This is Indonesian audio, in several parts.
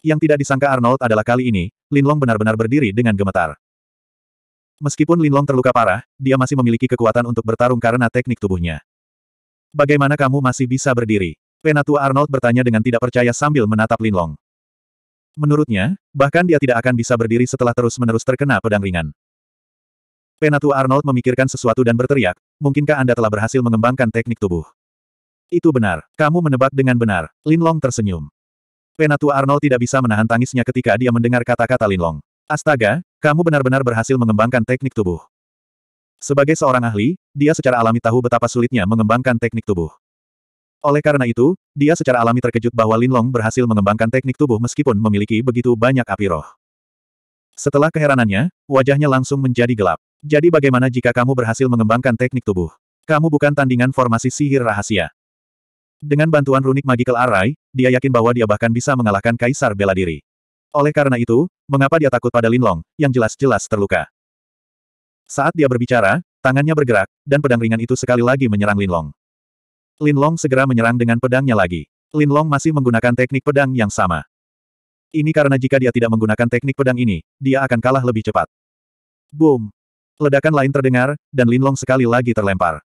Yang tidak disangka Arnold adalah kali ini, Linlong benar-benar berdiri dengan gemetar. Meskipun Linlong terluka parah, dia masih memiliki kekuatan untuk bertarung karena teknik tubuhnya. Bagaimana kamu masih bisa berdiri? Penatua Arnold bertanya dengan tidak percaya sambil menatap Linlong. Menurutnya, bahkan dia tidak akan bisa berdiri setelah terus-menerus terkena pedang ringan. Penatua Arnold memikirkan sesuatu dan berteriak, mungkinkah Anda telah berhasil mengembangkan teknik tubuh? Itu benar, kamu menebak dengan benar, Linlong tersenyum. Penatua Arnold tidak bisa menahan tangisnya ketika dia mendengar kata-kata Linlong. Astaga, kamu benar-benar berhasil mengembangkan teknik tubuh. Sebagai seorang ahli, dia secara alami tahu betapa sulitnya mengembangkan teknik tubuh. Oleh karena itu, dia secara alami terkejut bahwa Linlong berhasil mengembangkan teknik tubuh meskipun memiliki begitu banyak api roh. Setelah keheranannya, wajahnya langsung menjadi gelap. Jadi bagaimana jika kamu berhasil mengembangkan teknik tubuh? Kamu bukan tandingan formasi sihir rahasia. Dengan bantuan runik magical array, dia yakin bahwa dia bahkan bisa mengalahkan Kaisar bela diri. Oleh karena itu, mengapa dia takut pada Linlong, yang jelas-jelas terluka? Saat dia berbicara, tangannya bergerak, dan pedang ringan itu sekali lagi menyerang Linlong. Linlong segera menyerang dengan pedangnya lagi. Linlong masih menggunakan teknik pedang yang sama. Ini karena jika dia tidak menggunakan teknik pedang ini, dia akan kalah lebih cepat. Boom! Ledakan lain terdengar, dan Linlong sekali lagi terlempar.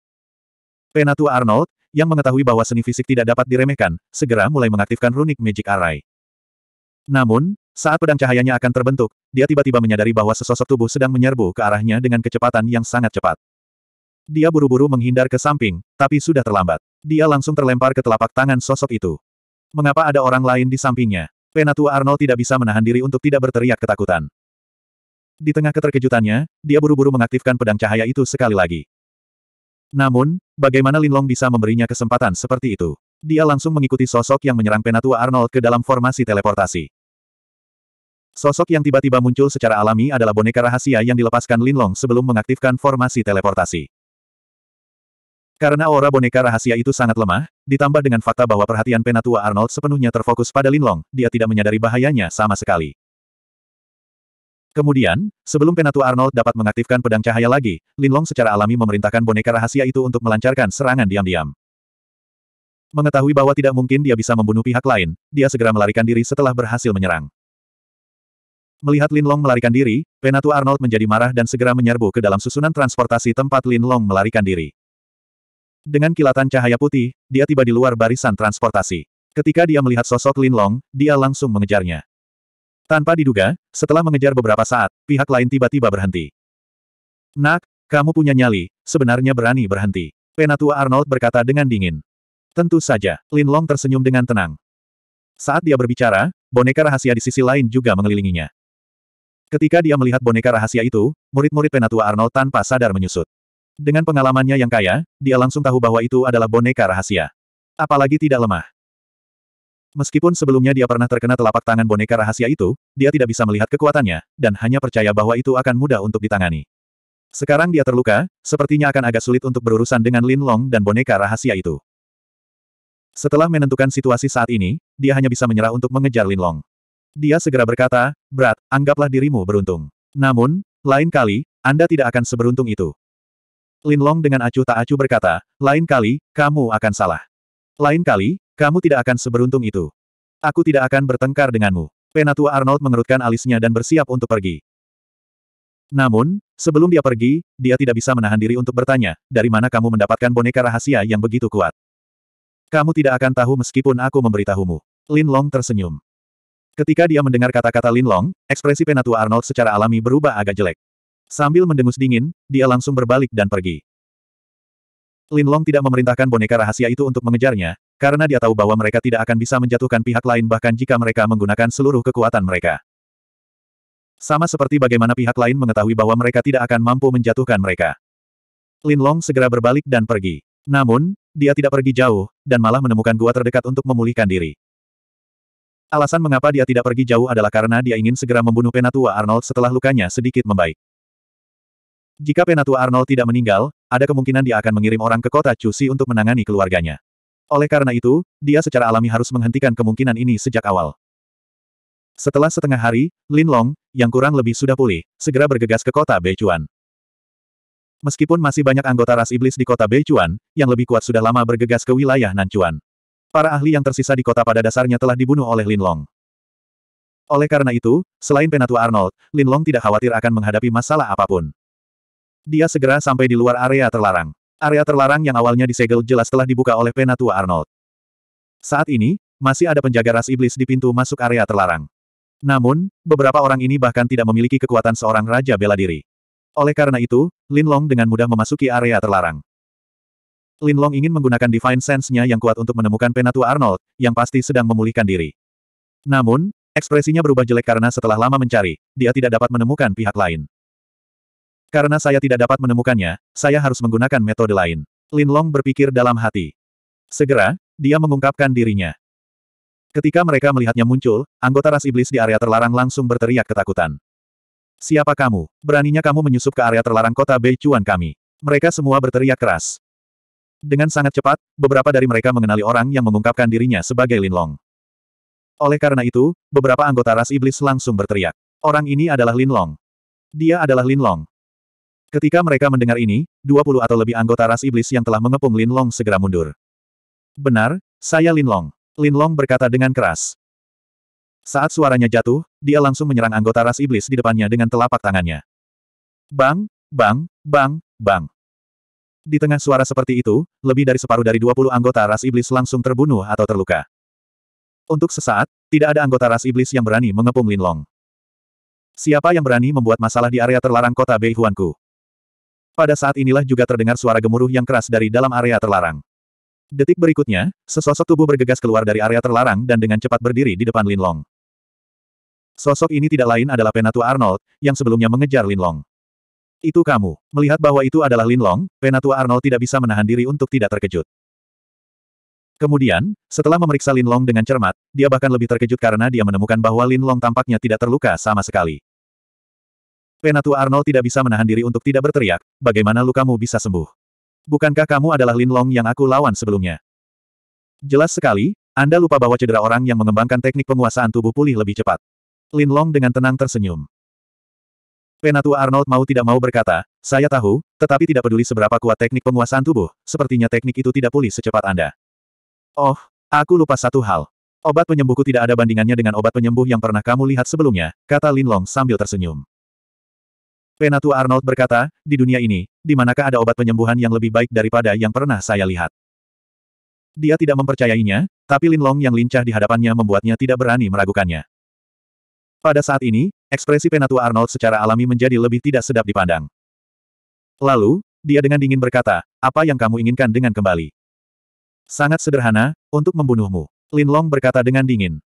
Penatua Arnold, yang mengetahui bahwa seni fisik tidak dapat diremehkan, segera mulai mengaktifkan runik Magic Array. Namun, saat pedang cahayanya akan terbentuk, dia tiba-tiba menyadari bahwa sesosok tubuh sedang menyerbu ke arahnya dengan kecepatan yang sangat cepat. Dia buru-buru menghindar ke samping, tapi sudah terlambat. Dia langsung terlempar ke telapak tangan sosok itu. Mengapa ada orang lain di sampingnya? Penatua Arnold tidak bisa menahan diri untuk tidak berteriak ketakutan. Di tengah keterkejutannya, dia buru-buru mengaktifkan pedang cahaya itu sekali lagi. Namun, Bagaimana Linlong bisa memberinya kesempatan seperti itu? Dia langsung mengikuti sosok yang menyerang Penatua Arnold ke dalam formasi teleportasi. Sosok yang tiba-tiba muncul secara alami adalah boneka rahasia yang dilepaskan Linlong sebelum mengaktifkan formasi teleportasi. Karena aura boneka rahasia itu sangat lemah, ditambah dengan fakta bahwa perhatian Penatua Arnold sepenuhnya terfokus pada Linlong, dia tidak menyadari bahayanya sama sekali. Kemudian, sebelum Penatua Arnold dapat mengaktifkan pedang cahaya lagi, Linlong secara alami memerintahkan boneka rahasia itu untuk melancarkan serangan diam-diam. Mengetahui bahwa tidak mungkin dia bisa membunuh pihak lain, dia segera melarikan diri setelah berhasil menyerang. Melihat Linlong melarikan diri, Penatua Arnold menjadi marah dan segera menyerbu ke dalam susunan transportasi tempat Linlong melarikan diri. Dengan kilatan cahaya putih, dia tiba di luar barisan transportasi. Ketika dia melihat sosok Linlong, dia langsung mengejarnya. Tanpa diduga, setelah mengejar beberapa saat, pihak lain tiba-tiba berhenti. Nak, kamu punya nyali, sebenarnya berani berhenti. Penatua Arnold berkata dengan dingin. Tentu saja, Lin Long tersenyum dengan tenang. Saat dia berbicara, boneka rahasia di sisi lain juga mengelilinginya. Ketika dia melihat boneka rahasia itu, murid-murid Penatua Arnold tanpa sadar menyusut. Dengan pengalamannya yang kaya, dia langsung tahu bahwa itu adalah boneka rahasia. Apalagi tidak lemah. Meskipun sebelumnya dia pernah terkena telapak tangan boneka rahasia itu, dia tidak bisa melihat kekuatannya, dan hanya percaya bahwa itu akan mudah untuk ditangani. Sekarang dia terluka, sepertinya akan agak sulit untuk berurusan dengan Lin Long dan boneka rahasia itu. Setelah menentukan situasi saat ini, dia hanya bisa menyerah untuk mengejar Lin Long. Dia segera berkata, Brat, anggaplah dirimu beruntung. Namun, lain kali, Anda tidak akan seberuntung itu. Lin Long dengan acuh tak acuh berkata, lain kali, kamu akan salah. Lain kali, kamu tidak akan seberuntung itu. Aku tidak akan bertengkar denganmu. Penatua Arnold mengerutkan alisnya dan bersiap untuk pergi. Namun, sebelum dia pergi, dia tidak bisa menahan diri untuk bertanya, dari mana kamu mendapatkan boneka rahasia yang begitu kuat? Kamu tidak akan tahu meskipun aku memberitahumu. Lin Long tersenyum. Ketika dia mendengar kata-kata Lin Long, ekspresi penatua Arnold secara alami berubah agak jelek. Sambil mendengus dingin, dia langsung berbalik dan pergi. Lin Long tidak memerintahkan boneka rahasia itu untuk mengejarnya, karena dia tahu bahwa mereka tidak akan bisa menjatuhkan pihak lain bahkan jika mereka menggunakan seluruh kekuatan mereka. Sama seperti bagaimana pihak lain mengetahui bahwa mereka tidak akan mampu menjatuhkan mereka. Lin Long segera berbalik dan pergi. Namun, dia tidak pergi jauh, dan malah menemukan gua terdekat untuk memulihkan diri. Alasan mengapa dia tidak pergi jauh adalah karena dia ingin segera membunuh Penatua Arnold setelah lukanya sedikit membaik. Jika Penatua Arnold tidak meninggal, ada kemungkinan dia akan mengirim orang ke kota Chusi untuk menangani keluarganya. Oleh karena itu, dia secara alami harus menghentikan kemungkinan ini sejak awal. Setelah setengah hari, Lin Long, yang kurang lebih sudah pulih, segera bergegas ke kota Beichuan. Meskipun masih banyak anggota ras iblis di kota Beichuan yang lebih kuat sudah lama bergegas ke wilayah Nanchuan. Para ahli yang tersisa di kota pada dasarnya telah dibunuh oleh Lin Long. Oleh karena itu, selain Penatua Arnold, Lin Long tidak khawatir akan menghadapi masalah apapun. Dia segera sampai di luar area terlarang. Area terlarang yang awalnya disegel jelas telah dibuka oleh Penatua Arnold. Saat ini, masih ada penjaga ras iblis di pintu masuk area terlarang. Namun, beberapa orang ini bahkan tidak memiliki kekuatan seorang raja bela diri. Oleh karena itu, Lin Long dengan mudah memasuki area terlarang. Lin Long ingin menggunakan Divine Sense-nya yang kuat untuk menemukan Penatua Arnold, yang pasti sedang memulihkan diri. Namun, ekspresinya berubah jelek karena setelah lama mencari, dia tidak dapat menemukan pihak lain. Karena saya tidak dapat menemukannya, saya harus menggunakan metode lain. Lin Long berpikir dalam hati. Segera, dia mengungkapkan dirinya. Ketika mereka melihatnya muncul, anggota ras iblis di area terlarang langsung berteriak ketakutan. Siapa kamu? Beraninya kamu menyusup ke area terlarang kota Beicuan kami. Mereka semua berteriak keras. Dengan sangat cepat, beberapa dari mereka mengenali orang yang mengungkapkan dirinya sebagai Lin Long. Oleh karena itu, beberapa anggota ras iblis langsung berteriak. Orang ini adalah Lin Long. Dia adalah Lin Long. Ketika mereka mendengar ini, 20 atau lebih anggota ras iblis yang telah mengepung Lin Long segera mundur. Benar, saya Lin Long. Lin Long berkata dengan keras. Saat suaranya jatuh, dia langsung menyerang anggota ras iblis di depannya dengan telapak tangannya. Bang, bang, bang, bang. Di tengah suara seperti itu, lebih dari separuh dari 20 anggota ras iblis langsung terbunuh atau terluka. Untuk sesaat, tidak ada anggota ras iblis yang berani mengepung Lin Long. Siapa yang berani membuat masalah di area terlarang kota Beihuanku? Pada saat inilah juga terdengar suara gemuruh yang keras dari dalam area terlarang. Detik berikutnya, sesosok tubuh bergegas keluar dari area terlarang dan dengan cepat berdiri di depan Linlong. Sosok ini tidak lain adalah Penatua Arnold, yang sebelumnya mengejar Linlong. Itu kamu. Melihat bahwa itu adalah Linlong, Penatua Arnold tidak bisa menahan diri untuk tidak terkejut. Kemudian, setelah memeriksa Linlong dengan cermat, dia bahkan lebih terkejut karena dia menemukan bahwa Linlong tampaknya tidak terluka sama sekali. Penatu Arnold tidak bisa menahan diri untuk tidak berteriak, bagaimana lukamu bisa sembuh? Bukankah kamu adalah Lin Long yang aku lawan sebelumnya? Jelas sekali, Anda lupa bahwa cedera orang yang mengembangkan teknik penguasaan tubuh pulih lebih cepat. Lin Long dengan tenang tersenyum. Penatu Arnold mau tidak mau berkata, saya tahu, tetapi tidak peduli seberapa kuat teknik penguasaan tubuh, sepertinya teknik itu tidak pulih secepat Anda. Oh, aku lupa satu hal. Obat penyembuhku tidak ada bandingannya dengan obat penyembuh yang pernah kamu lihat sebelumnya, kata Lin Long sambil tersenyum. Penatua Arnold berkata, di dunia ini, di manakah ada obat penyembuhan yang lebih baik daripada yang pernah saya lihat? Dia tidak mempercayainya, tapi Linlong yang lincah di hadapannya membuatnya tidak berani meragukannya. Pada saat ini, ekspresi Penatua Arnold secara alami menjadi lebih tidak sedap dipandang. Lalu, dia dengan dingin berkata, apa yang kamu inginkan dengan kembali? Sangat sederhana, untuk membunuhmu. Linlong berkata dengan dingin.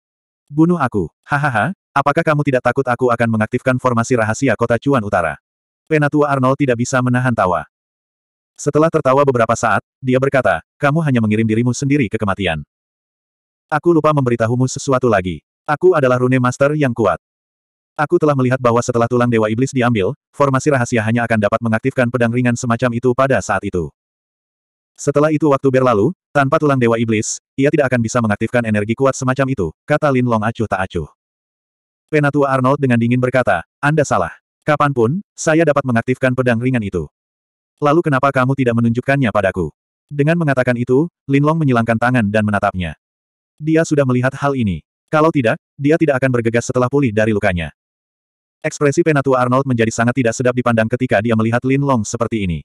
Bunuh aku, hahaha, Apakah kamu tidak takut aku akan mengaktifkan formasi rahasia kota Cuan Utara? Penatua Arnold tidak bisa menahan tawa. Setelah tertawa beberapa saat, dia berkata, kamu hanya mengirim dirimu sendiri ke kematian. Aku lupa memberitahumu sesuatu lagi. Aku adalah rune master yang kuat. Aku telah melihat bahwa setelah tulang Dewa Iblis diambil, formasi rahasia hanya akan dapat mengaktifkan pedang ringan semacam itu pada saat itu. Setelah itu waktu berlalu, tanpa tulang Dewa Iblis, ia tidak akan bisa mengaktifkan energi kuat semacam itu, kata Lin Long acuh tak acuh. Penatua Arnold dengan dingin berkata, Anda salah. Kapanpun, saya dapat mengaktifkan pedang ringan itu. Lalu kenapa kamu tidak menunjukkannya padaku? Dengan mengatakan itu, Lin Long menyilangkan tangan dan menatapnya. Dia sudah melihat hal ini. Kalau tidak, dia tidak akan bergegas setelah pulih dari lukanya. Ekspresi penatua Arnold menjadi sangat tidak sedap dipandang ketika dia melihat Lin Long seperti ini.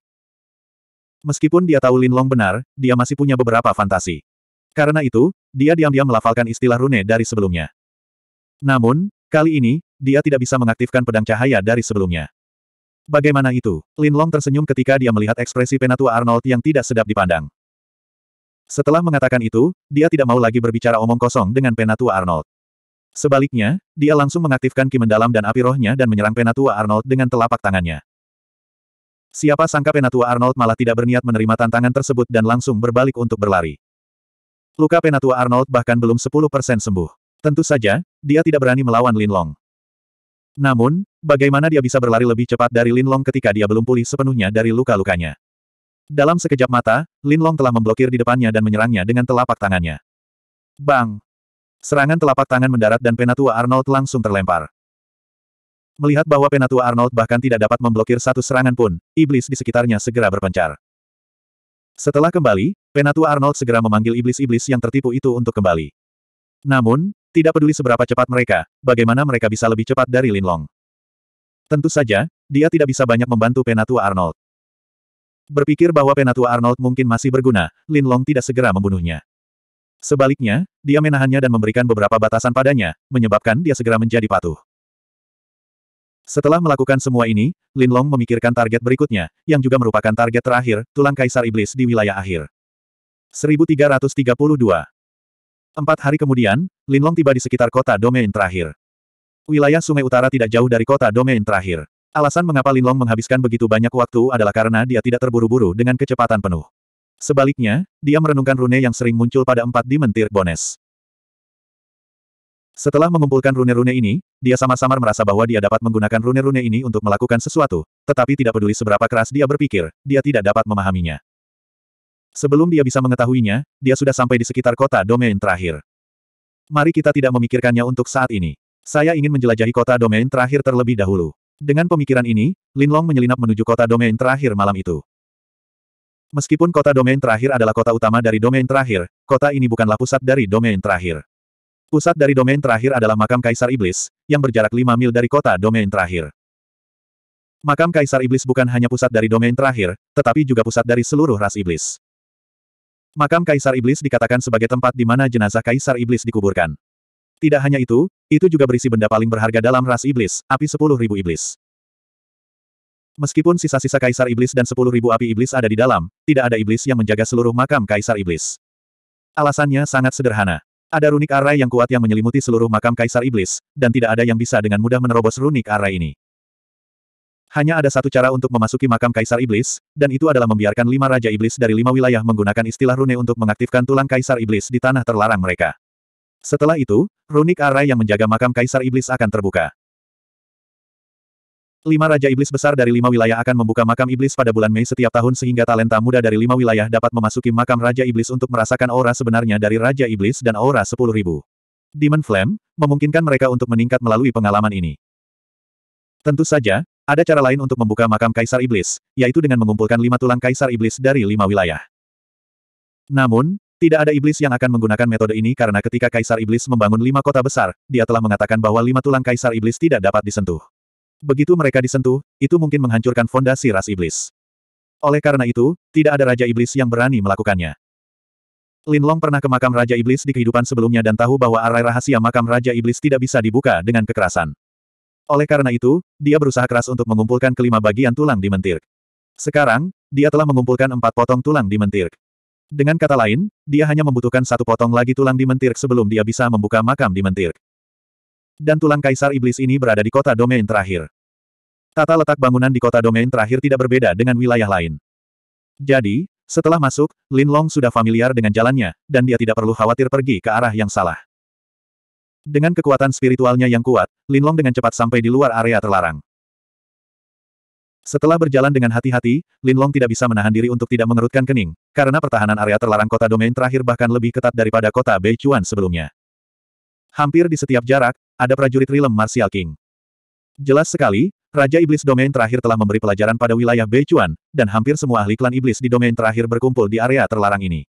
Meskipun dia tahu Lin Long benar, dia masih punya beberapa fantasi. Karena itu, dia diam-diam melafalkan istilah rune dari sebelumnya. Namun, Kali ini, dia tidak bisa mengaktifkan pedang cahaya dari sebelumnya. Bagaimana itu? Lin Long tersenyum ketika dia melihat ekspresi penatua Arnold yang tidak sedap dipandang. Setelah mengatakan itu, dia tidak mau lagi berbicara omong kosong dengan penatua Arnold. Sebaliknya, dia langsung mengaktifkan ki mendalam dan api rohnya dan menyerang penatua Arnold dengan telapak tangannya. Siapa sangka penatua Arnold malah tidak berniat menerima tantangan tersebut dan langsung berbalik untuk berlari. Luka penatua Arnold bahkan belum 10% sembuh. Tentu saja, dia tidak berani melawan Linlong. Namun, bagaimana dia bisa berlari lebih cepat dari Linlong ketika dia belum pulih sepenuhnya dari luka-lukanya? Dalam sekejap mata, Linlong telah memblokir di depannya dan menyerangnya dengan telapak tangannya. Bang! Serangan telapak tangan mendarat dan Penatua Arnold langsung terlempar. Melihat bahwa Penatua Arnold bahkan tidak dapat memblokir satu serangan pun, iblis di sekitarnya segera berpencar. Setelah kembali, Penatua Arnold segera memanggil iblis-iblis yang tertipu itu untuk kembali. Namun, tidak peduli seberapa cepat mereka, bagaimana mereka bisa lebih cepat dari Linlong. Tentu saja, dia tidak bisa banyak membantu Penatua Arnold. Berpikir bahwa Penatua Arnold mungkin masih berguna, Linlong tidak segera membunuhnya. Sebaliknya, dia menahannya dan memberikan beberapa batasan padanya, menyebabkan dia segera menjadi patuh. Setelah melakukan semua ini, Linlong memikirkan target berikutnya, yang juga merupakan target terakhir, tulang kaisar iblis di wilayah akhir. 1332 Empat hari kemudian, Linlong tiba di sekitar kota domain terakhir. Wilayah sungai utara tidak jauh dari kota domain terakhir. Alasan mengapa Linlong menghabiskan begitu banyak waktu adalah karena dia tidak terburu-buru dengan kecepatan penuh. Sebaliknya, dia merenungkan rune yang sering muncul pada empat dimentir bones. Setelah mengumpulkan rune-rune ini, dia samar-samar merasa bahwa dia dapat menggunakan rune-rune ini untuk melakukan sesuatu, tetapi tidak peduli seberapa keras dia berpikir, dia tidak dapat memahaminya. Sebelum dia bisa mengetahuinya, dia sudah sampai di sekitar kota domain terakhir. Mari kita tidak memikirkannya untuk saat ini. Saya ingin menjelajahi kota domain terakhir terlebih dahulu. Dengan pemikiran ini, Linlong menyelinap menuju kota domain terakhir malam itu. Meskipun kota domain terakhir adalah kota utama dari domain terakhir, kota ini bukanlah pusat dari domain terakhir. Pusat dari domain terakhir adalah makam Kaisar Iblis, yang berjarak 5 mil dari kota domain terakhir. Makam Kaisar Iblis bukan hanya pusat dari domain terakhir, tetapi juga pusat dari seluruh ras iblis. Makam Kaisar Iblis dikatakan sebagai tempat di mana jenazah Kaisar Iblis dikuburkan. Tidak hanya itu, itu juga berisi benda paling berharga dalam ras iblis, api sepuluh ribu iblis. Meskipun sisa-sisa Kaisar Iblis dan sepuluh ribu api iblis ada di dalam, tidak ada iblis yang menjaga seluruh makam Kaisar Iblis. Alasannya sangat sederhana. Ada runik arai yang kuat yang menyelimuti seluruh makam Kaisar Iblis, dan tidak ada yang bisa dengan mudah menerobos runik arai ini. Hanya ada satu cara untuk memasuki makam Kaisar Iblis, dan itu adalah membiarkan lima Raja Iblis dari lima wilayah menggunakan istilah rune untuk mengaktifkan tulang Kaisar Iblis di tanah terlarang mereka. Setelah itu, runik arai yang menjaga makam Kaisar Iblis akan terbuka. Lima Raja Iblis besar dari lima wilayah akan membuka makam Iblis pada bulan Mei setiap tahun sehingga talenta muda dari lima wilayah dapat memasuki makam Raja Iblis untuk merasakan aura sebenarnya dari Raja Iblis dan aura 10.000. Demon Flame, memungkinkan mereka untuk meningkat melalui pengalaman ini. Tentu saja, ada cara lain untuk membuka makam Kaisar Iblis, yaitu dengan mengumpulkan lima tulang Kaisar Iblis dari lima wilayah. Namun, tidak ada iblis yang akan menggunakan metode ini karena ketika Kaisar Iblis membangun lima kota besar, dia telah mengatakan bahwa lima tulang Kaisar Iblis tidak dapat disentuh. Begitu mereka disentuh, itu mungkin menghancurkan fondasi ras Iblis. Oleh karena itu, tidak ada Raja Iblis yang berani melakukannya. Lin Long pernah ke makam Raja Iblis di kehidupan sebelumnya dan tahu bahwa arai rahasia makam Raja Iblis tidak bisa dibuka dengan kekerasan. Oleh karena itu, dia berusaha keras untuk mengumpulkan kelima bagian tulang di mentir. Sekarang, dia telah mengumpulkan empat potong tulang di mentir. Dengan kata lain, dia hanya membutuhkan satu potong lagi tulang di mentir sebelum dia bisa membuka makam di mentir. Dan tulang kaisar iblis ini berada di kota domain terakhir. Tata letak bangunan di kota domain terakhir tidak berbeda dengan wilayah lain. Jadi, setelah masuk, Lin Long sudah familiar dengan jalannya, dan dia tidak perlu khawatir pergi ke arah yang salah. Dengan kekuatan spiritualnya yang kuat, Linlong dengan cepat sampai di luar area terlarang. Setelah berjalan dengan hati-hati, Linlong tidak bisa menahan diri untuk tidak mengerutkan kening, karena pertahanan area terlarang kota domain terakhir bahkan lebih ketat daripada kota Beichuan sebelumnya. Hampir di setiap jarak, ada prajurit rilem Martial King. Jelas sekali, Raja Iblis Domain terakhir telah memberi pelajaran pada wilayah Beichuan, dan hampir semua ahli klan iblis di domain terakhir berkumpul di area terlarang ini.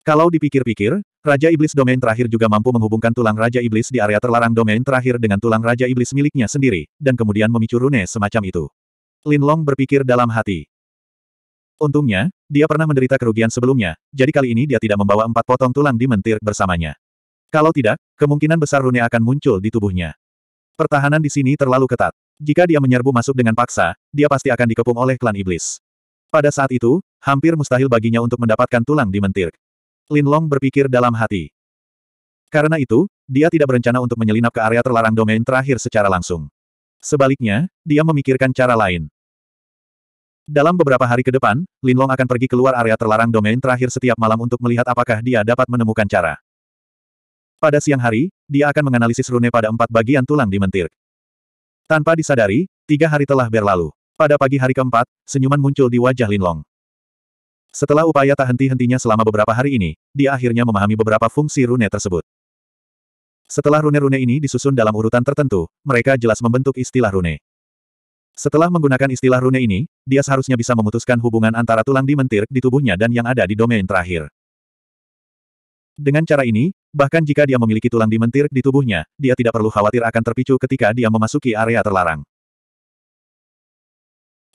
Kalau dipikir-pikir, Raja Iblis Domain terakhir juga mampu menghubungkan tulang Raja Iblis di area terlarang domain terakhir dengan tulang Raja Iblis miliknya sendiri, dan kemudian memicu rune semacam itu. Lin Long berpikir dalam hati. Untungnya, dia pernah menderita kerugian sebelumnya, jadi kali ini dia tidak membawa empat potong tulang di mentir bersamanya. Kalau tidak, kemungkinan besar rune akan muncul di tubuhnya. Pertahanan di sini terlalu ketat. Jika dia menyerbu masuk dengan paksa, dia pasti akan dikepung oleh klan iblis. Pada saat itu, hampir mustahil baginya untuk mendapatkan tulang di mentir. Lin Long berpikir dalam hati. Karena itu, dia tidak berencana untuk menyelinap ke area terlarang domain terakhir secara langsung. Sebaliknya, dia memikirkan cara lain. Dalam beberapa hari ke depan, Lin Long akan pergi keluar area terlarang domain terakhir setiap malam untuk melihat apakah dia dapat menemukan cara. Pada siang hari, dia akan menganalisis rune pada empat bagian tulang di mentir. Tanpa disadari, tiga hari telah berlalu. Pada pagi hari keempat, senyuman muncul di wajah Lin Long. Setelah upaya tak henti-hentinya selama beberapa hari ini, dia akhirnya memahami beberapa fungsi rune tersebut. Setelah rune-rune ini disusun dalam urutan tertentu, mereka jelas membentuk istilah rune. Setelah menggunakan istilah rune ini, dia seharusnya bisa memutuskan hubungan antara tulang di mentir di tubuhnya dan yang ada di domain terakhir. Dengan cara ini, bahkan jika dia memiliki tulang di mentir di tubuhnya, dia tidak perlu khawatir akan terpicu ketika dia memasuki area terlarang.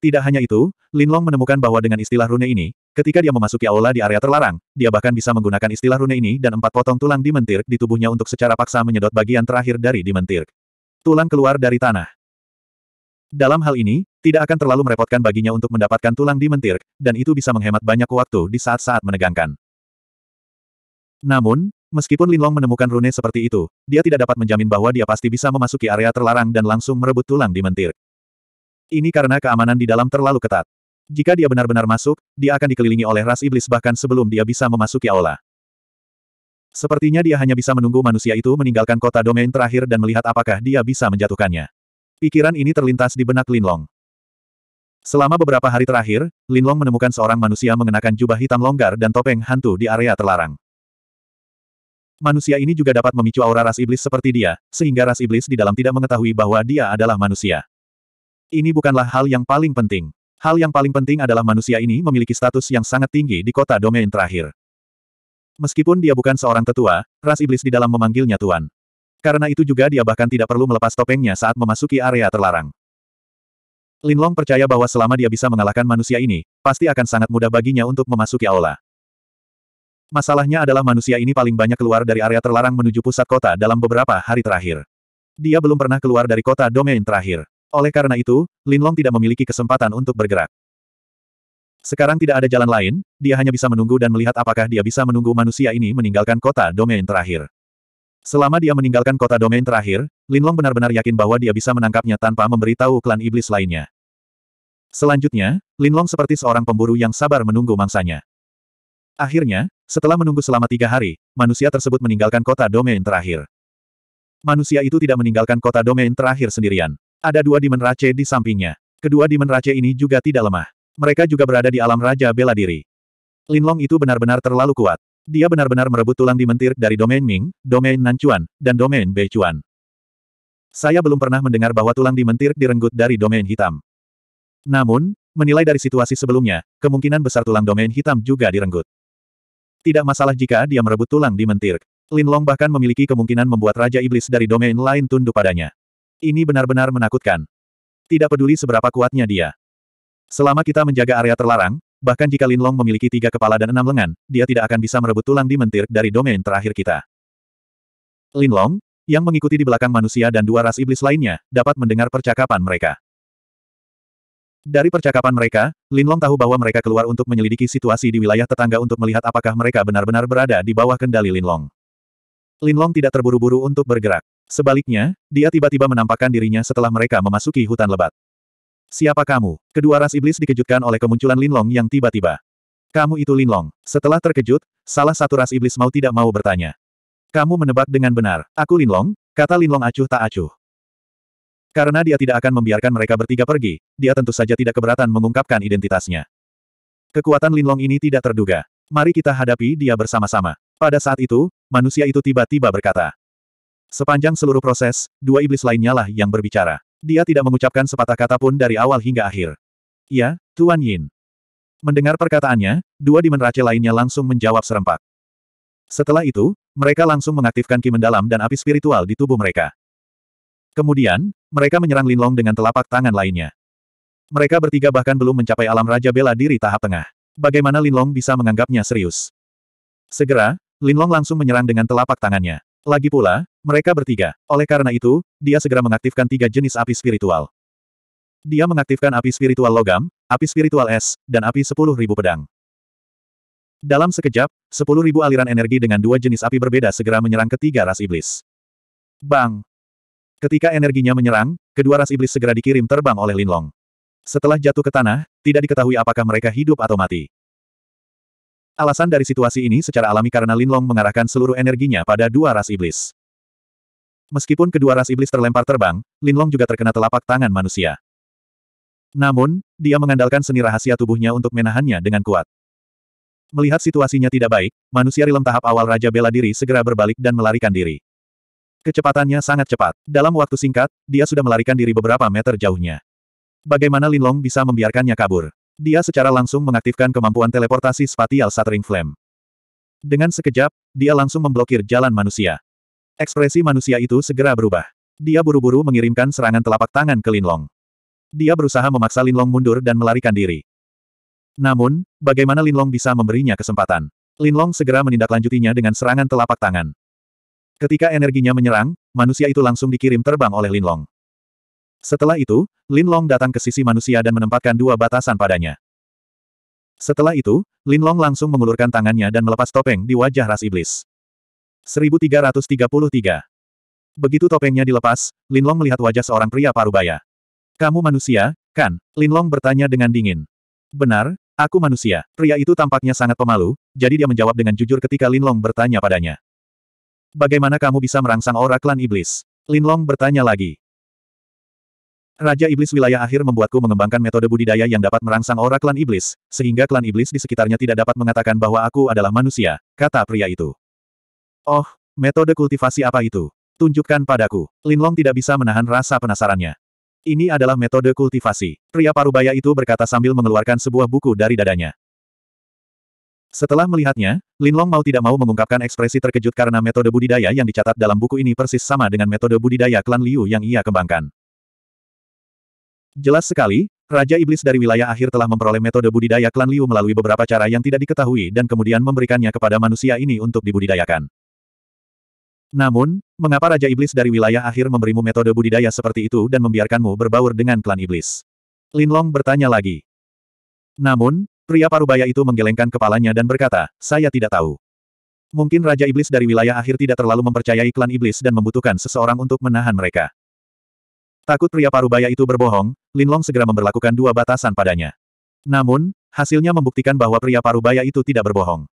Tidak hanya itu, Linlong menemukan bahwa dengan istilah rune ini, ketika dia memasuki aula di area terlarang, dia bahkan bisa menggunakan istilah rune ini dan empat potong tulang dimentir di tubuhnya untuk secara paksa menyedot bagian terakhir dari dimentir. Tulang keluar dari tanah. Dalam hal ini, tidak akan terlalu merepotkan baginya untuk mendapatkan tulang dimentir, dan itu bisa menghemat banyak waktu di saat-saat menegangkan. Namun, meskipun Linlong menemukan rune seperti itu, dia tidak dapat menjamin bahwa dia pasti bisa memasuki area terlarang dan langsung merebut tulang dimentir. Ini karena keamanan di dalam terlalu ketat. Jika dia benar-benar masuk, dia akan dikelilingi oleh ras iblis bahkan sebelum dia bisa memasuki aula. Sepertinya dia hanya bisa menunggu manusia itu meninggalkan kota domain terakhir dan melihat apakah dia bisa menjatuhkannya. Pikiran ini terlintas di benak Linlong. Selama beberapa hari terakhir, Linlong menemukan seorang manusia mengenakan jubah hitam longgar dan topeng hantu di area terlarang. Manusia ini juga dapat memicu aura ras iblis seperti dia, sehingga ras iblis di dalam tidak mengetahui bahwa dia adalah manusia. Ini bukanlah hal yang paling penting. Hal yang paling penting adalah manusia ini memiliki status yang sangat tinggi di kota domain terakhir. Meskipun dia bukan seorang tetua, ras iblis di dalam memanggilnya Tuan. Karena itu juga dia bahkan tidak perlu melepas topengnya saat memasuki area terlarang. Linlong percaya bahwa selama dia bisa mengalahkan manusia ini, pasti akan sangat mudah baginya untuk memasuki aula. Masalahnya adalah manusia ini paling banyak keluar dari area terlarang menuju pusat kota dalam beberapa hari terakhir. Dia belum pernah keluar dari kota domain terakhir. Oleh karena itu, Linlong tidak memiliki kesempatan untuk bergerak. Sekarang tidak ada jalan lain, dia hanya bisa menunggu dan melihat apakah dia bisa menunggu manusia ini meninggalkan kota domain terakhir. Selama dia meninggalkan kota domain terakhir, Linlong benar-benar yakin bahwa dia bisa menangkapnya tanpa memberitahu klan iblis lainnya. Selanjutnya, Linlong seperti seorang pemburu yang sabar menunggu mangsanya. Akhirnya, setelah menunggu selama tiga hari, manusia tersebut meninggalkan kota domain terakhir. Manusia itu tidak meninggalkan kota domain terakhir sendirian. Ada dua Demon rache di sampingnya. Kedua Demon rache ini juga tidak lemah. Mereka juga berada di alam Raja Bela Diri. Linlong itu benar-benar terlalu kuat. Dia benar-benar merebut tulang dimentir dari domain Ming, domain Nanchuan, dan domain Beichuan. Saya belum pernah mendengar bahwa tulang dimentir direnggut dari domain hitam. Namun, menilai dari situasi sebelumnya, kemungkinan besar tulang domain hitam juga direnggut. Tidak masalah jika dia merebut tulang dimentir. Linlong bahkan memiliki kemungkinan membuat Raja Iblis dari domain lain tunduk padanya. Ini benar-benar menakutkan. Tidak peduli seberapa kuatnya dia. Selama kita menjaga area terlarang, bahkan jika Lin Long memiliki tiga kepala dan enam lengan, dia tidak akan bisa merebut tulang di mentir dari domain terakhir kita. Lin Long, yang mengikuti di belakang manusia dan dua ras iblis lainnya, dapat mendengar percakapan mereka. Dari percakapan mereka, Lin Long tahu bahwa mereka keluar untuk menyelidiki situasi di wilayah tetangga untuk melihat apakah mereka benar-benar berada di bawah kendali Lin Long. Lin Long tidak terburu-buru untuk bergerak. Sebaliknya, dia tiba-tiba menampakkan dirinya setelah mereka memasuki hutan lebat. Siapa kamu? Kedua ras iblis dikejutkan oleh kemunculan Linlong yang tiba-tiba. Kamu itu Linlong. Setelah terkejut, salah satu ras iblis mau tidak mau bertanya. Kamu menebak dengan benar. Aku Linlong, kata Linlong acuh tak acuh. Karena dia tidak akan membiarkan mereka bertiga pergi, dia tentu saja tidak keberatan mengungkapkan identitasnya. Kekuatan Linlong ini tidak terduga. Mari kita hadapi dia bersama-sama. Pada saat itu, manusia itu tiba-tiba berkata. Sepanjang seluruh proses, dua iblis lainnya lah yang berbicara. Dia tidak mengucapkan sepatah kata pun dari awal hingga akhir. Ya, Tuan Yin. Mendengar perkataannya, dua dimenrace lainnya langsung menjawab serempak. Setelah itu, mereka langsung mengaktifkan ki mendalam dan api spiritual di tubuh mereka. Kemudian, mereka menyerang Linlong dengan telapak tangan lainnya. Mereka bertiga bahkan belum mencapai alam Raja Bela Diri tahap tengah. Bagaimana Linlong bisa menganggapnya serius? Segera, Linlong langsung menyerang dengan telapak tangannya. Lagi pula, mereka bertiga. Oleh karena itu, dia segera mengaktifkan tiga jenis api spiritual. Dia mengaktifkan api spiritual logam, api spiritual es, dan api sepuluh ribu pedang. Dalam sekejap, sepuluh ribu aliran energi dengan dua jenis api berbeda segera menyerang ketiga ras iblis. Bang! Ketika energinya menyerang, kedua ras iblis segera dikirim terbang oleh Linlong. Setelah jatuh ke tanah, tidak diketahui apakah mereka hidup atau mati. Alasan dari situasi ini secara alami karena Linlong mengarahkan seluruh energinya pada dua ras iblis. Meskipun kedua ras iblis terlempar terbang, Linlong juga terkena telapak tangan manusia. Namun, dia mengandalkan seni rahasia tubuhnya untuk menahannya dengan kuat. Melihat situasinya tidak baik, manusia rilem tahap awal Raja Bela Diri segera berbalik dan melarikan diri. Kecepatannya sangat cepat. Dalam waktu singkat, dia sudah melarikan diri beberapa meter jauhnya. Bagaimana Linlong bisa membiarkannya kabur? Dia secara langsung mengaktifkan kemampuan teleportasi spatial Shattering Flame. Dengan sekejap, dia langsung memblokir jalan manusia. Ekspresi manusia itu segera berubah. Dia buru-buru mengirimkan serangan telapak tangan ke Linlong. Dia berusaha memaksa Linlong mundur dan melarikan diri. Namun, bagaimana Linlong bisa memberinya kesempatan? Linlong segera menindaklanjutinya dengan serangan telapak tangan. Ketika energinya menyerang, manusia itu langsung dikirim terbang oleh Linlong. Setelah itu, Lin Long datang ke sisi manusia dan menempatkan dua batasan padanya. Setelah itu, Lin Long langsung mengulurkan tangannya dan melepas topeng di wajah ras iblis. 1333 Begitu topengnya dilepas, Lin Long melihat wajah seorang pria parubaya. Kamu manusia, kan? Lin Long bertanya dengan dingin. Benar, aku manusia. Pria itu tampaknya sangat pemalu, jadi dia menjawab dengan jujur ketika Lin Long bertanya padanya. Bagaimana kamu bisa merangsang aura klan iblis? Lin Long bertanya lagi. Raja Iblis wilayah akhir membuatku mengembangkan metode budidaya yang dapat merangsang aura klan iblis, sehingga klan iblis di sekitarnya tidak dapat mengatakan bahwa aku adalah manusia, kata pria itu. Oh, metode kultivasi apa itu? Tunjukkan padaku. Linlong tidak bisa menahan rasa penasarannya. Ini adalah metode kultivasi. Pria parubaya itu berkata sambil mengeluarkan sebuah buku dari dadanya. Setelah melihatnya, Linlong mau tidak mau mengungkapkan ekspresi terkejut karena metode budidaya yang dicatat dalam buku ini persis sama dengan metode budidaya klan Liu yang ia kembangkan. Jelas sekali, Raja Iblis dari wilayah akhir telah memperoleh metode budidaya klan Liu melalui beberapa cara yang tidak diketahui dan kemudian memberikannya kepada manusia ini untuk dibudidayakan. Namun, mengapa Raja Iblis dari wilayah akhir memberimu metode budidaya seperti itu dan membiarkanmu berbaur dengan klan Iblis? Linlong bertanya lagi. Namun, pria parubaya itu menggelengkan kepalanya dan berkata, saya tidak tahu. Mungkin Raja Iblis dari wilayah akhir tidak terlalu mempercayai klan Iblis dan membutuhkan seseorang untuk menahan mereka. Takut pria parubaya itu berbohong, Linlong segera memberlakukan dua batasan padanya. Namun, hasilnya membuktikan bahwa pria parubaya itu tidak berbohong.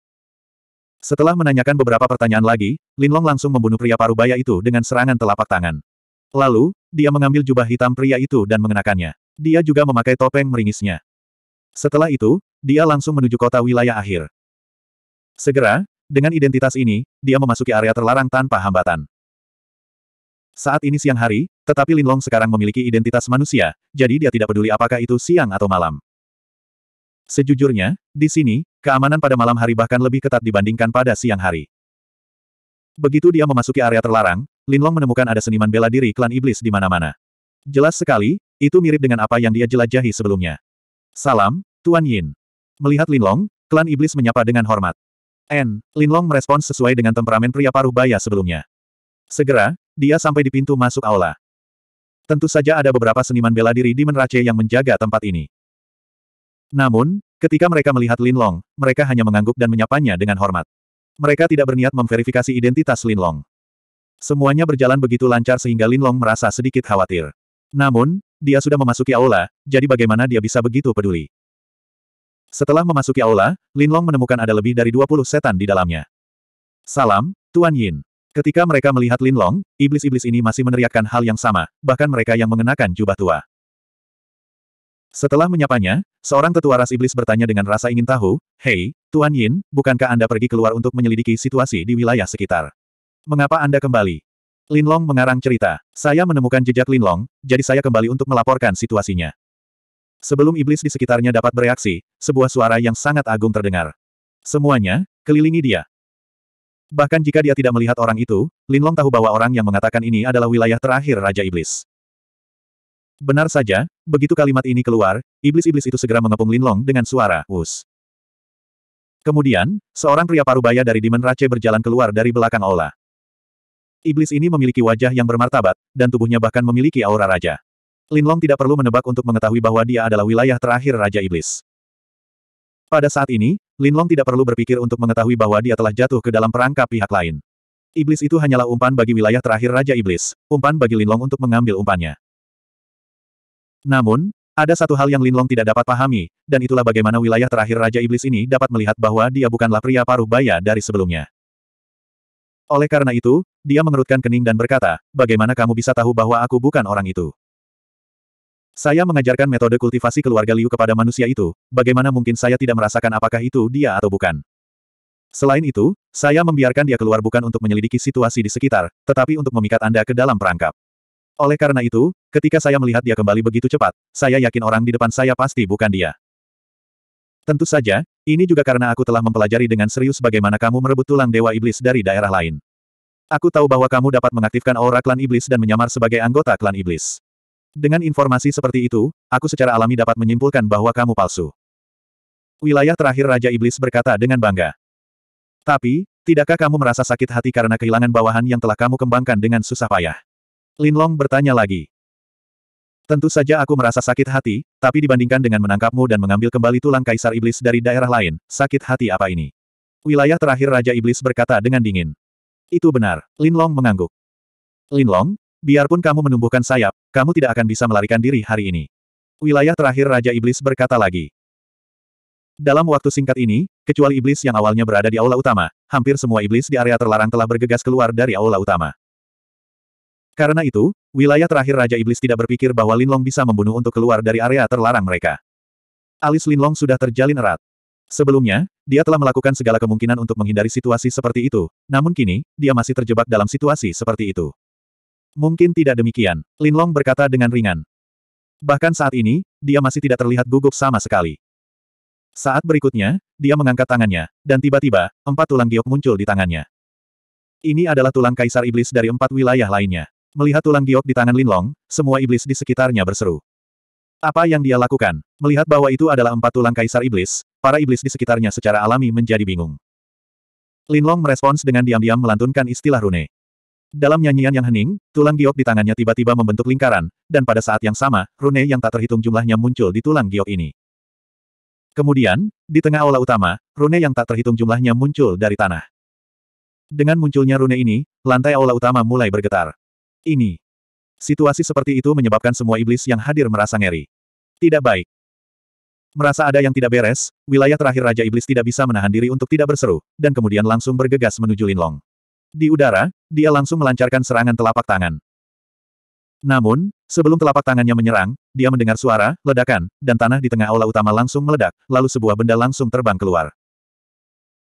Setelah menanyakan beberapa pertanyaan lagi, Linlong langsung membunuh pria parubaya itu dengan serangan telapak tangan. Lalu, dia mengambil jubah hitam pria itu dan mengenakannya. Dia juga memakai topeng meringisnya. Setelah itu, dia langsung menuju kota wilayah akhir. Segera, dengan identitas ini, dia memasuki area terlarang tanpa hambatan. Saat ini siang hari, tetapi Linlong sekarang memiliki identitas manusia, jadi dia tidak peduli apakah itu siang atau malam. Sejujurnya, di sini, keamanan pada malam hari bahkan lebih ketat dibandingkan pada siang hari. Begitu dia memasuki area terlarang, Linlong menemukan ada seniman bela diri klan iblis di mana-mana. Jelas sekali, itu mirip dengan apa yang dia jelajahi sebelumnya. Salam, Tuan Yin. Melihat Linlong, klan iblis menyapa dengan hormat. N. Linlong merespons sesuai dengan temperamen pria paruh baya sebelumnya. Segera, dia sampai di pintu masuk aula. Tentu saja ada beberapa seniman bela diri di Menrace yang menjaga tempat ini. Namun, ketika mereka melihat Lin Long, mereka hanya mengangguk dan menyapanya dengan hormat. Mereka tidak berniat memverifikasi identitas Lin Long. Semuanya berjalan begitu lancar sehingga Lin Long merasa sedikit khawatir. Namun, dia sudah memasuki aula, jadi bagaimana dia bisa begitu peduli? Setelah memasuki aula, Lin Long menemukan ada lebih dari 20 setan di dalamnya. Salam, Tuan Yin. Ketika mereka melihat Lin Long, iblis-iblis ini masih meneriakkan hal yang sama, bahkan mereka yang mengenakan jubah tua. Setelah menyapanya, seorang tetua ras iblis bertanya dengan rasa ingin tahu, Hei, Tuan Yin, bukankah Anda pergi keluar untuk menyelidiki situasi di wilayah sekitar? Mengapa Anda kembali? Lin Long mengarang cerita, saya menemukan jejak Lin Long, jadi saya kembali untuk melaporkan situasinya. Sebelum iblis di sekitarnya dapat bereaksi, sebuah suara yang sangat agung terdengar. Semuanya, kelilingi dia. Bahkan jika dia tidak melihat orang itu, Linlong tahu bahwa orang yang mengatakan ini adalah wilayah terakhir Raja Iblis. Benar saja, begitu kalimat ini keluar, iblis-iblis itu segera mengepung Linlong dengan suara, Wus. Kemudian, seorang pria parubaya dari Demon Rache berjalan keluar dari belakang aula. Iblis ini memiliki wajah yang bermartabat, dan tubuhnya bahkan memiliki aura raja. Linlong tidak perlu menebak untuk mengetahui bahwa dia adalah wilayah terakhir Raja Iblis. Pada saat ini, Linlong tidak perlu berpikir untuk mengetahui bahwa dia telah jatuh ke dalam perangkap pihak lain. Iblis itu hanyalah umpan bagi wilayah terakhir Raja Iblis, umpan bagi Linlong untuk mengambil umpannya. Namun, ada satu hal yang Linlong tidak dapat pahami, dan itulah bagaimana wilayah terakhir Raja Iblis ini dapat melihat bahwa dia bukanlah pria paruh baya dari sebelumnya. Oleh karena itu, dia mengerutkan kening dan berkata, bagaimana kamu bisa tahu bahwa aku bukan orang itu? Saya mengajarkan metode kultivasi keluarga Liu kepada manusia itu, bagaimana mungkin saya tidak merasakan apakah itu dia atau bukan. Selain itu, saya membiarkan dia keluar bukan untuk menyelidiki situasi di sekitar, tetapi untuk memikat Anda ke dalam perangkap. Oleh karena itu, ketika saya melihat dia kembali begitu cepat, saya yakin orang di depan saya pasti bukan dia. Tentu saja, ini juga karena aku telah mempelajari dengan serius bagaimana kamu merebut tulang dewa iblis dari daerah lain. Aku tahu bahwa kamu dapat mengaktifkan aura klan iblis dan menyamar sebagai anggota klan iblis. Dengan informasi seperti itu, aku secara alami dapat menyimpulkan bahwa kamu palsu. Wilayah terakhir Raja Iblis berkata dengan bangga. Tapi, tidakkah kamu merasa sakit hati karena kehilangan bawahan yang telah kamu kembangkan dengan susah payah? Linlong bertanya lagi. Tentu saja aku merasa sakit hati, tapi dibandingkan dengan menangkapmu dan mengambil kembali tulang kaisar iblis dari daerah lain, sakit hati apa ini? Wilayah terakhir Raja Iblis berkata dengan dingin. Itu benar, Linlong mengangguk. Linlong, Biarpun kamu menumbuhkan sayap, kamu tidak akan bisa melarikan diri hari ini. Wilayah terakhir Raja Iblis berkata lagi. Dalam waktu singkat ini, kecuali iblis yang awalnya berada di aula utama, hampir semua iblis di area terlarang telah bergegas keluar dari aula utama. Karena itu, wilayah terakhir Raja Iblis tidak berpikir bahwa Linlong bisa membunuh untuk keluar dari area terlarang mereka. Alis Linlong sudah terjalin erat. Sebelumnya, dia telah melakukan segala kemungkinan untuk menghindari situasi seperti itu, namun kini, dia masih terjebak dalam situasi seperti itu. Mungkin tidak demikian, Linlong berkata dengan ringan. Bahkan saat ini, dia masih tidak terlihat gugup sama sekali. Saat berikutnya, dia mengangkat tangannya, dan tiba-tiba, empat tulang giok muncul di tangannya. Ini adalah tulang kaisar iblis dari empat wilayah lainnya. Melihat tulang giok di tangan Linlong, semua iblis di sekitarnya berseru. Apa yang dia lakukan? Melihat bahwa itu adalah empat tulang kaisar iblis, para iblis di sekitarnya secara alami menjadi bingung. Linlong merespons dengan diam-diam melantunkan istilah rune. Dalam nyanyian yang hening, tulang giok di tangannya tiba-tiba membentuk lingkaran, dan pada saat yang sama, rune yang tak terhitung jumlahnya muncul di tulang giok ini. Kemudian, di tengah aula utama, rune yang tak terhitung jumlahnya muncul dari tanah. Dengan munculnya rune ini, lantai aula utama mulai bergetar. Ini. Situasi seperti itu menyebabkan semua iblis yang hadir merasa ngeri. Tidak baik. Merasa ada yang tidak beres, wilayah terakhir Raja Iblis tidak bisa menahan diri untuk tidak berseru, dan kemudian langsung bergegas menuju Linlong. Di udara, dia langsung melancarkan serangan telapak tangan. Namun, sebelum telapak tangannya menyerang, dia mendengar suara, ledakan, dan tanah di tengah aula utama langsung meledak, lalu sebuah benda langsung terbang keluar.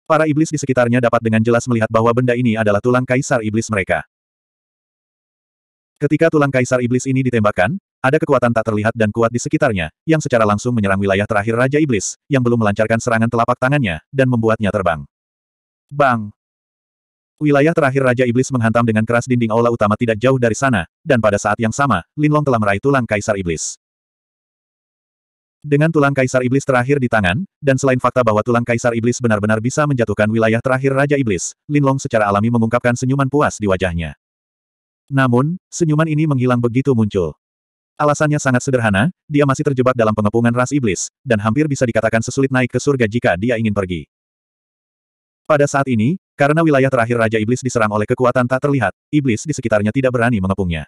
Para iblis di sekitarnya dapat dengan jelas melihat bahwa benda ini adalah tulang kaisar iblis mereka. Ketika tulang kaisar iblis ini ditembakkan, ada kekuatan tak terlihat dan kuat di sekitarnya, yang secara langsung menyerang wilayah terakhir Raja Iblis, yang belum melancarkan serangan telapak tangannya, dan membuatnya terbang. Bang! Wilayah terakhir Raja Iblis menghantam dengan keras dinding aula utama tidak jauh dari sana, dan pada saat yang sama, Linlong telah meraih tulang Kaisar Iblis. Dengan tulang Kaisar Iblis terakhir di tangan, dan selain fakta bahwa tulang Kaisar Iblis benar-benar bisa menjatuhkan wilayah terakhir Raja Iblis, Linlong secara alami mengungkapkan senyuman puas di wajahnya. Namun, senyuman ini menghilang begitu muncul. Alasannya sangat sederhana, dia masih terjebak dalam pengepungan ras iblis, dan hampir bisa dikatakan sesulit naik ke surga jika dia ingin pergi. Pada saat ini, karena wilayah terakhir Raja Iblis diserang oleh kekuatan tak terlihat, iblis di sekitarnya tidak berani mengepungnya.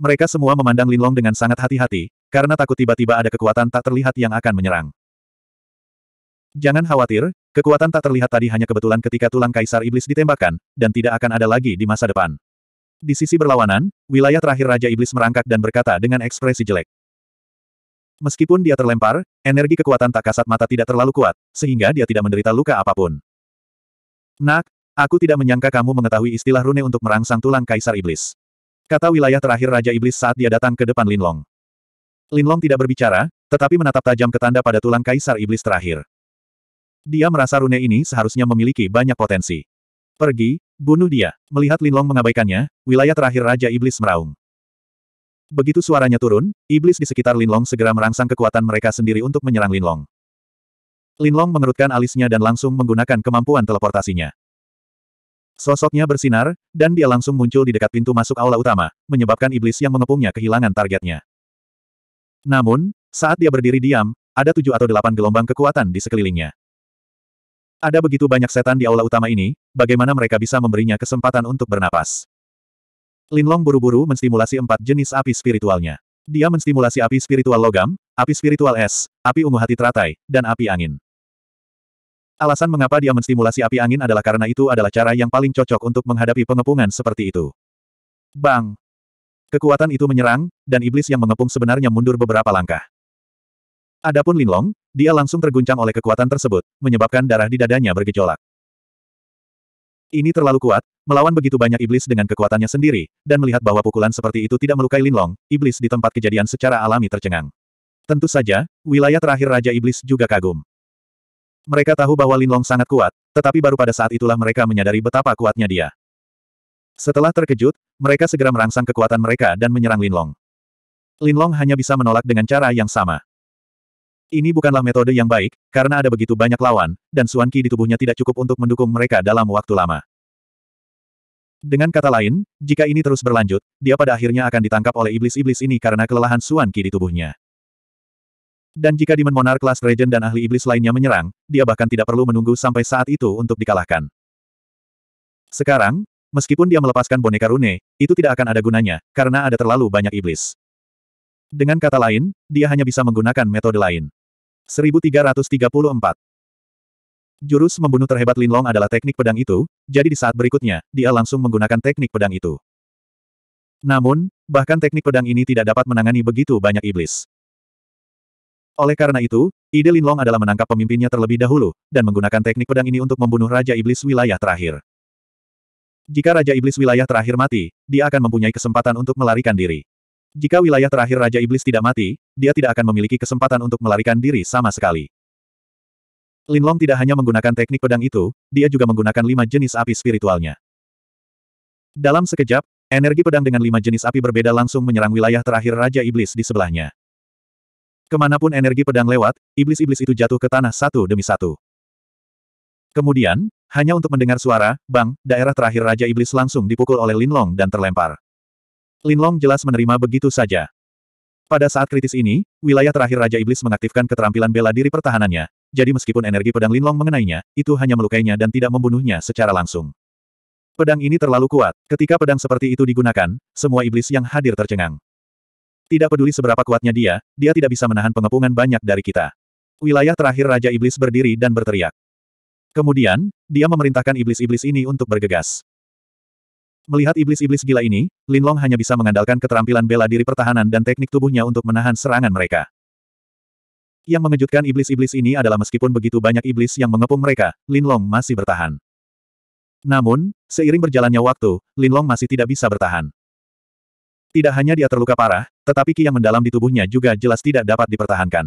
Mereka semua memandang Linlong dengan sangat hati-hati, karena takut tiba-tiba ada kekuatan tak terlihat yang akan menyerang. Jangan khawatir, kekuatan tak terlihat tadi hanya kebetulan ketika tulang kaisar iblis ditembakkan, dan tidak akan ada lagi di masa depan. Di sisi berlawanan, wilayah terakhir Raja Iblis merangkak dan berkata dengan ekspresi jelek. Meskipun dia terlempar, energi kekuatan tak kasat mata tidak terlalu kuat, sehingga dia tidak menderita luka apapun. Nak, aku tidak menyangka kamu mengetahui istilah rune untuk merangsang tulang kaisar iblis. Kata wilayah terakhir Raja Iblis saat dia datang ke depan Linlong. Linlong tidak berbicara, tetapi menatap tajam ke tanda pada tulang kaisar iblis terakhir. Dia merasa rune ini seharusnya memiliki banyak potensi. Pergi, bunuh dia. Melihat Linlong mengabaikannya, wilayah terakhir Raja Iblis meraung. Begitu suaranya turun, iblis di sekitar Linlong segera merangsang kekuatan mereka sendiri untuk menyerang Linlong. Linlong mengerutkan alisnya dan langsung menggunakan kemampuan teleportasinya. Sosoknya bersinar, dan dia langsung muncul di dekat pintu masuk aula utama, menyebabkan iblis yang mengepungnya kehilangan targetnya. Namun, saat dia berdiri diam, ada tujuh atau delapan gelombang kekuatan di sekelilingnya. Ada begitu banyak setan di aula utama ini, bagaimana mereka bisa memberinya kesempatan untuk bernapas? Linlong buru-buru menstimulasi empat jenis api spiritualnya. Dia menstimulasi api spiritual logam, api spiritual es, api ungu hati teratai, dan api angin. Alasan mengapa dia menstimulasi api angin adalah karena itu adalah cara yang paling cocok untuk menghadapi pengepungan seperti itu. Bang! Kekuatan itu menyerang, dan iblis yang mengepung sebenarnya mundur beberapa langkah. Adapun Linlong, dia langsung terguncang oleh kekuatan tersebut, menyebabkan darah di dadanya bergejolak. Ini terlalu kuat, melawan begitu banyak iblis dengan kekuatannya sendiri, dan melihat bahwa pukulan seperti itu tidak melukai Linlong, iblis di tempat kejadian secara alami tercengang. Tentu saja, wilayah terakhir Raja Iblis juga kagum. Mereka tahu bahwa Linlong sangat kuat, tetapi baru pada saat itulah mereka menyadari betapa kuatnya dia. Setelah terkejut, mereka segera merangsang kekuatan mereka dan menyerang Linlong. Linlong hanya bisa menolak dengan cara yang sama. Ini bukanlah metode yang baik, karena ada begitu banyak lawan, dan Suan Qi di tubuhnya tidak cukup untuk mendukung mereka dalam waktu lama. Dengan kata lain, jika ini terus berlanjut, dia pada akhirnya akan ditangkap oleh iblis-iblis ini karena kelelahan Suan Qi di tubuhnya. Dan jika Demon Monarch kelas Regent dan ahli iblis lainnya menyerang, dia bahkan tidak perlu menunggu sampai saat itu untuk dikalahkan. Sekarang, meskipun dia melepaskan boneka rune, itu tidak akan ada gunanya, karena ada terlalu banyak iblis. Dengan kata lain, dia hanya bisa menggunakan metode lain. 1334 Jurus membunuh terhebat Linlong adalah teknik pedang itu, jadi di saat berikutnya, dia langsung menggunakan teknik pedang itu. Namun, bahkan teknik pedang ini tidak dapat menangani begitu banyak iblis. Oleh karena itu, ide Linlong adalah menangkap pemimpinnya terlebih dahulu, dan menggunakan teknik pedang ini untuk membunuh Raja Iblis wilayah terakhir. Jika Raja Iblis wilayah terakhir mati, dia akan mempunyai kesempatan untuk melarikan diri. Jika wilayah terakhir Raja Iblis tidak mati, dia tidak akan memiliki kesempatan untuk melarikan diri sama sekali. Linlong tidak hanya menggunakan teknik pedang itu, dia juga menggunakan lima jenis api spiritualnya. Dalam sekejap, energi pedang dengan lima jenis api berbeda langsung menyerang wilayah terakhir Raja Iblis di sebelahnya. Kemanapun energi pedang lewat, iblis-iblis itu jatuh ke tanah satu demi satu. Kemudian, hanya untuk mendengar suara, bang, daerah terakhir Raja Iblis langsung dipukul oleh Linlong dan terlempar. Linlong jelas menerima begitu saja. Pada saat kritis ini, wilayah terakhir Raja Iblis mengaktifkan keterampilan bela diri pertahanannya, jadi meskipun energi pedang Linlong mengenainya, itu hanya melukainya dan tidak membunuhnya secara langsung. Pedang ini terlalu kuat. Ketika pedang seperti itu digunakan, semua iblis yang hadir tercengang. Tidak peduli seberapa kuatnya dia, dia tidak bisa menahan pengepungan banyak dari kita. Wilayah terakhir Raja Iblis berdiri dan berteriak. Kemudian, dia memerintahkan iblis-iblis ini untuk bergegas. Melihat iblis-iblis gila ini, Linlong hanya bisa mengandalkan keterampilan bela diri pertahanan dan teknik tubuhnya untuk menahan serangan mereka. Yang mengejutkan iblis-iblis ini adalah meskipun begitu banyak iblis yang mengepung mereka, Linlong masih bertahan. Namun, seiring berjalannya waktu, Linlong masih tidak bisa bertahan. Tidak hanya dia terluka parah, tetapi ki yang mendalam di tubuhnya juga jelas tidak dapat dipertahankan.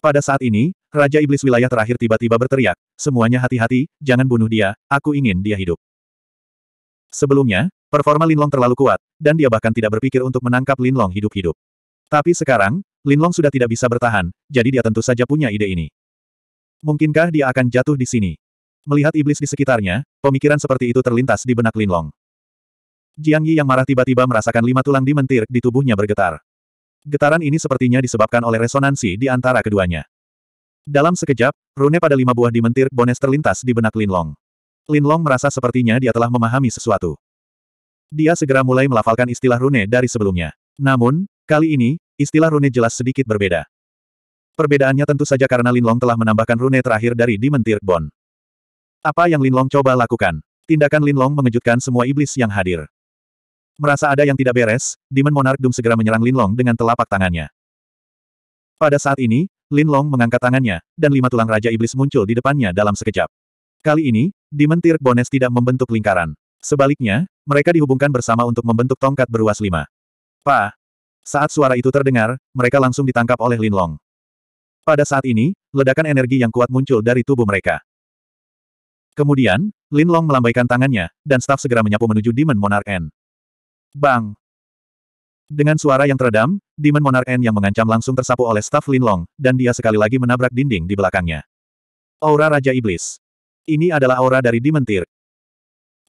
Pada saat ini, Raja Iblis wilayah terakhir tiba-tiba berteriak, semuanya hati-hati, jangan bunuh dia, aku ingin dia hidup. Sebelumnya, performa Linlong terlalu kuat, dan dia bahkan tidak berpikir untuk menangkap Linlong hidup-hidup. Tapi sekarang, Linlong sudah tidak bisa bertahan, jadi dia tentu saja punya ide ini. Mungkinkah dia akan jatuh di sini? Melihat iblis di sekitarnya, pemikiran seperti itu terlintas di benak Linlong. Jiang Yi yang marah tiba-tiba merasakan lima tulang di mentir di tubuhnya bergetar. Getaran ini sepertinya disebabkan oleh resonansi di antara keduanya. Dalam sekejap, rune pada lima buah di mentir bones terlintas di benak Lin Long. Lin Long merasa sepertinya dia telah memahami sesuatu. Dia segera mulai melafalkan istilah rune dari sebelumnya. Namun, kali ini, istilah rune jelas sedikit berbeda. Perbedaannya tentu saja karena Lin Long telah menambahkan rune terakhir dari di mentir bon. Apa yang Lin Long coba lakukan? Tindakan Lin Long mengejutkan semua iblis yang hadir. Merasa ada yang tidak beres, Demon Monarch Doom segera menyerang Linlong dengan telapak tangannya. Pada saat ini, Linlong mengangkat tangannya, dan lima tulang Raja Iblis muncul di depannya dalam sekejap. Kali ini, Demon Tirk Bones tidak membentuk lingkaran. Sebaliknya, mereka dihubungkan bersama untuk membentuk tongkat beruas lima. Pa! Saat suara itu terdengar, mereka langsung ditangkap oleh Linlong. Pada saat ini, ledakan energi yang kuat muncul dari tubuh mereka. Kemudian, Linlong melambaikan tangannya, dan staf segera menyapu menuju Demon Monarch N. Bang! Dengan suara yang teredam, Demon Monarch N yang mengancam langsung tersapu oleh staf Linlong, dan dia sekali lagi menabrak dinding di belakangnya. Aura Raja Iblis. Ini adalah aura dari Demon Tear.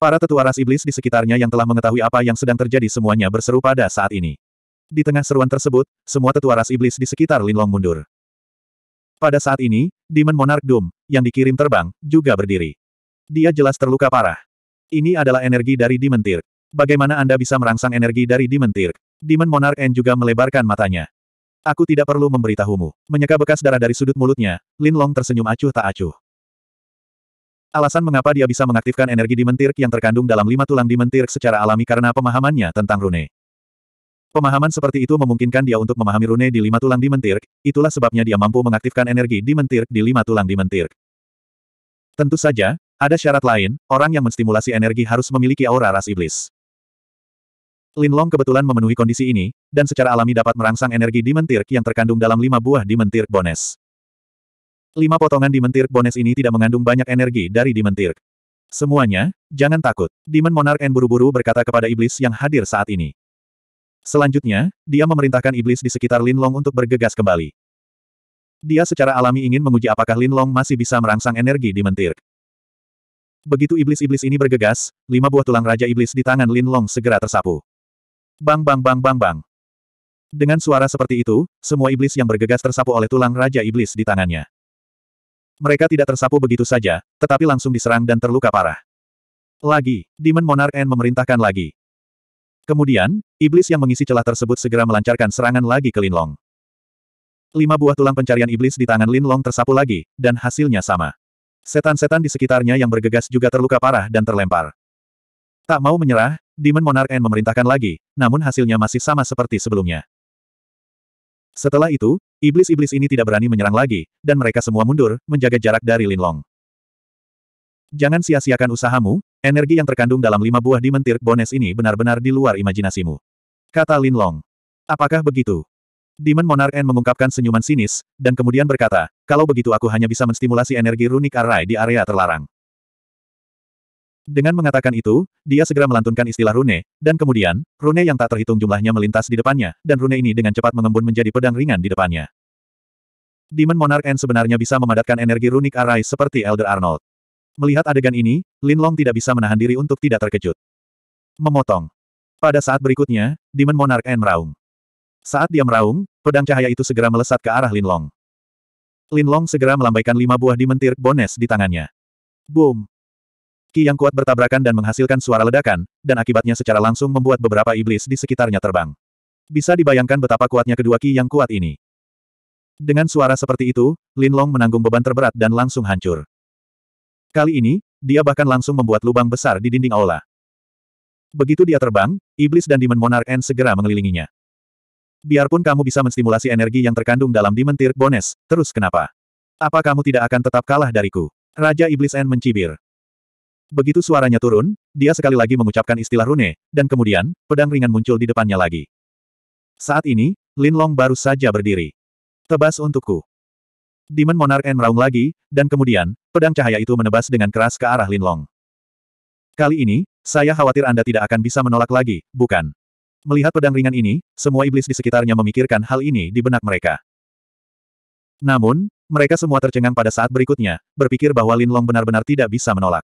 Para tetua ras iblis di sekitarnya yang telah mengetahui apa yang sedang terjadi semuanya berseru pada saat ini. Di tengah seruan tersebut, semua tetua ras iblis di sekitar Linlong mundur. Pada saat ini, Demon Monarch Doom, yang dikirim terbang, juga berdiri. Dia jelas terluka parah. Ini adalah energi dari Demon Tear. Bagaimana Anda bisa merangsang energi dari Demon Tirk? Demon Monarch N juga melebarkan matanya. Aku tidak perlu memberitahumu. Menyeka bekas darah dari sudut mulutnya, Lin Long tersenyum acuh tak acuh. Alasan mengapa dia bisa mengaktifkan energi Demon Tirk yang terkandung dalam lima tulang Demon Tirk secara alami karena pemahamannya tentang rune. Pemahaman seperti itu memungkinkan dia untuk memahami rune di lima tulang Demon Tirk, itulah sebabnya dia mampu mengaktifkan energi Demon Tirk di lima tulang Demon Tirk. Tentu saja, ada syarat lain, orang yang menstimulasi energi harus memiliki aura ras iblis. Linlong kebetulan memenuhi kondisi ini, dan secara alami dapat merangsang energi dimentir yang terkandung dalam lima buah mentirk bones. Lima potongan mentirk bones ini tidak mengandung banyak energi dari mentirk. Semuanya, jangan takut. Demon Monarch N buru-buru berkata kepada iblis yang hadir saat ini. Selanjutnya, dia memerintahkan iblis di sekitar Linlong untuk bergegas kembali. Dia secara alami ingin menguji apakah Linlong masih bisa merangsang energi di mentirk. Begitu iblis-iblis ini bergegas, lima buah tulang Raja Iblis di tangan Linlong segera tersapu. Bang bang bang bang bang. Dengan suara seperti itu, semua iblis yang bergegas tersapu oleh tulang Raja Iblis di tangannya. Mereka tidak tersapu begitu saja, tetapi langsung diserang dan terluka parah. Lagi, Demon Monarch N memerintahkan lagi. Kemudian, iblis yang mengisi celah tersebut segera melancarkan serangan lagi ke Linlong. Lima buah tulang pencarian iblis di tangan Linlong tersapu lagi, dan hasilnya sama. Setan-setan di sekitarnya yang bergegas juga terluka parah dan terlempar. Tak mau menyerah, Demon Monarch N memerintahkan lagi, namun hasilnya masih sama seperti sebelumnya. Setelah itu, iblis-iblis ini tidak berani menyerang lagi, dan mereka semua mundur, menjaga jarak dari Lin Long. Jangan sia-siakan usahamu, energi yang terkandung dalam lima buah Demon Tirk Bones ini benar-benar di luar imajinasimu. Kata Lin Long. Apakah begitu? Demon Monarch N mengungkapkan senyuman sinis, dan kemudian berkata, kalau begitu aku hanya bisa menstimulasi energi runik arai di area terlarang. Dengan mengatakan itu, dia segera melantunkan istilah rune, dan kemudian, rune yang tak terhitung jumlahnya melintas di depannya, dan rune ini dengan cepat mengembun menjadi pedang ringan di depannya. Demon Monarch N sebenarnya bisa memadatkan energi runik arai seperti Elder Arnold. Melihat adegan ini, Lin Long tidak bisa menahan diri untuk tidak terkejut. Memotong. Pada saat berikutnya, Demon Monarch N meraung. Saat dia meraung, pedang cahaya itu segera melesat ke arah Lin Long. Lin Long segera melambaikan lima buah Demon dimentir bones di tangannya. Boom! Ki yang kuat bertabrakan dan menghasilkan suara ledakan, dan akibatnya secara langsung membuat beberapa iblis di sekitarnya terbang. Bisa dibayangkan betapa kuatnya kedua Ki yang kuat ini. Dengan suara seperti itu, Lin Long menanggung beban terberat dan langsung hancur. Kali ini, dia bahkan langsung membuat lubang besar di dinding aula. Begitu dia terbang, iblis dan Demon Monarch N segera mengelilinginya. Biarpun kamu bisa menstimulasi energi yang terkandung dalam Demon Tirk Bones, terus kenapa? Apa kamu tidak akan tetap kalah dariku? Raja Iblis N mencibir. Begitu suaranya turun, dia sekali lagi mengucapkan istilah rune, dan kemudian, pedang ringan muncul di depannya lagi. Saat ini, Lin Long baru saja berdiri. Tebas untukku. Demon Monarch N meraung lagi, dan kemudian, pedang cahaya itu menebas dengan keras ke arah Lin Long. Kali ini, saya khawatir Anda tidak akan bisa menolak lagi, bukan? Melihat pedang ringan ini, semua iblis di sekitarnya memikirkan hal ini di benak mereka. Namun, mereka semua tercengang pada saat berikutnya, berpikir bahwa Lin Long benar-benar tidak bisa menolak.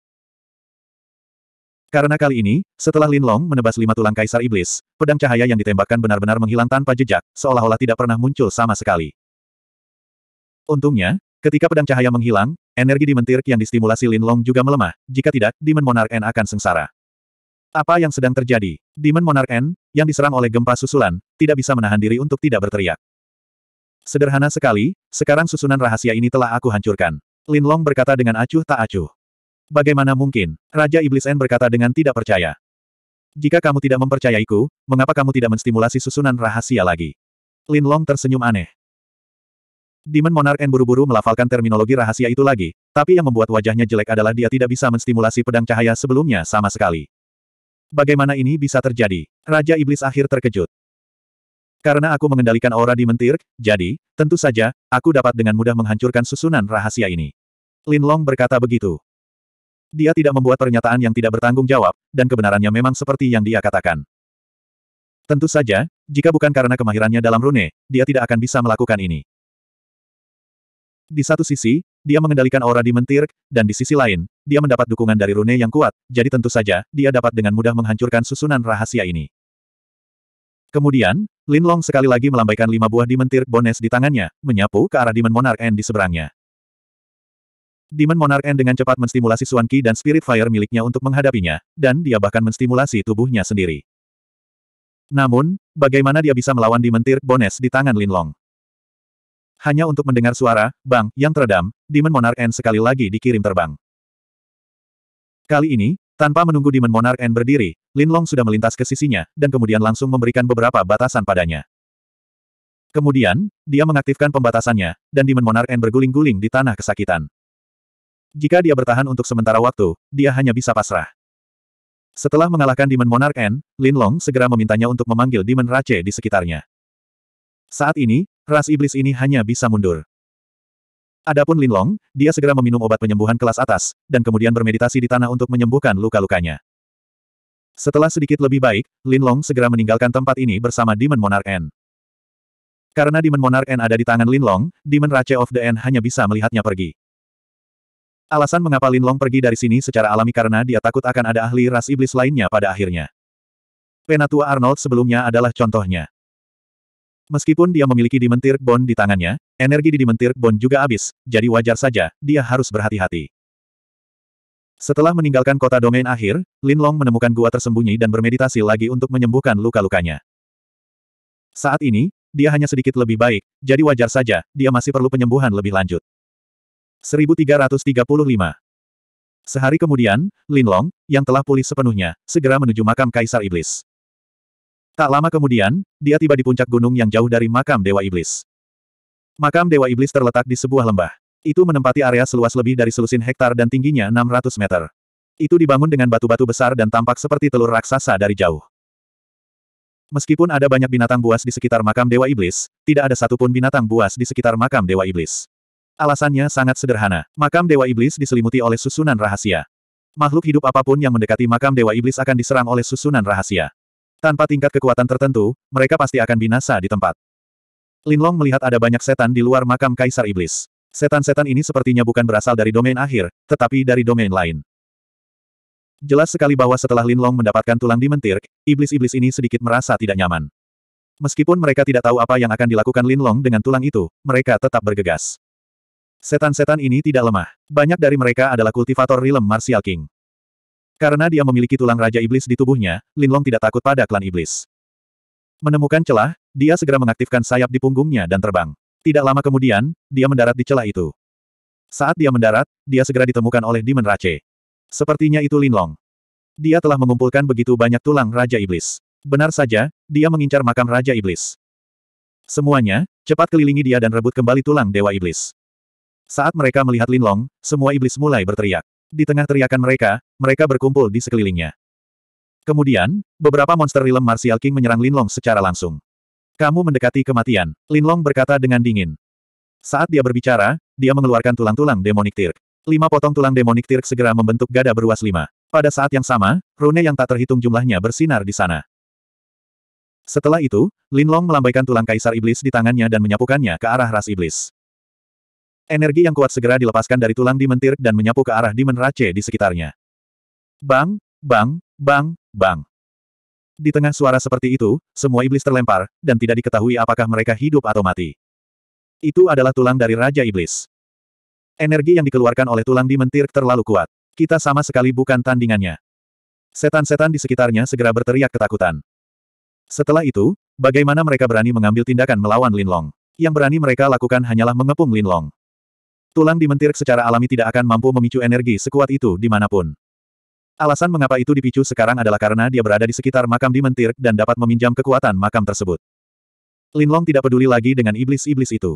Karena kali ini, setelah Lin Long menebas lima tulang kaisar iblis, pedang cahaya yang ditembakkan benar-benar menghilang tanpa jejak, seolah-olah tidak pernah muncul sama sekali. Untungnya, ketika pedang cahaya menghilang, energi di mentir yang distimulasi Lin Long juga melemah, jika tidak, Demon Monarch N akan sengsara. Apa yang sedang terjadi? Demon Monarch N, yang diserang oleh gempa susulan, tidak bisa menahan diri untuk tidak berteriak. Sederhana sekali, sekarang susunan rahasia ini telah aku hancurkan. Lin Long berkata dengan acuh tak acuh. Bagaimana mungkin? Raja Iblis N berkata dengan tidak percaya. Jika kamu tidak mempercayaiku, mengapa kamu tidak menstimulasi susunan rahasia lagi? Lin Long tersenyum aneh. Demon Monarch N buru-buru melafalkan terminologi rahasia itu lagi, tapi yang membuat wajahnya jelek adalah dia tidak bisa menstimulasi pedang cahaya sebelumnya sama sekali. Bagaimana ini bisa terjadi? Raja Iblis akhir terkejut. Karena aku mengendalikan aura di mentir, jadi, tentu saja, aku dapat dengan mudah menghancurkan susunan rahasia ini. Lin Long berkata begitu. Dia tidak membuat pernyataan yang tidak bertanggung jawab, dan kebenarannya memang seperti yang dia katakan. Tentu saja, jika bukan karena kemahirannya dalam rune, dia tidak akan bisa melakukan ini. Di satu sisi, dia mengendalikan aura di mentir, dan di sisi lain, dia mendapat dukungan dari rune yang kuat, jadi tentu saja, dia dapat dengan mudah menghancurkan susunan rahasia ini. Kemudian, Lin Long sekali lagi melambaikan lima buah di mentirk bones di tangannya, menyapu ke arah Demon Monarch N di seberangnya. Demon Monarch N dengan cepat menstimulasi Xuan Qi dan Spirit Fire miliknya untuk menghadapinya, dan dia bahkan menstimulasi tubuhnya sendiri. Namun, bagaimana dia bisa melawan Demon Tirk Bones di tangan Lin Long? Hanya untuk mendengar suara, bang, yang teredam, Demon Monarch N sekali lagi dikirim terbang. Kali ini, tanpa menunggu Demon Monarch N berdiri, Lin Long sudah melintas ke sisinya, dan kemudian langsung memberikan beberapa batasan padanya. Kemudian, dia mengaktifkan pembatasannya, dan Demon Monarch N berguling-guling di tanah kesakitan. Jika dia bertahan untuk sementara waktu, dia hanya bisa pasrah. Setelah mengalahkan Demon Monarch N, Lin Long segera memintanya untuk memanggil Demon Rache di sekitarnya. Saat ini, ras iblis ini hanya bisa mundur. Adapun Lin Long, dia segera meminum obat penyembuhan kelas atas, dan kemudian bermeditasi di tanah untuk menyembuhkan luka-lukanya. Setelah sedikit lebih baik, Lin Long segera meninggalkan tempat ini bersama Demon Monarch N. Karena Demon Monarch N ada di tangan Lin Long, Demon Rache of the N hanya bisa melihatnya pergi. Alasan mengapa Lin Long pergi dari sini secara alami karena dia takut akan ada ahli ras iblis lainnya pada akhirnya. Penatua Arnold sebelumnya adalah contohnya. Meskipun dia memiliki Dimentir Bond di tangannya, energi di Dimentir Bond juga habis, jadi wajar saja, dia harus berhati-hati. Setelah meninggalkan kota domain akhir, Lin Long menemukan gua tersembunyi dan bermeditasi lagi untuk menyembuhkan luka-lukanya. Saat ini, dia hanya sedikit lebih baik, jadi wajar saja, dia masih perlu penyembuhan lebih lanjut. 1335. Sehari kemudian, Lin Long yang telah pulih sepenuhnya, segera menuju makam Kaisar Iblis. Tak lama kemudian, dia tiba di puncak gunung yang jauh dari makam Dewa Iblis. Makam Dewa Iblis terletak di sebuah lembah. Itu menempati area seluas lebih dari selusin hektar dan tingginya 600 meter. Itu dibangun dengan batu-batu besar dan tampak seperti telur raksasa dari jauh. Meskipun ada banyak binatang buas di sekitar makam Dewa Iblis, tidak ada satupun binatang buas di sekitar makam Dewa Iblis. Alasannya sangat sederhana. Makam Dewa Iblis diselimuti oleh susunan rahasia. Makhluk hidup apapun yang mendekati makam Dewa Iblis akan diserang oleh susunan rahasia. Tanpa tingkat kekuatan tertentu, mereka pasti akan binasa di tempat. Linlong melihat ada banyak setan di luar makam Kaisar Iblis. Setan-setan ini sepertinya bukan berasal dari domain akhir, tetapi dari domain lain. Jelas sekali bahwa setelah Linlong mendapatkan tulang dimentir, iblis-iblis ini sedikit merasa tidak nyaman. Meskipun mereka tidak tahu apa yang akan dilakukan Linlong dengan tulang itu, mereka tetap bergegas. Setan-setan ini tidak lemah. Banyak dari mereka adalah kultivator rilem Martial King. Karena dia memiliki tulang Raja Iblis di tubuhnya, Linlong tidak takut pada klan Iblis. Menemukan celah, dia segera mengaktifkan sayap di punggungnya dan terbang. Tidak lama kemudian, dia mendarat di celah itu. Saat dia mendarat, dia segera ditemukan oleh Demon Rache. Sepertinya itu Linlong. Dia telah mengumpulkan begitu banyak tulang Raja Iblis. Benar saja, dia mengincar makam Raja Iblis. Semuanya, cepat kelilingi dia dan rebut kembali tulang Dewa Iblis. Saat mereka melihat Linlong, semua iblis mulai berteriak. Di tengah teriakan mereka, mereka berkumpul di sekelilingnya. Kemudian, beberapa monster realm Martial King menyerang Linlong secara langsung. Kamu mendekati kematian, Linlong berkata dengan dingin. Saat dia berbicara, dia mengeluarkan tulang-tulang demonic tirk. Lima potong tulang demonic tirk segera membentuk gada beruas lima. Pada saat yang sama, rune yang tak terhitung jumlahnya bersinar di sana. Setelah itu, Linlong melambaikan tulang kaisar iblis di tangannya dan menyapukannya ke arah ras iblis. Energi yang kuat segera dilepaskan dari tulang di mentir dan menyapu ke arah di Race di sekitarnya. Bang, bang, bang, bang. Di tengah suara seperti itu, semua iblis terlempar, dan tidak diketahui apakah mereka hidup atau mati. Itu adalah tulang dari Raja Iblis. Energi yang dikeluarkan oleh tulang di mentir terlalu kuat. Kita sama sekali bukan tandingannya. Setan-setan di sekitarnya segera berteriak ketakutan. Setelah itu, bagaimana mereka berani mengambil tindakan melawan Linlong? Yang berani mereka lakukan hanyalah mengepung Linlong. Tulang di Mentirk secara alami tidak akan mampu memicu energi sekuat itu dimanapun. Alasan mengapa itu dipicu sekarang adalah karena dia berada di sekitar makam di Mentirk dan dapat meminjam kekuatan makam tersebut. Linlong tidak peduli lagi dengan iblis-iblis itu.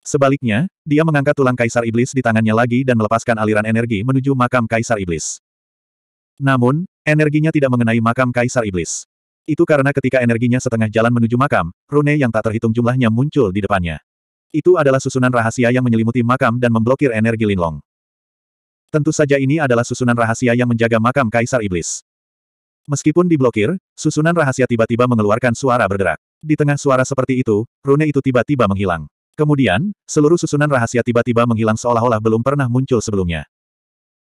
Sebaliknya, dia mengangkat tulang kaisar iblis di tangannya lagi dan melepaskan aliran energi menuju makam kaisar iblis. Namun, energinya tidak mengenai makam kaisar iblis. Itu karena ketika energinya setengah jalan menuju makam, rune yang tak terhitung jumlahnya muncul di depannya. Itu adalah susunan rahasia yang menyelimuti makam dan memblokir energi Linlong. Tentu saja ini adalah susunan rahasia yang menjaga makam Kaisar Iblis. Meskipun diblokir, susunan rahasia tiba-tiba mengeluarkan suara berderak. Di tengah suara seperti itu, rune itu tiba-tiba menghilang. Kemudian, seluruh susunan rahasia tiba-tiba menghilang seolah-olah belum pernah muncul sebelumnya.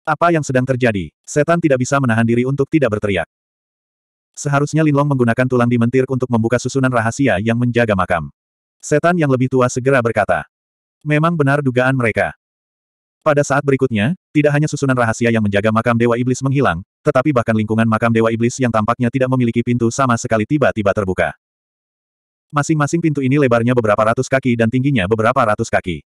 Apa yang sedang terjadi? Setan tidak bisa menahan diri untuk tidak berteriak. Seharusnya Linlong menggunakan tulang dimentir untuk membuka susunan rahasia yang menjaga makam. Setan yang lebih tua segera berkata. Memang benar dugaan mereka. Pada saat berikutnya, tidak hanya susunan rahasia yang menjaga makam Dewa Iblis menghilang, tetapi bahkan lingkungan makam Dewa Iblis yang tampaknya tidak memiliki pintu sama sekali tiba-tiba terbuka. Masing-masing pintu ini lebarnya beberapa ratus kaki dan tingginya beberapa ratus kaki.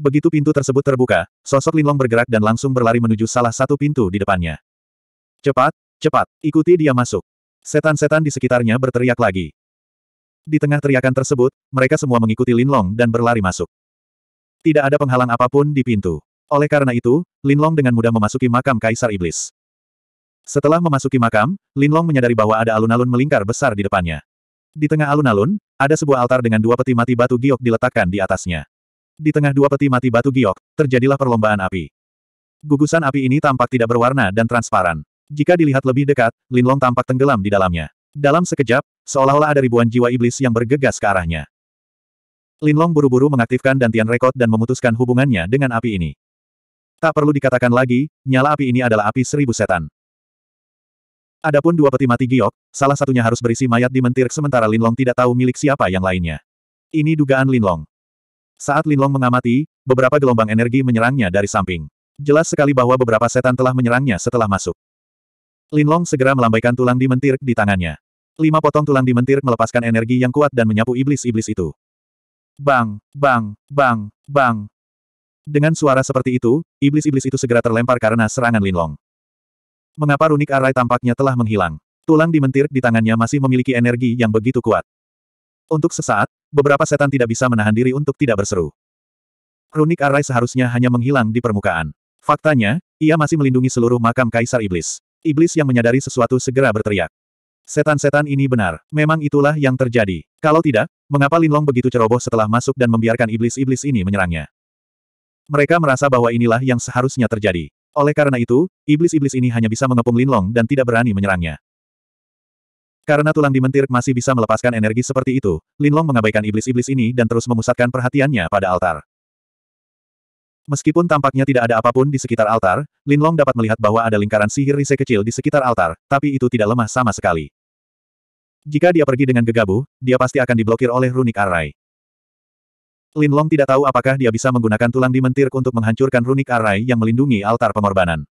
Begitu pintu tersebut terbuka, sosok Linlong bergerak dan langsung berlari menuju salah satu pintu di depannya. Cepat, cepat, ikuti dia masuk. Setan-setan di sekitarnya berteriak lagi. Di tengah teriakan tersebut, mereka semua mengikuti Linlong dan berlari masuk. Tidak ada penghalang apapun di pintu. Oleh karena itu, Linlong dengan mudah memasuki makam Kaisar Iblis. Setelah memasuki makam, Linlong menyadari bahwa ada alun-alun melingkar besar di depannya. Di tengah alun-alun, ada sebuah altar dengan dua peti mati batu giok diletakkan di atasnya. Di tengah dua peti mati batu giok, terjadilah perlombaan api. Gugusan api ini tampak tidak berwarna dan transparan. Jika dilihat lebih dekat, Linlong tampak tenggelam di dalamnya. Dalam sekejap, seolah-olah ada ribuan jiwa iblis yang bergegas ke arahnya. Linlong buru-buru mengaktifkan dantian rekod dan memutuskan hubungannya dengan api ini. Tak perlu dikatakan lagi, nyala api ini adalah api seribu setan. Adapun dua peti mati giok, salah satunya harus berisi mayat di mentir sementara Linlong tidak tahu milik siapa yang lainnya. Ini dugaan Linlong. Saat Linlong mengamati, beberapa gelombang energi menyerangnya dari samping. Jelas sekali bahwa beberapa setan telah menyerangnya setelah masuk. Linlong segera melambaikan tulang di mentir di tangannya. Lima potong tulang di mentir melepaskan energi yang kuat dan menyapu iblis-iblis itu. Bang, bang, bang, bang. Dengan suara seperti itu, iblis-iblis itu segera terlempar karena serangan Linlong. Mengapa runik arai tampaknya telah menghilang? Tulang di mentir di tangannya masih memiliki energi yang begitu kuat. Untuk sesaat, beberapa setan tidak bisa menahan diri untuk tidak berseru. Runik arai seharusnya hanya menghilang di permukaan. Faktanya, ia masih melindungi seluruh makam Kaisar Iblis. Iblis yang menyadari sesuatu segera berteriak. Setan-setan ini benar, memang itulah yang terjadi. Kalau tidak, mengapa Linlong begitu ceroboh setelah masuk dan membiarkan iblis-iblis ini menyerangnya? Mereka merasa bahwa inilah yang seharusnya terjadi. Oleh karena itu, iblis-iblis ini hanya bisa mengepung Linlong dan tidak berani menyerangnya. Karena tulang dimentir masih bisa melepaskan energi seperti itu, Linlong mengabaikan iblis-iblis ini dan terus memusatkan perhatiannya pada altar. Meskipun tampaknya tidak ada apapun di sekitar altar, Lin Long dapat melihat bahwa ada lingkaran sihir rise kecil di sekitar altar, tapi itu tidak lemah sama sekali. Jika dia pergi dengan gegabah, dia pasti akan diblokir oleh runik Lin Long tidak tahu apakah dia bisa menggunakan tulang dimentir untuk menghancurkan runik arai yang melindungi altar pengorbanan.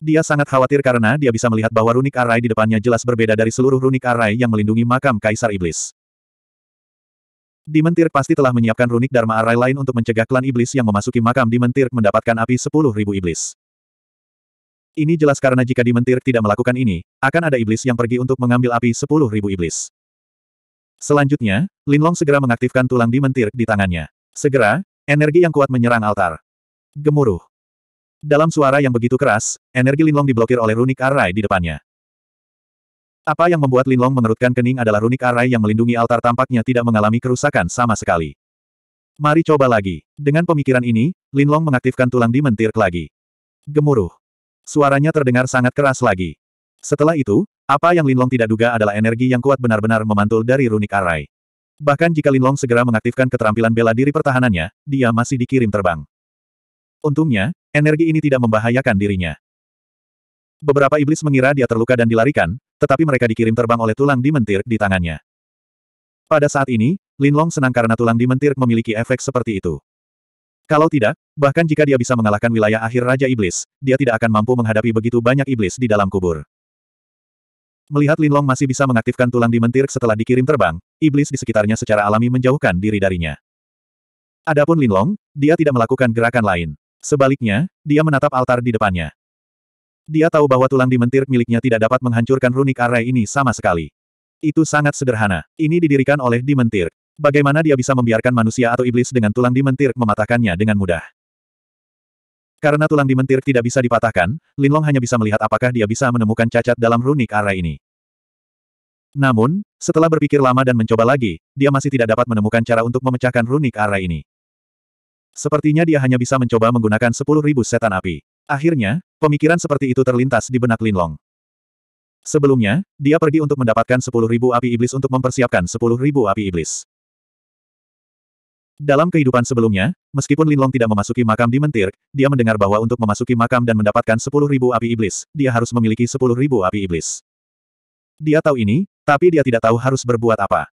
Dia sangat khawatir karena dia bisa melihat bahwa runik arai di depannya jelas berbeda dari seluruh runik arai yang melindungi makam Kaisar Iblis. Tirk pasti telah menyiapkan runik Dharma Arai lain untuk mencegah klan iblis yang memasuki makam Tirk mendapatkan api 10.000 iblis. Ini jelas karena jika Tirk tidak melakukan ini, akan ada iblis yang pergi untuk mengambil api 10.000 iblis. Selanjutnya, Linlong segera mengaktifkan tulang Tirk di tangannya. Segera, energi yang kuat menyerang altar. Gemuruh. Dalam suara yang begitu keras, energi Linlong diblokir oleh runik Arai di depannya. Apa yang membuat Linlong mengerutkan kening adalah runik arai yang melindungi altar tampaknya tidak mengalami kerusakan sama sekali. Mari coba lagi. Dengan pemikiran ini, Linlong mengaktifkan tulang di mentir lagi. Gemuruh. Suaranya terdengar sangat keras lagi. Setelah itu, apa yang Linlong tidak duga adalah energi yang kuat benar-benar memantul dari runik arai. Bahkan jika Linlong segera mengaktifkan keterampilan bela diri pertahanannya, dia masih dikirim terbang. Untungnya, energi ini tidak membahayakan dirinya. Beberapa iblis mengira dia terluka dan dilarikan, tetapi mereka dikirim terbang oleh tulang dimentir di tangannya. Pada saat ini, Linlong senang karena tulang dimentir memiliki efek seperti itu. Kalau tidak, bahkan jika dia bisa mengalahkan wilayah akhir Raja Iblis, dia tidak akan mampu menghadapi begitu banyak iblis di dalam kubur. Melihat Linlong masih bisa mengaktifkan tulang dimentir setelah dikirim terbang, iblis di sekitarnya secara alami menjauhkan diri darinya. Adapun Linlong, dia tidak melakukan gerakan lain. Sebaliknya, dia menatap altar di depannya. Dia tahu bahwa tulang di mentir miliknya tidak dapat menghancurkan runik array ini sama sekali. Itu sangat sederhana. Ini didirikan oleh di mentir. Bagaimana dia bisa membiarkan manusia atau iblis dengan tulang di mentir mematahkannya dengan mudah? Karena tulang di mentir tidak bisa dipatahkan, Linlong hanya bisa melihat apakah dia bisa menemukan cacat dalam runik array ini. Namun, setelah berpikir lama dan mencoba lagi, dia masih tidak dapat menemukan cara untuk memecahkan runik array ini. Sepertinya dia hanya bisa mencoba menggunakan 10.000 setan api. Akhirnya, Pemikiran seperti itu terlintas di benak Linlong. Sebelumnya, dia pergi untuk mendapatkan 10.000 api iblis untuk mempersiapkan 10.000 api iblis. Dalam kehidupan sebelumnya, meskipun Linlong tidak memasuki makam di Mentir, dia mendengar bahwa untuk memasuki makam dan mendapatkan 10.000 api iblis, dia harus memiliki 10.000 api iblis. Dia tahu ini, tapi dia tidak tahu harus berbuat apa.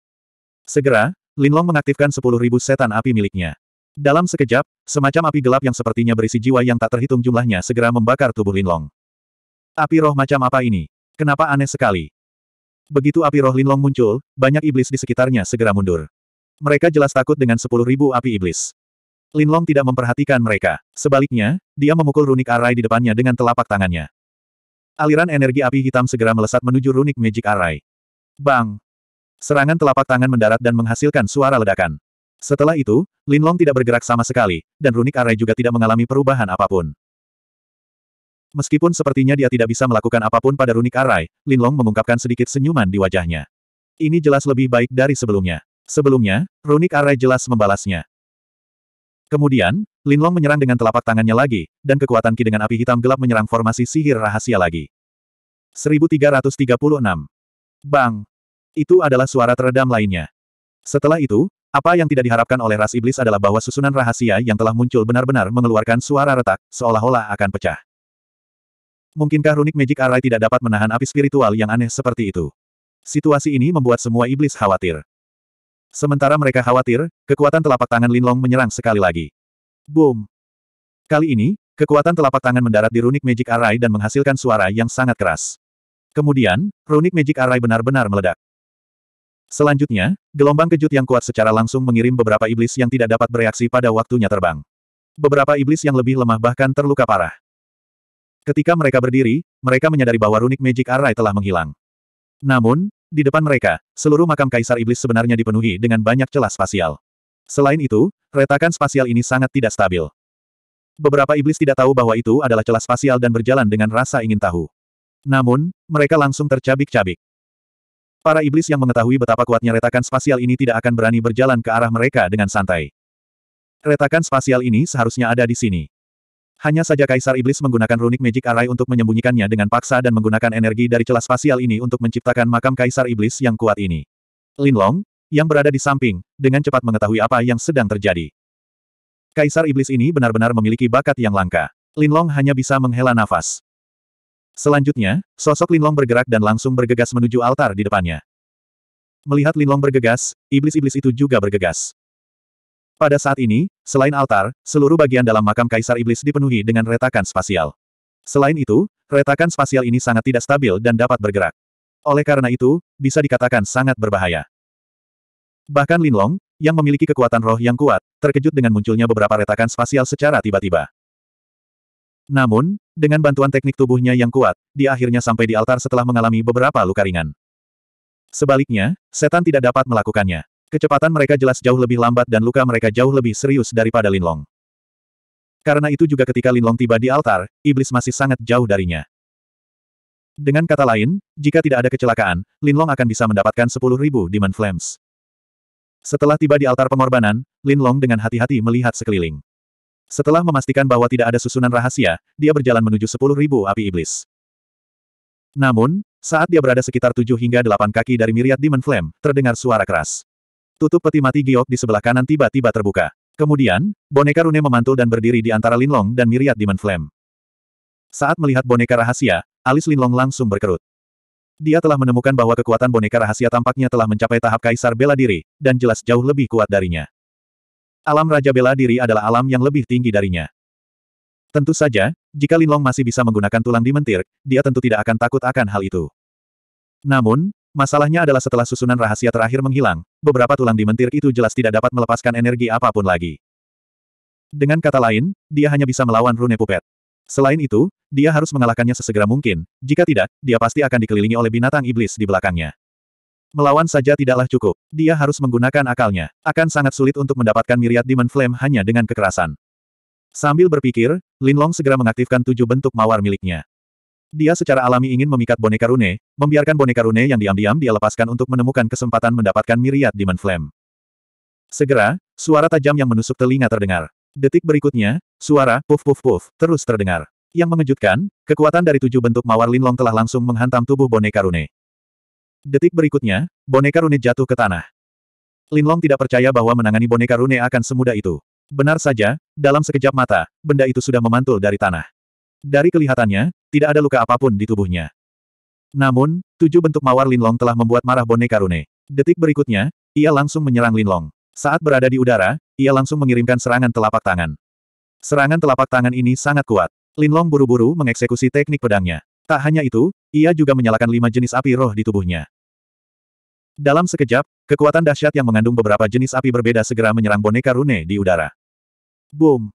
Segera, Linlong mengaktifkan 10.000 setan api miliknya. Dalam sekejap, semacam api gelap yang sepertinya berisi jiwa yang tak terhitung jumlahnya segera membakar tubuh Linlong. Api roh macam apa ini? Kenapa aneh sekali? Begitu api roh Linlong muncul, banyak iblis di sekitarnya segera mundur. Mereka jelas takut dengan sepuluh ribu api iblis. Linlong tidak memperhatikan mereka. Sebaliknya, dia memukul runik arai di depannya dengan telapak tangannya. Aliran energi api hitam segera melesat menuju runik magic arai. Bang! Serangan telapak tangan mendarat dan menghasilkan suara ledakan. Setelah itu, Linlong tidak bergerak sama sekali, dan Runik Array juga tidak mengalami perubahan apapun. Meskipun sepertinya dia tidak bisa melakukan apapun pada Runik Arai, Linlong mengungkapkan sedikit senyuman di wajahnya. Ini jelas lebih baik dari sebelumnya. Sebelumnya, Runik Array jelas membalasnya. Kemudian, Linlong menyerang dengan telapak tangannya lagi, dan kekuatan Ki dengan api hitam gelap menyerang formasi sihir rahasia lagi. 1336. Bang! Itu adalah suara teredam lainnya. Setelah itu, apa yang tidak diharapkan oleh ras iblis adalah bahwa susunan rahasia yang telah muncul benar-benar mengeluarkan suara retak, seolah-olah akan pecah. Mungkinkah runik Magic Array tidak dapat menahan api spiritual yang aneh seperti itu? Situasi ini membuat semua iblis khawatir. Sementara mereka khawatir, kekuatan telapak tangan Linlong menyerang sekali lagi. Boom! Kali ini, kekuatan telapak tangan mendarat di runik Magic Array dan menghasilkan suara yang sangat keras. Kemudian, runik Magic Array benar-benar meledak. Selanjutnya, gelombang kejut yang kuat secara langsung mengirim beberapa iblis yang tidak dapat bereaksi pada waktunya terbang. Beberapa iblis yang lebih lemah bahkan terluka parah. Ketika mereka berdiri, mereka menyadari bahwa runik Magic Array telah menghilang. Namun, di depan mereka, seluruh makam kaisar iblis sebenarnya dipenuhi dengan banyak celah spasial. Selain itu, retakan spasial ini sangat tidak stabil. Beberapa iblis tidak tahu bahwa itu adalah celah spasial dan berjalan dengan rasa ingin tahu. Namun, mereka langsung tercabik-cabik. Para iblis yang mengetahui betapa kuatnya retakan spasial ini tidak akan berani berjalan ke arah mereka dengan santai. Retakan spasial ini seharusnya ada di sini. Hanya saja Kaisar Iblis menggunakan runik Magic Array untuk menyembunyikannya dengan paksa dan menggunakan energi dari celah spasial ini untuk menciptakan makam Kaisar Iblis yang kuat ini. Lin Long yang berada di samping, dengan cepat mengetahui apa yang sedang terjadi. Kaisar Iblis ini benar-benar memiliki bakat yang langka. Lin Long hanya bisa menghela nafas. Selanjutnya, sosok Linlong bergerak dan langsung bergegas menuju altar di depannya. Melihat Linlong bergegas, iblis-iblis itu juga bergegas. Pada saat ini, selain altar, seluruh bagian dalam makam Kaisar Iblis dipenuhi dengan retakan spasial. Selain itu, retakan spasial ini sangat tidak stabil dan dapat bergerak. Oleh karena itu, bisa dikatakan sangat berbahaya. Bahkan Linlong, yang memiliki kekuatan roh yang kuat, terkejut dengan munculnya beberapa retakan spasial secara tiba-tiba. Namun, dengan bantuan teknik tubuhnya yang kuat, dia akhirnya sampai di altar setelah mengalami beberapa luka ringan. Sebaliknya, setan tidak dapat melakukannya. Kecepatan mereka jelas jauh lebih lambat dan luka mereka jauh lebih serius daripada Linlong. Karena itu juga ketika Linlong tiba di altar, iblis masih sangat jauh darinya. Dengan kata lain, jika tidak ada kecelakaan, Linlong akan bisa mendapatkan 10.000 Demon Flames. Setelah tiba di altar pengorbanan, Linlong dengan hati-hati melihat sekeliling. Setelah memastikan bahwa tidak ada susunan rahasia, dia berjalan menuju sepuluh ribu api iblis. Namun, saat dia berada sekitar tujuh hingga delapan kaki dari miriat Demon Flame, terdengar suara keras. Tutup peti mati giok di sebelah kanan tiba-tiba terbuka. Kemudian, boneka Rune memantul dan berdiri di antara Linlong dan miriat Demon Flame. Saat melihat boneka rahasia, alis Linlong langsung berkerut. Dia telah menemukan bahwa kekuatan boneka rahasia tampaknya telah mencapai tahap kaisar bela diri, dan jelas jauh lebih kuat darinya. Alam Raja Bela Diri adalah alam yang lebih tinggi darinya. Tentu saja, jika Lin Long masih bisa menggunakan tulang dimentir, dia tentu tidak akan takut akan hal itu. Namun, masalahnya adalah setelah susunan rahasia terakhir menghilang, beberapa tulang dimentir itu jelas tidak dapat melepaskan energi apapun lagi. Dengan kata lain, dia hanya bisa melawan Rune Pupet. Selain itu, dia harus mengalahkannya sesegera mungkin, jika tidak, dia pasti akan dikelilingi oleh binatang iblis di belakangnya. Melawan saja tidaklah cukup. Dia harus menggunakan akalnya. Akan sangat sulit untuk mendapatkan miriat Demon Flame hanya dengan kekerasan. Sambil berpikir, Linlong segera mengaktifkan tujuh bentuk mawar miliknya. Dia secara alami ingin memikat boneka rune, membiarkan boneka rune yang diam-diam dia lepaskan untuk menemukan kesempatan mendapatkan miriat Demon Flame. Segera, suara tajam yang menusuk telinga terdengar. Detik berikutnya, suara puff puff puff terus terdengar. Yang mengejutkan, kekuatan dari tujuh bentuk mawar Linlong telah langsung menghantam tubuh boneka rune. Detik berikutnya, boneka Rune jatuh ke tanah. Linlong tidak percaya bahwa menangani boneka Rune akan semudah itu. Benar saja, dalam sekejap mata, benda itu sudah memantul dari tanah. Dari kelihatannya, tidak ada luka apapun di tubuhnya. Namun, tujuh bentuk mawar Linlong telah membuat marah boneka Rune. Detik berikutnya, ia langsung menyerang Linlong. Saat berada di udara, ia langsung mengirimkan serangan telapak tangan. Serangan telapak tangan ini sangat kuat. Linlong buru-buru mengeksekusi teknik pedangnya. Tak hanya itu, ia juga menyalakan lima jenis api roh di tubuhnya. Dalam sekejap, kekuatan dahsyat yang mengandung beberapa jenis api berbeda segera menyerang boneka Rune di udara. Boom!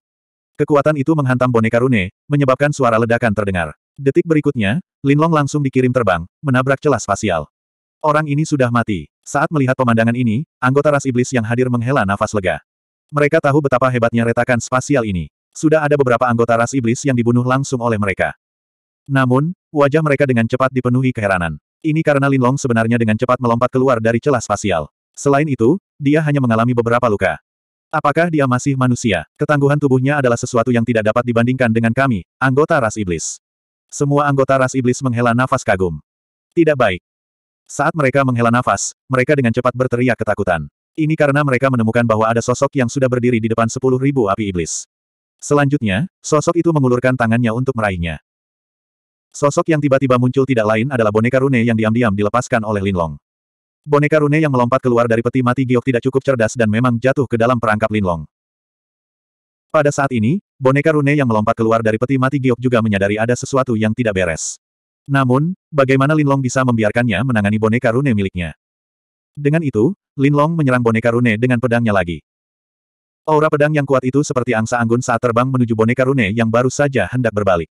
Kekuatan itu menghantam boneka Rune, menyebabkan suara ledakan terdengar. Detik berikutnya, Linlong langsung dikirim terbang, menabrak celah spasial. Orang ini sudah mati. Saat melihat pemandangan ini, anggota ras iblis yang hadir menghela nafas lega. Mereka tahu betapa hebatnya retakan spasial ini. Sudah ada beberapa anggota ras iblis yang dibunuh langsung oleh mereka. Namun, wajah mereka dengan cepat dipenuhi keheranan. Ini karena Lin Long sebenarnya dengan cepat melompat keluar dari celah spasial. Selain itu, dia hanya mengalami beberapa luka. Apakah dia masih manusia? Ketangguhan tubuhnya adalah sesuatu yang tidak dapat dibandingkan dengan kami, anggota ras iblis. Semua anggota ras iblis menghela nafas kagum. Tidak baik. Saat mereka menghela nafas, mereka dengan cepat berteriak ketakutan. Ini karena mereka menemukan bahwa ada sosok yang sudah berdiri di depan sepuluh ribu api iblis. Selanjutnya, sosok itu mengulurkan tangannya untuk meraihnya. Sosok yang tiba-tiba muncul tidak lain adalah boneka Rune yang diam-diam dilepaskan oleh Linlong. Boneka Rune yang melompat keluar dari peti mati Giok tidak cukup cerdas dan memang jatuh ke dalam perangkap Linlong. Pada saat ini, boneka Rune yang melompat keluar dari peti mati Giok juga menyadari ada sesuatu yang tidak beres. Namun, bagaimana Linlong bisa membiarkannya menangani boneka Rune miliknya? Dengan itu, Linlong menyerang boneka Rune dengan pedangnya lagi. Aura pedang yang kuat itu seperti angsa anggun saat terbang menuju boneka Rune yang baru saja hendak berbalik.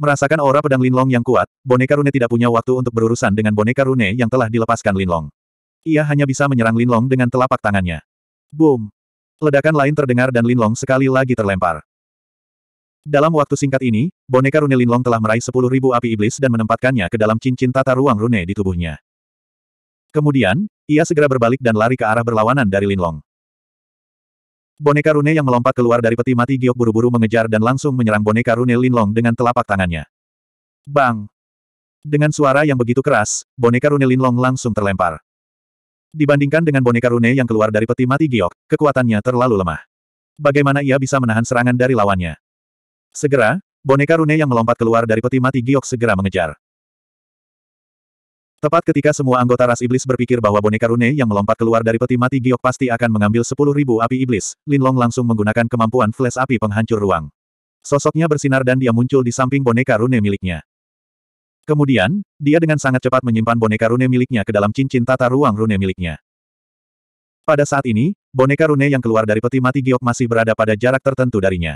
Merasakan aura pedang Linlong yang kuat, boneka rune tidak punya waktu untuk berurusan dengan boneka rune yang telah dilepaskan Linlong. Ia hanya bisa menyerang Linlong dengan telapak tangannya. Boom! Ledakan lain terdengar dan Linlong sekali lagi terlempar. Dalam waktu singkat ini, boneka rune Linlong telah meraih sepuluh ribu api iblis dan menempatkannya ke dalam cincin tata ruang rune di tubuhnya. Kemudian, ia segera berbalik dan lari ke arah berlawanan dari Linlong. Boneka Rune yang melompat keluar dari peti mati giok buru-buru mengejar dan langsung menyerang boneka Rune Linlong dengan telapak tangannya. Bang! Dengan suara yang begitu keras, boneka Rune Linlong langsung terlempar. Dibandingkan dengan boneka Rune yang keluar dari peti mati giok, kekuatannya terlalu lemah. Bagaimana ia bisa menahan serangan dari lawannya? Segera, boneka Rune yang melompat keluar dari peti mati giok segera mengejar. Tepat ketika semua anggota ras iblis berpikir bahwa boneka Rune yang melompat keluar dari peti mati giok pasti akan mengambil sepuluh ribu api iblis, Lin Long langsung menggunakan kemampuan flash api penghancur ruang. Sosoknya bersinar dan dia muncul di samping boneka Rune miliknya. Kemudian, dia dengan sangat cepat menyimpan boneka Rune miliknya ke dalam cincin tata ruang Rune miliknya. Pada saat ini, boneka Rune yang keluar dari peti mati giok masih berada pada jarak tertentu darinya.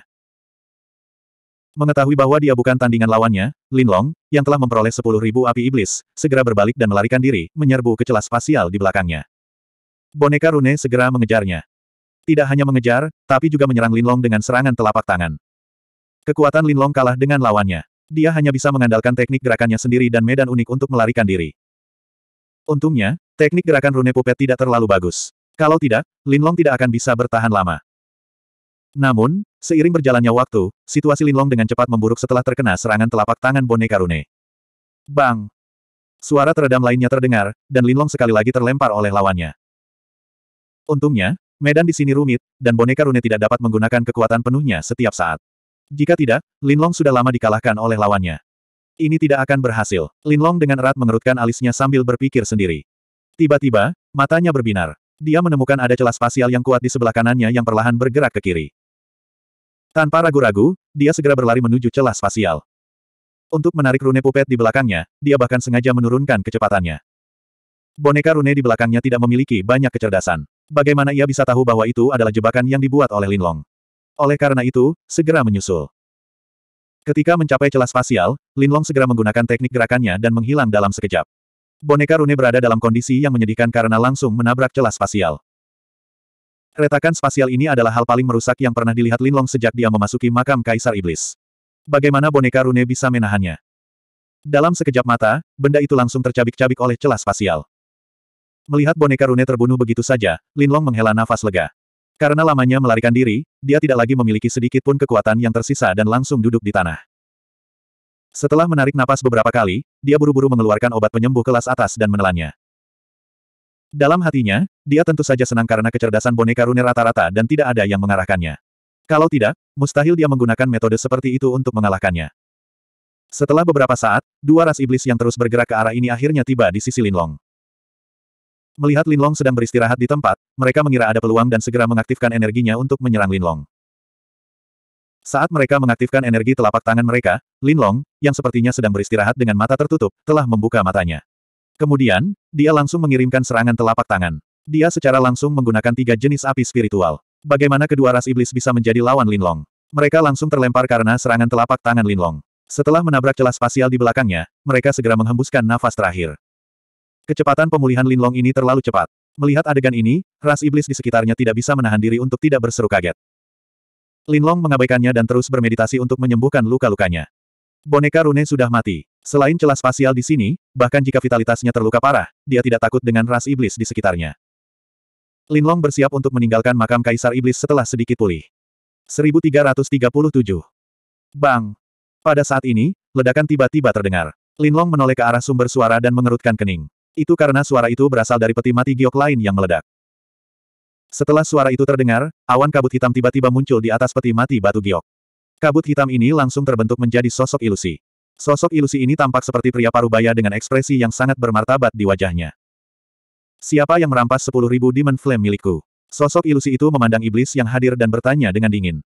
Mengetahui bahwa dia bukan tandingan lawannya, Lin Long, yang telah memperoleh sepuluh ribu api iblis, segera berbalik dan melarikan diri, menyerbu ke celah spasial di belakangnya. Boneka Rune segera mengejarnya. Tidak hanya mengejar, tapi juga menyerang Lin Long dengan serangan telapak tangan. Kekuatan Lin Long kalah dengan lawannya. Dia hanya bisa mengandalkan teknik gerakannya sendiri dan medan unik untuk melarikan diri. Untungnya, teknik gerakan Rune Pupet tidak terlalu bagus. Kalau tidak, Lin Long tidak akan bisa bertahan lama. Namun, seiring berjalannya waktu, situasi Linlong dengan cepat memburuk setelah terkena serangan telapak tangan boneka Rune. Bang! Suara teredam lainnya terdengar, dan Linlong sekali lagi terlempar oleh lawannya. Untungnya, medan di sini rumit, dan boneka Rune tidak dapat menggunakan kekuatan penuhnya setiap saat. Jika tidak, Linlong sudah lama dikalahkan oleh lawannya. Ini tidak akan berhasil. Linlong dengan erat mengerutkan alisnya sambil berpikir sendiri. Tiba-tiba, matanya berbinar. Dia menemukan ada celah spasial yang kuat di sebelah kanannya yang perlahan bergerak ke kiri. Tanpa ragu-ragu, dia segera berlari menuju celah spasial. Untuk menarik rune pupet di belakangnya, dia bahkan sengaja menurunkan kecepatannya. Boneka rune di belakangnya tidak memiliki banyak kecerdasan. Bagaimana ia bisa tahu bahwa itu adalah jebakan yang dibuat oleh Linlong? Oleh karena itu, segera menyusul. Ketika mencapai celah spasial, Linlong segera menggunakan teknik gerakannya dan menghilang dalam sekejap. Boneka Rune berada dalam kondisi yang menyedihkan karena langsung menabrak celah spasial. Retakan spasial ini adalah hal paling merusak yang pernah dilihat Linlong sejak dia memasuki makam Kaisar Iblis. Bagaimana boneka Rune bisa menahannya? Dalam sekejap mata, benda itu langsung tercabik-cabik oleh celah spasial. Melihat boneka Rune terbunuh begitu saja, Linlong menghela nafas lega. Karena lamanya melarikan diri, dia tidak lagi memiliki sedikit pun kekuatan yang tersisa dan langsung duduk di tanah. Setelah menarik napas beberapa kali, dia buru-buru mengeluarkan obat penyembuh kelas atas dan menelannya. Dalam hatinya, dia tentu saja senang karena kecerdasan boneka rune rata-rata dan tidak ada yang mengarahkannya. Kalau tidak, mustahil dia menggunakan metode seperti itu untuk mengalahkannya. Setelah beberapa saat, dua ras iblis yang terus bergerak ke arah ini akhirnya tiba di sisi Linlong. Melihat Linlong sedang beristirahat di tempat, mereka mengira ada peluang dan segera mengaktifkan energinya untuk menyerang Linlong. Saat mereka mengaktifkan energi telapak tangan mereka, Linlong, yang sepertinya sedang beristirahat dengan mata tertutup, telah membuka matanya. Kemudian, dia langsung mengirimkan serangan telapak tangan. Dia secara langsung menggunakan tiga jenis api spiritual. Bagaimana kedua ras iblis bisa menjadi lawan Linlong? Mereka langsung terlempar karena serangan telapak tangan Linlong. Setelah menabrak celah spasial di belakangnya, mereka segera menghembuskan nafas terakhir. Kecepatan pemulihan Linlong ini terlalu cepat. Melihat adegan ini, ras iblis di sekitarnya tidak bisa menahan diri untuk tidak berseru kaget. Linlong mengabaikannya dan terus bermeditasi untuk menyembuhkan luka-lukanya boneka Rune sudah mati. Selain celah spasial di sini, bahkan jika vitalitasnya terluka parah, dia tidak takut dengan ras iblis di sekitarnya. Linlong bersiap untuk meninggalkan makam Kaisar Iblis setelah sedikit pulih. 1337 Bang! Pada saat ini, ledakan tiba-tiba terdengar. Linlong menoleh ke arah sumber suara dan mengerutkan kening. Itu karena suara itu berasal dari peti mati giok lain yang meledak. Setelah suara itu terdengar, awan kabut hitam tiba-tiba muncul di atas peti mati batu giok. Kabut hitam ini langsung terbentuk menjadi sosok ilusi. Sosok ilusi ini tampak seperti pria parubaya dengan ekspresi yang sangat bermartabat di wajahnya. Siapa yang merampas sepuluh ribu Demon Flame milikku? Sosok ilusi itu memandang iblis yang hadir dan bertanya dengan dingin.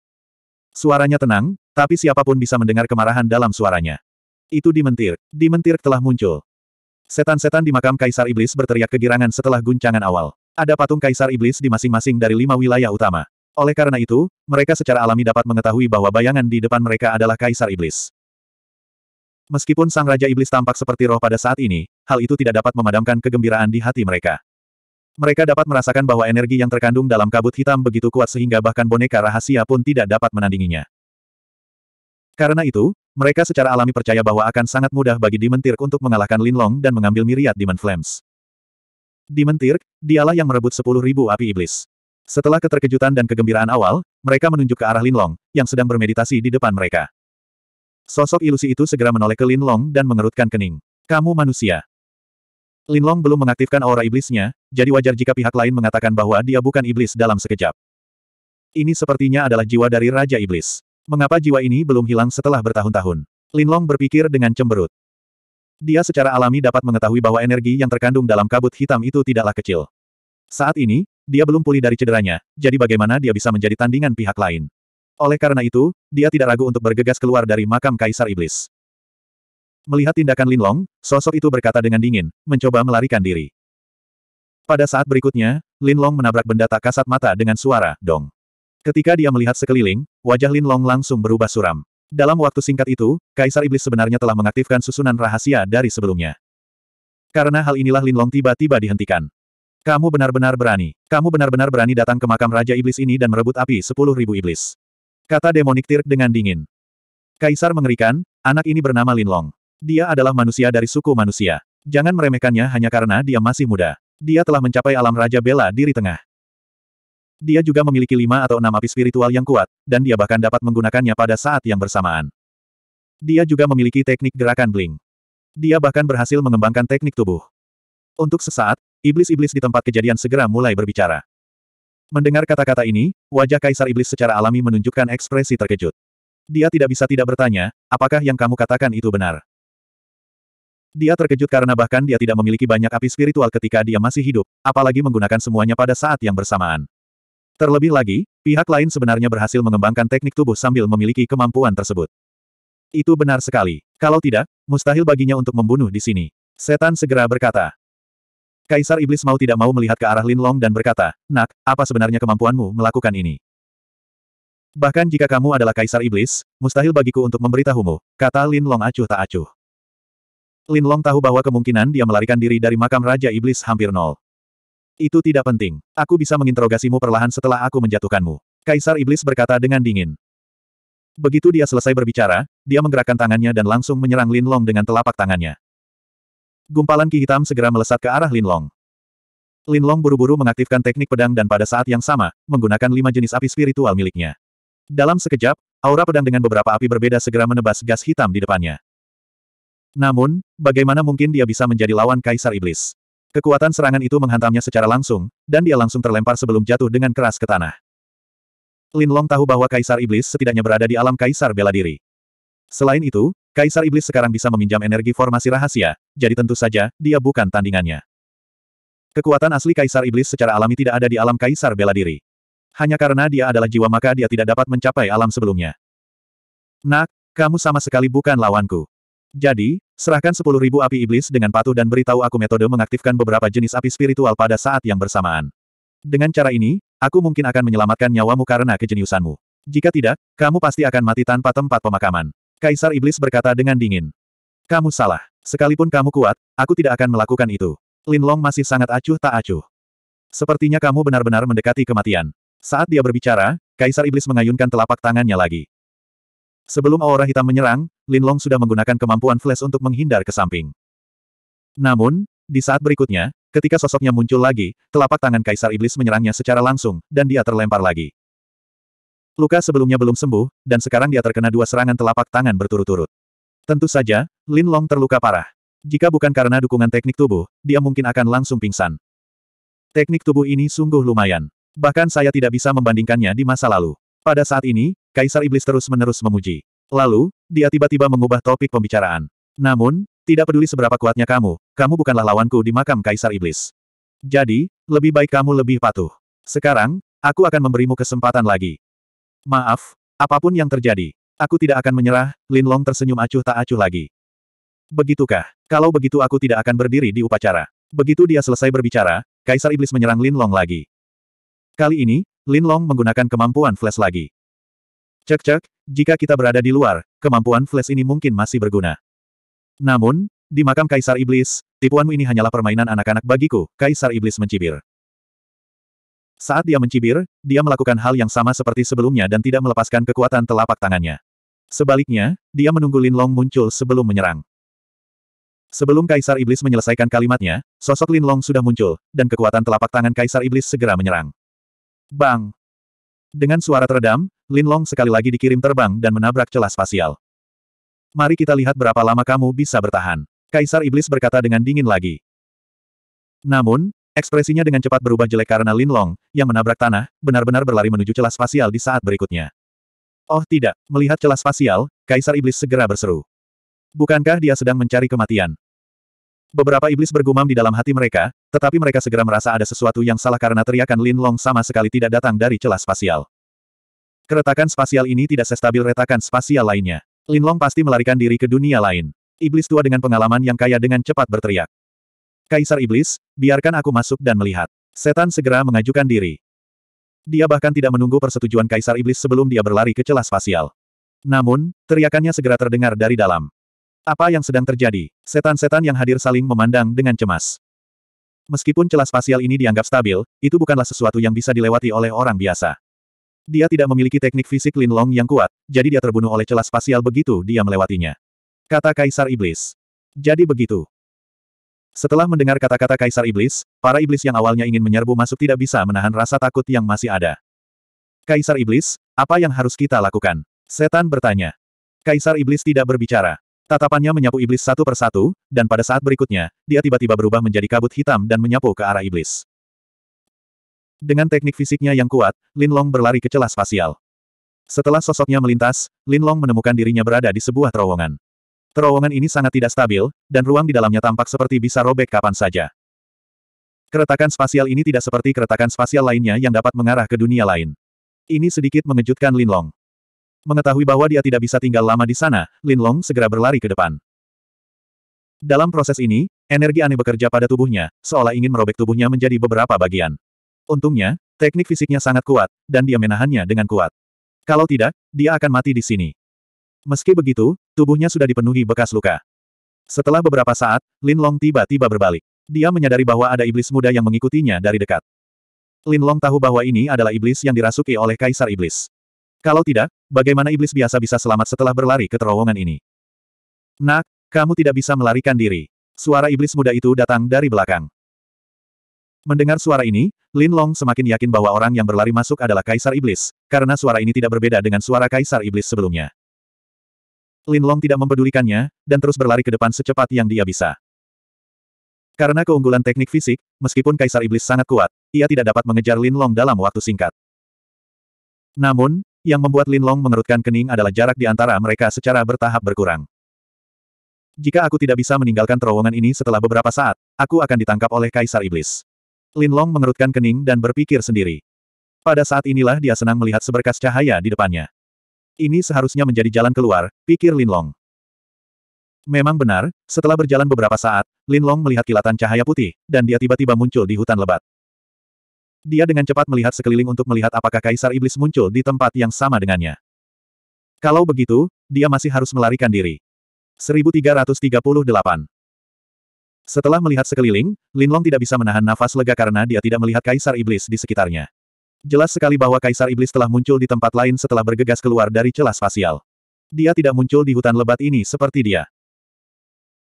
Suaranya tenang, tapi siapapun bisa mendengar kemarahan dalam suaranya. Itu Dimentir. Dimentir telah muncul. Setan-setan di makam Kaisar Iblis berteriak kegirangan setelah guncangan awal. Ada patung Kaisar Iblis di masing-masing dari lima wilayah utama. Oleh karena itu, mereka secara alami dapat mengetahui bahwa bayangan di depan mereka adalah Kaisar Iblis. Meskipun Sang Raja Iblis tampak seperti roh pada saat ini, hal itu tidak dapat memadamkan kegembiraan di hati mereka. Mereka dapat merasakan bahwa energi yang terkandung dalam kabut hitam begitu kuat sehingga bahkan boneka rahasia pun tidak dapat menandinginya. Karena itu, mereka secara alami percaya bahwa akan sangat mudah bagi Demon Tirk untuk mengalahkan Lin Long dan mengambil miriat Demon Flames. Demon Tirk, dialah yang merebut 10.000 api iblis. Setelah keterkejutan dan kegembiraan awal, mereka menunjuk ke arah Linlong, yang sedang bermeditasi di depan mereka. Sosok ilusi itu segera menoleh ke Linlong dan mengerutkan kening. Kamu manusia. Linlong belum mengaktifkan aura iblisnya, jadi wajar jika pihak lain mengatakan bahwa dia bukan iblis dalam sekejap. Ini sepertinya adalah jiwa dari Raja Iblis. Mengapa jiwa ini belum hilang setelah bertahun-tahun? Linlong berpikir dengan cemberut. Dia secara alami dapat mengetahui bahwa energi yang terkandung dalam kabut hitam itu tidaklah kecil. Saat ini, dia belum pulih dari cederanya, jadi bagaimana dia bisa menjadi tandingan pihak lain. Oleh karena itu, dia tidak ragu untuk bergegas keluar dari makam Kaisar Iblis. Melihat tindakan Linlong, sosok itu berkata dengan dingin, mencoba melarikan diri. Pada saat berikutnya, Linlong menabrak benda tak kasat mata dengan suara, dong. Ketika dia melihat sekeliling, wajah Linlong langsung berubah suram. Dalam waktu singkat itu, Kaisar Iblis sebenarnya telah mengaktifkan susunan rahasia dari sebelumnya. Karena hal inilah Linlong tiba-tiba dihentikan. Kamu benar-benar berani. Kamu benar-benar berani datang ke makam Raja Iblis ini dan merebut api sepuluh ribu iblis. Kata Demonik Tirk dengan dingin. Kaisar mengerikan, anak ini bernama Linlong. Dia adalah manusia dari suku manusia. Jangan meremehkannya hanya karena dia masih muda. Dia telah mencapai alam Raja Bela diri tengah. Dia juga memiliki lima atau enam api spiritual yang kuat, dan dia bahkan dapat menggunakannya pada saat yang bersamaan. Dia juga memiliki teknik gerakan bling. Dia bahkan berhasil mengembangkan teknik tubuh. Untuk sesaat, Iblis-iblis di tempat kejadian segera mulai berbicara. Mendengar kata-kata ini, wajah Kaisar Iblis secara alami menunjukkan ekspresi terkejut. Dia tidak bisa tidak bertanya, apakah yang kamu katakan itu benar? Dia terkejut karena bahkan dia tidak memiliki banyak api spiritual ketika dia masih hidup, apalagi menggunakan semuanya pada saat yang bersamaan. Terlebih lagi, pihak lain sebenarnya berhasil mengembangkan teknik tubuh sambil memiliki kemampuan tersebut. Itu benar sekali. Kalau tidak, mustahil baginya untuk membunuh di sini. Setan segera berkata, Kaisar Iblis mau tidak mau melihat ke arah Lin Long dan berkata, Nak, apa sebenarnya kemampuanmu melakukan ini? Bahkan jika kamu adalah Kaisar Iblis, mustahil bagiku untuk memberitahumu, kata Lin Long acuh tak acuh. Lin Long tahu bahwa kemungkinan dia melarikan diri dari makam Raja Iblis hampir nol. Itu tidak penting. Aku bisa menginterogasimu perlahan setelah aku menjatuhkanmu. Kaisar Iblis berkata dengan dingin. Begitu dia selesai berbicara, dia menggerakkan tangannya dan langsung menyerang Lin Long dengan telapak tangannya. Gumpalan ki hitam segera melesat ke arah Linlong. Linlong buru-buru mengaktifkan teknik pedang dan pada saat yang sama, menggunakan lima jenis api spiritual miliknya. Dalam sekejap, aura pedang dengan beberapa api berbeda segera menebas gas hitam di depannya. Namun, bagaimana mungkin dia bisa menjadi lawan Kaisar Iblis? Kekuatan serangan itu menghantamnya secara langsung, dan dia langsung terlempar sebelum jatuh dengan keras ke tanah. Linlong tahu bahwa Kaisar Iblis setidaknya berada di alam Kaisar bela diri. Selain itu, Kaisar Iblis sekarang bisa meminjam energi formasi rahasia, jadi tentu saja, dia bukan tandingannya. Kekuatan asli Kaisar Iblis secara alami tidak ada di alam Kaisar bela diri. Hanya karena dia adalah jiwa maka dia tidak dapat mencapai alam sebelumnya. Nak, kamu sama sekali bukan lawanku. Jadi, serahkan sepuluh ribu api iblis dengan patuh dan beritahu aku metode mengaktifkan beberapa jenis api spiritual pada saat yang bersamaan. Dengan cara ini, aku mungkin akan menyelamatkan nyawamu karena kejeniusanmu. Jika tidak, kamu pasti akan mati tanpa tempat pemakaman. Kaisar Iblis berkata dengan dingin. Kamu salah. Sekalipun kamu kuat, aku tidak akan melakukan itu. Linlong masih sangat acuh tak acuh. Sepertinya kamu benar-benar mendekati kematian. Saat dia berbicara, Kaisar Iblis mengayunkan telapak tangannya lagi. Sebelum aura hitam menyerang, Linlong sudah menggunakan kemampuan flash untuk menghindar ke samping. Namun, di saat berikutnya, ketika sosoknya muncul lagi, telapak tangan Kaisar Iblis menyerangnya secara langsung, dan dia terlempar lagi. Luka sebelumnya belum sembuh, dan sekarang dia terkena dua serangan telapak tangan berturut-turut. Tentu saja, Lin Long terluka parah. Jika bukan karena dukungan teknik tubuh, dia mungkin akan langsung pingsan. Teknik tubuh ini sungguh lumayan. Bahkan saya tidak bisa membandingkannya di masa lalu. Pada saat ini, Kaisar Iblis terus-menerus memuji. Lalu, dia tiba-tiba mengubah topik pembicaraan. Namun, tidak peduli seberapa kuatnya kamu, kamu bukanlah lawanku di makam Kaisar Iblis. Jadi, lebih baik kamu lebih patuh. Sekarang, aku akan memberimu kesempatan lagi. Maaf, apapun yang terjadi. Aku tidak akan menyerah, Lin Long tersenyum acuh tak acuh lagi. Begitukah? Kalau begitu aku tidak akan berdiri di upacara. Begitu dia selesai berbicara, Kaisar Iblis menyerang Lin Long lagi. Kali ini, Lin Long menggunakan kemampuan flash lagi. Cek-cek, jika kita berada di luar, kemampuan flash ini mungkin masih berguna. Namun, di makam Kaisar Iblis, tipuanmu ini hanyalah permainan anak-anak bagiku, Kaisar Iblis mencibir. Saat dia mencibir, dia melakukan hal yang sama seperti sebelumnya dan tidak melepaskan kekuatan telapak tangannya. Sebaliknya, dia menunggu Lin Long muncul sebelum menyerang. Sebelum Kaisar Iblis menyelesaikan kalimatnya, sosok Lin Long sudah muncul, dan kekuatan telapak tangan Kaisar Iblis segera menyerang. Bang! Dengan suara teredam, Long sekali lagi dikirim terbang dan menabrak celah spasial. Mari kita lihat berapa lama kamu bisa bertahan. Kaisar Iblis berkata dengan dingin lagi. Namun, Ekspresinya dengan cepat berubah jelek karena Lin Long, yang menabrak tanah, benar-benar berlari menuju celah spasial di saat berikutnya. Oh tidak, melihat celah spasial, Kaisar Iblis segera berseru. Bukankah dia sedang mencari kematian? Beberapa iblis bergumam di dalam hati mereka, tetapi mereka segera merasa ada sesuatu yang salah karena teriakan Lin Long sama sekali tidak datang dari celah spasial. Keretakan spasial ini tidak sestabil retakan spasial lainnya. Lin Long pasti melarikan diri ke dunia lain. Iblis tua dengan pengalaman yang kaya dengan cepat berteriak. Kaisar Iblis, biarkan aku masuk dan melihat. Setan segera mengajukan diri. Dia bahkan tidak menunggu persetujuan Kaisar Iblis sebelum dia berlari ke celah spasial. Namun, teriakannya segera terdengar dari dalam. Apa yang sedang terjadi? Setan-setan yang hadir saling memandang dengan cemas. Meskipun celah spasial ini dianggap stabil, itu bukanlah sesuatu yang bisa dilewati oleh orang biasa. Dia tidak memiliki teknik fisik Lin Long yang kuat, jadi dia terbunuh oleh celah spasial begitu dia melewatinya. Kata Kaisar Iblis. Jadi begitu. Setelah mendengar kata-kata Kaisar Iblis, para iblis yang awalnya ingin menyerbu masuk tidak bisa menahan rasa takut yang masih ada. Kaisar Iblis, apa yang harus kita lakukan? Setan bertanya. Kaisar Iblis tidak berbicara. Tatapannya menyapu iblis satu persatu, dan pada saat berikutnya, dia tiba-tiba berubah menjadi kabut hitam dan menyapu ke arah iblis. Dengan teknik fisiknya yang kuat, Lin Long berlari ke celah spasial. Setelah sosoknya melintas, Lin Long menemukan dirinya berada di sebuah terowongan. Terowongan ini sangat tidak stabil, dan ruang di dalamnya tampak seperti bisa robek kapan saja. Keretakan spasial ini tidak seperti keretakan spasial lainnya yang dapat mengarah ke dunia lain. Ini sedikit mengejutkan Lin Long. Mengetahui bahwa dia tidak bisa tinggal lama di sana, Lin Long segera berlari ke depan. Dalam proses ini, energi aneh bekerja pada tubuhnya, seolah ingin merobek tubuhnya menjadi beberapa bagian. Untungnya, teknik fisiknya sangat kuat, dan dia menahannya dengan kuat. Kalau tidak, dia akan mati di sini. Meski begitu, tubuhnya sudah dipenuhi bekas luka. Setelah beberapa saat, Lin Long tiba-tiba berbalik. Dia menyadari bahwa ada iblis muda yang mengikutinya dari dekat. Lin Long tahu bahwa ini adalah iblis yang dirasuki oleh Kaisar Iblis. Kalau tidak, bagaimana iblis biasa bisa selamat setelah berlari ke terowongan ini? Nak, kamu tidak bisa melarikan diri. Suara iblis muda itu datang dari belakang. Mendengar suara ini, Lin Long semakin yakin bahwa orang yang berlari masuk adalah Kaisar Iblis, karena suara ini tidak berbeda dengan suara Kaisar Iblis sebelumnya. Lin Long tidak mempedulikannya, dan terus berlari ke depan secepat yang dia bisa. Karena keunggulan teknik fisik, meskipun Kaisar Iblis sangat kuat, ia tidak dapat mengejar Lin Long dalam waktu singkat. Namun, yang membuat Lin Long mengerutkan kening adalah jarak di antara mereka secara bertahap berkurang. Jika aku tidak bisa meninggalkan terowongan ini setelah beberapa saat, aku akan ditangkap oleh Kaisar Iblis. Lin Long mengerutkan kening dan berpikir sendiri. Pada saat inilah dia senang melihat seberkas cahaya di depannya. Ini seharusnya menjadi jalan keluar, pikir Linlong. Memang benar, setelah berjalan beberapa saat, Linlong melihat kilatan cahaya putih, dan dia tiba-tiba muncul di hutan lebat. Dia dengan cepat melihat sekeliling untuk melihat apakah Kaisar Iblis muncul di tempat yang sama dengannya. Kalau begitu, dia masih harus melarikan diri. 1338 Setelah melihat sekeliling, Linlong tidak bisa menahan nafas lega karena dia tidak melihat Kaisar Iblis di sekitarnya. Jelas sekali bahwa Kaisar Iblis telah muncul di tempat lain setelah bergegas keluar dari celah spasial. Dia tidak muncul di hutan lebat ini seperti dia.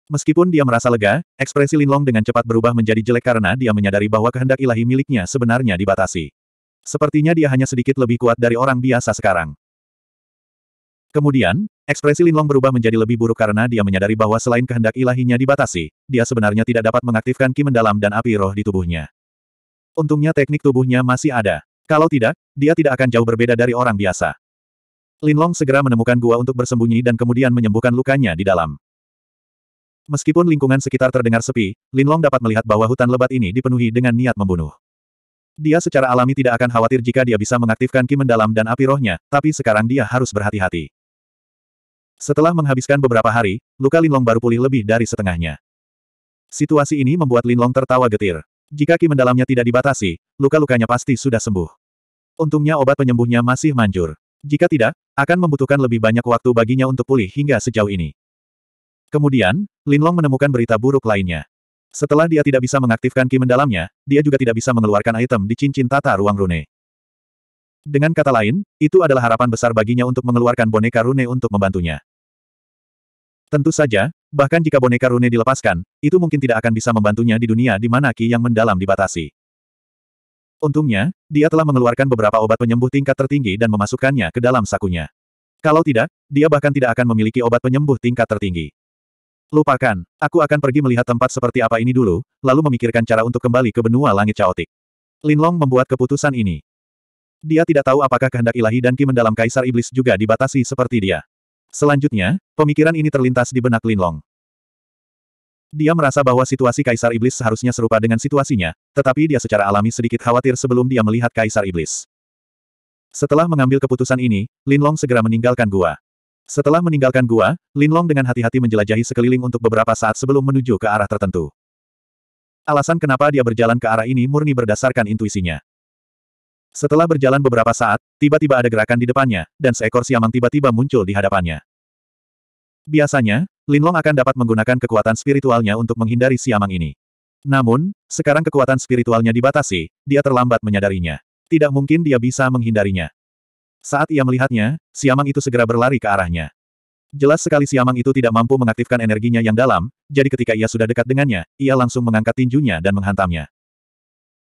Meskipun dia merasa lega, ekspresi Linlong dengan cepat berubah menjadi jelek karena dia menyadari bahwa kehendak ilahi miliknya sebenarnya dibatasi. Sepertinya dia hanya sedikit lebih kuat dari orang biasa sekarang. Kemudian, ekspresi Linlong berubah menjadi lebih buruk karena dia menyadari bahwa selain kehendak ilahinya dibatasi, dia sebenarnya tidak dapat mengaktifkan ki mendalam dan api roh di tubuhnya. Untungnya teknik tubuhnya masih ada. Kalau tidak, dia tidak akan jauh berbeda dari orang biasa. Linlong segera menemukan gua untuk bersembunyi dan kemudian menyembuhkan lukanya di dalam. Meskipun lingkungan sekitar terdengar sepi, Linlong dapat melihat bahwa hutan lebat ini dipenuhi dengan niat membunuh. Dia secara alami tidak akan khawatir jika dia bisa mengaktifkan ki mendalam dan api rohnya, tapi sekarang dia harus berhati-hati. Setelah menghabiskan beberapa hari, luka Linlong baru pulih lebih dari setengahnya. Situasi ini membuat Linlong tertawa getir. Jika ki mendalamnya tidak dibatasi, luka-lukanya pasti sudah sembuh. Untungnya obat penyembuhnya masih manjur. Jika tidak, akan membutuhkan lebih banyak waktu baginya untuk pulih hingga sejauh ini. Kemudian, Linlong menemukan berita buruk lainnya. Setelah dia tidak bisa mengaktifkan ki mendalamnya, dia juga tidak bisa mengeluarkan item di cincin tata ruang rune. Dengan kata lain, itu adalah harapan besar baginya untuk mengeluarkan boneka rune untuk membantunya. Tentu saja, Bahkan jika boneka rune dilepaskan, itu mungkin tidak akan bisa membantunya di dunia di mana ki yang mendalam dibatasi. Untungnya, dia telah mengeluarkan beberapa obat penyembuh tingkat tertinggi dan memasukkannya ke dalam sakunya. Kalau tidak, dia bahkan tidak akan memiliki obat penyembuh tingkat tertinggi. Lupakan, aku akan pergi melihat tempat seperti apa ini dulu, lalu memikirkan cara untuk kembali ke benua langit caotik. Linlong membuat keputusan ini. Dia tidak tahu apakah kehendak ilahi dan ki mendalam kaisar iblis juga dibatasi seperti dia. Selanjutnya, pemikiran ini terlintas di benak Linlong. Dia merasa bahwa situasi Kaisar Iblis seharusnya serupa dengan situasinya, tetapi dia secara alami sedikit khawatir sebelum dia melihat Kaisar Iblis. Setelah mengambil keputusan ini, Lin Long segera meninggalkan gua. Setelah meninggalkan gua, Lin Long dengan hati-hati menjelajahi sekeliling untuk beberapa saat sebelum menuju ke arah tertentu. Alasan kenapa dia berjalan ke arah ini murni berdasarkan intuisinya. Setelah berjalan beberapa saat, tiba-tiba ada gerakan di depannya, dan seekor siamang tiba-tiba muncul di hadapannya. Biasanya, Lin Long akan dapat menggunakan kekuatan spiritualnya untuk menghindari siamang ini. Namun, sekarang kekuatan spiritualnya dibatasi, dia terlambat menyadarinya. Tidak mungkin dia bisa menghindarinya. Saat ia melihatnya, siamang itu segera berlari ke arahnya. Jelas sekali siamang itu tidak mampu mengaktifkan energinya yang dalam, jadi ketika ia sudah dekat dengannya, ia langsung mengangkat tinjunya dan menghantamnya.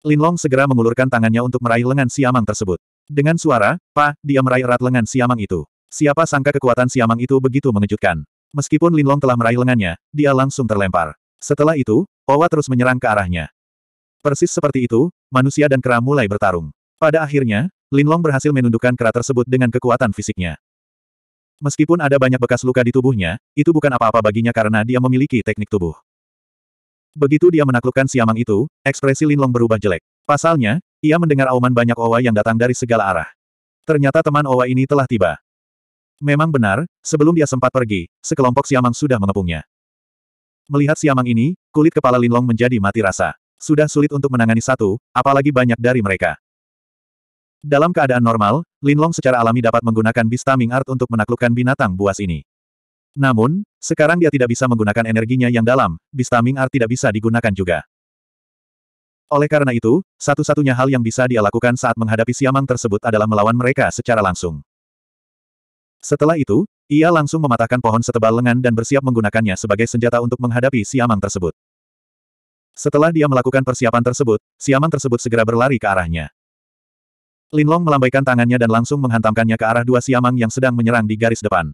Linlong segera mengulurkan tangannya untuk meraih lengan siamang tersebut. Dengan suara, pa, dia meraih erat lengan siamang itu. Siapa sangka kekuatan siamang itu begitu mengejutkan. Meskipun Linlong telah meraih lengannya, dia langsung terlempar. Setelah itu, Owa terus menyerang ke arahnya. Persis seperti itu, manusia dan kera mulai bertarung. Pada akhirnya, Linlong berhasil menundukkan kera tersebut dengan kekuatan fisiknya. Meskipun ada banyak bekas luka di tubuhnya, itu bukan apa-apa baginya karena dia memiliki teknik tubuh. Begitu dia menaklukkan siamang itu, ekspresi Linlong berubah jelek. Pasalnya, ia mendengar auman banyak Owa yang datang dari segala arah. Ternyata teman Owa ini telah tiba. Memang benar, sebelum dia sempat pergi, sekelompok siamang sudah mengepungnya. Melihat siamang ini, kulit kepala Linlong menjadi mati rasa. Sudah sulit untuk menangani satu, apalagi banyak dari mereka. Dalam keadaan normal, Linlong secara alami dapat menggunakan Bistaming Art untuk menaklukkan binatang buas ini. Namun, sekarang dia tidak bisa menggunakan energinya yang dalam, Bistaming Art tidak bisa digunakan juga. Oleh karena itu, satu-satunya hal yang bisa dia lakukan saat menghadapi Siamang tersebut adalah melawan mereka secara langsung. Setelah itu, ia langsung mematahkan pohon setebal lengan dan bersiap menggunakannya sebagai senjata untuk menghadapi Siamang tersebut. Setelah dia melakukan persiapan tersebut, Siamang tersebut segera berlari ke arahnya. Linlong melambaikan tangannya dan langsung menghantamkannya ke arah dua Siamang yang sedang menyerang di garis depan.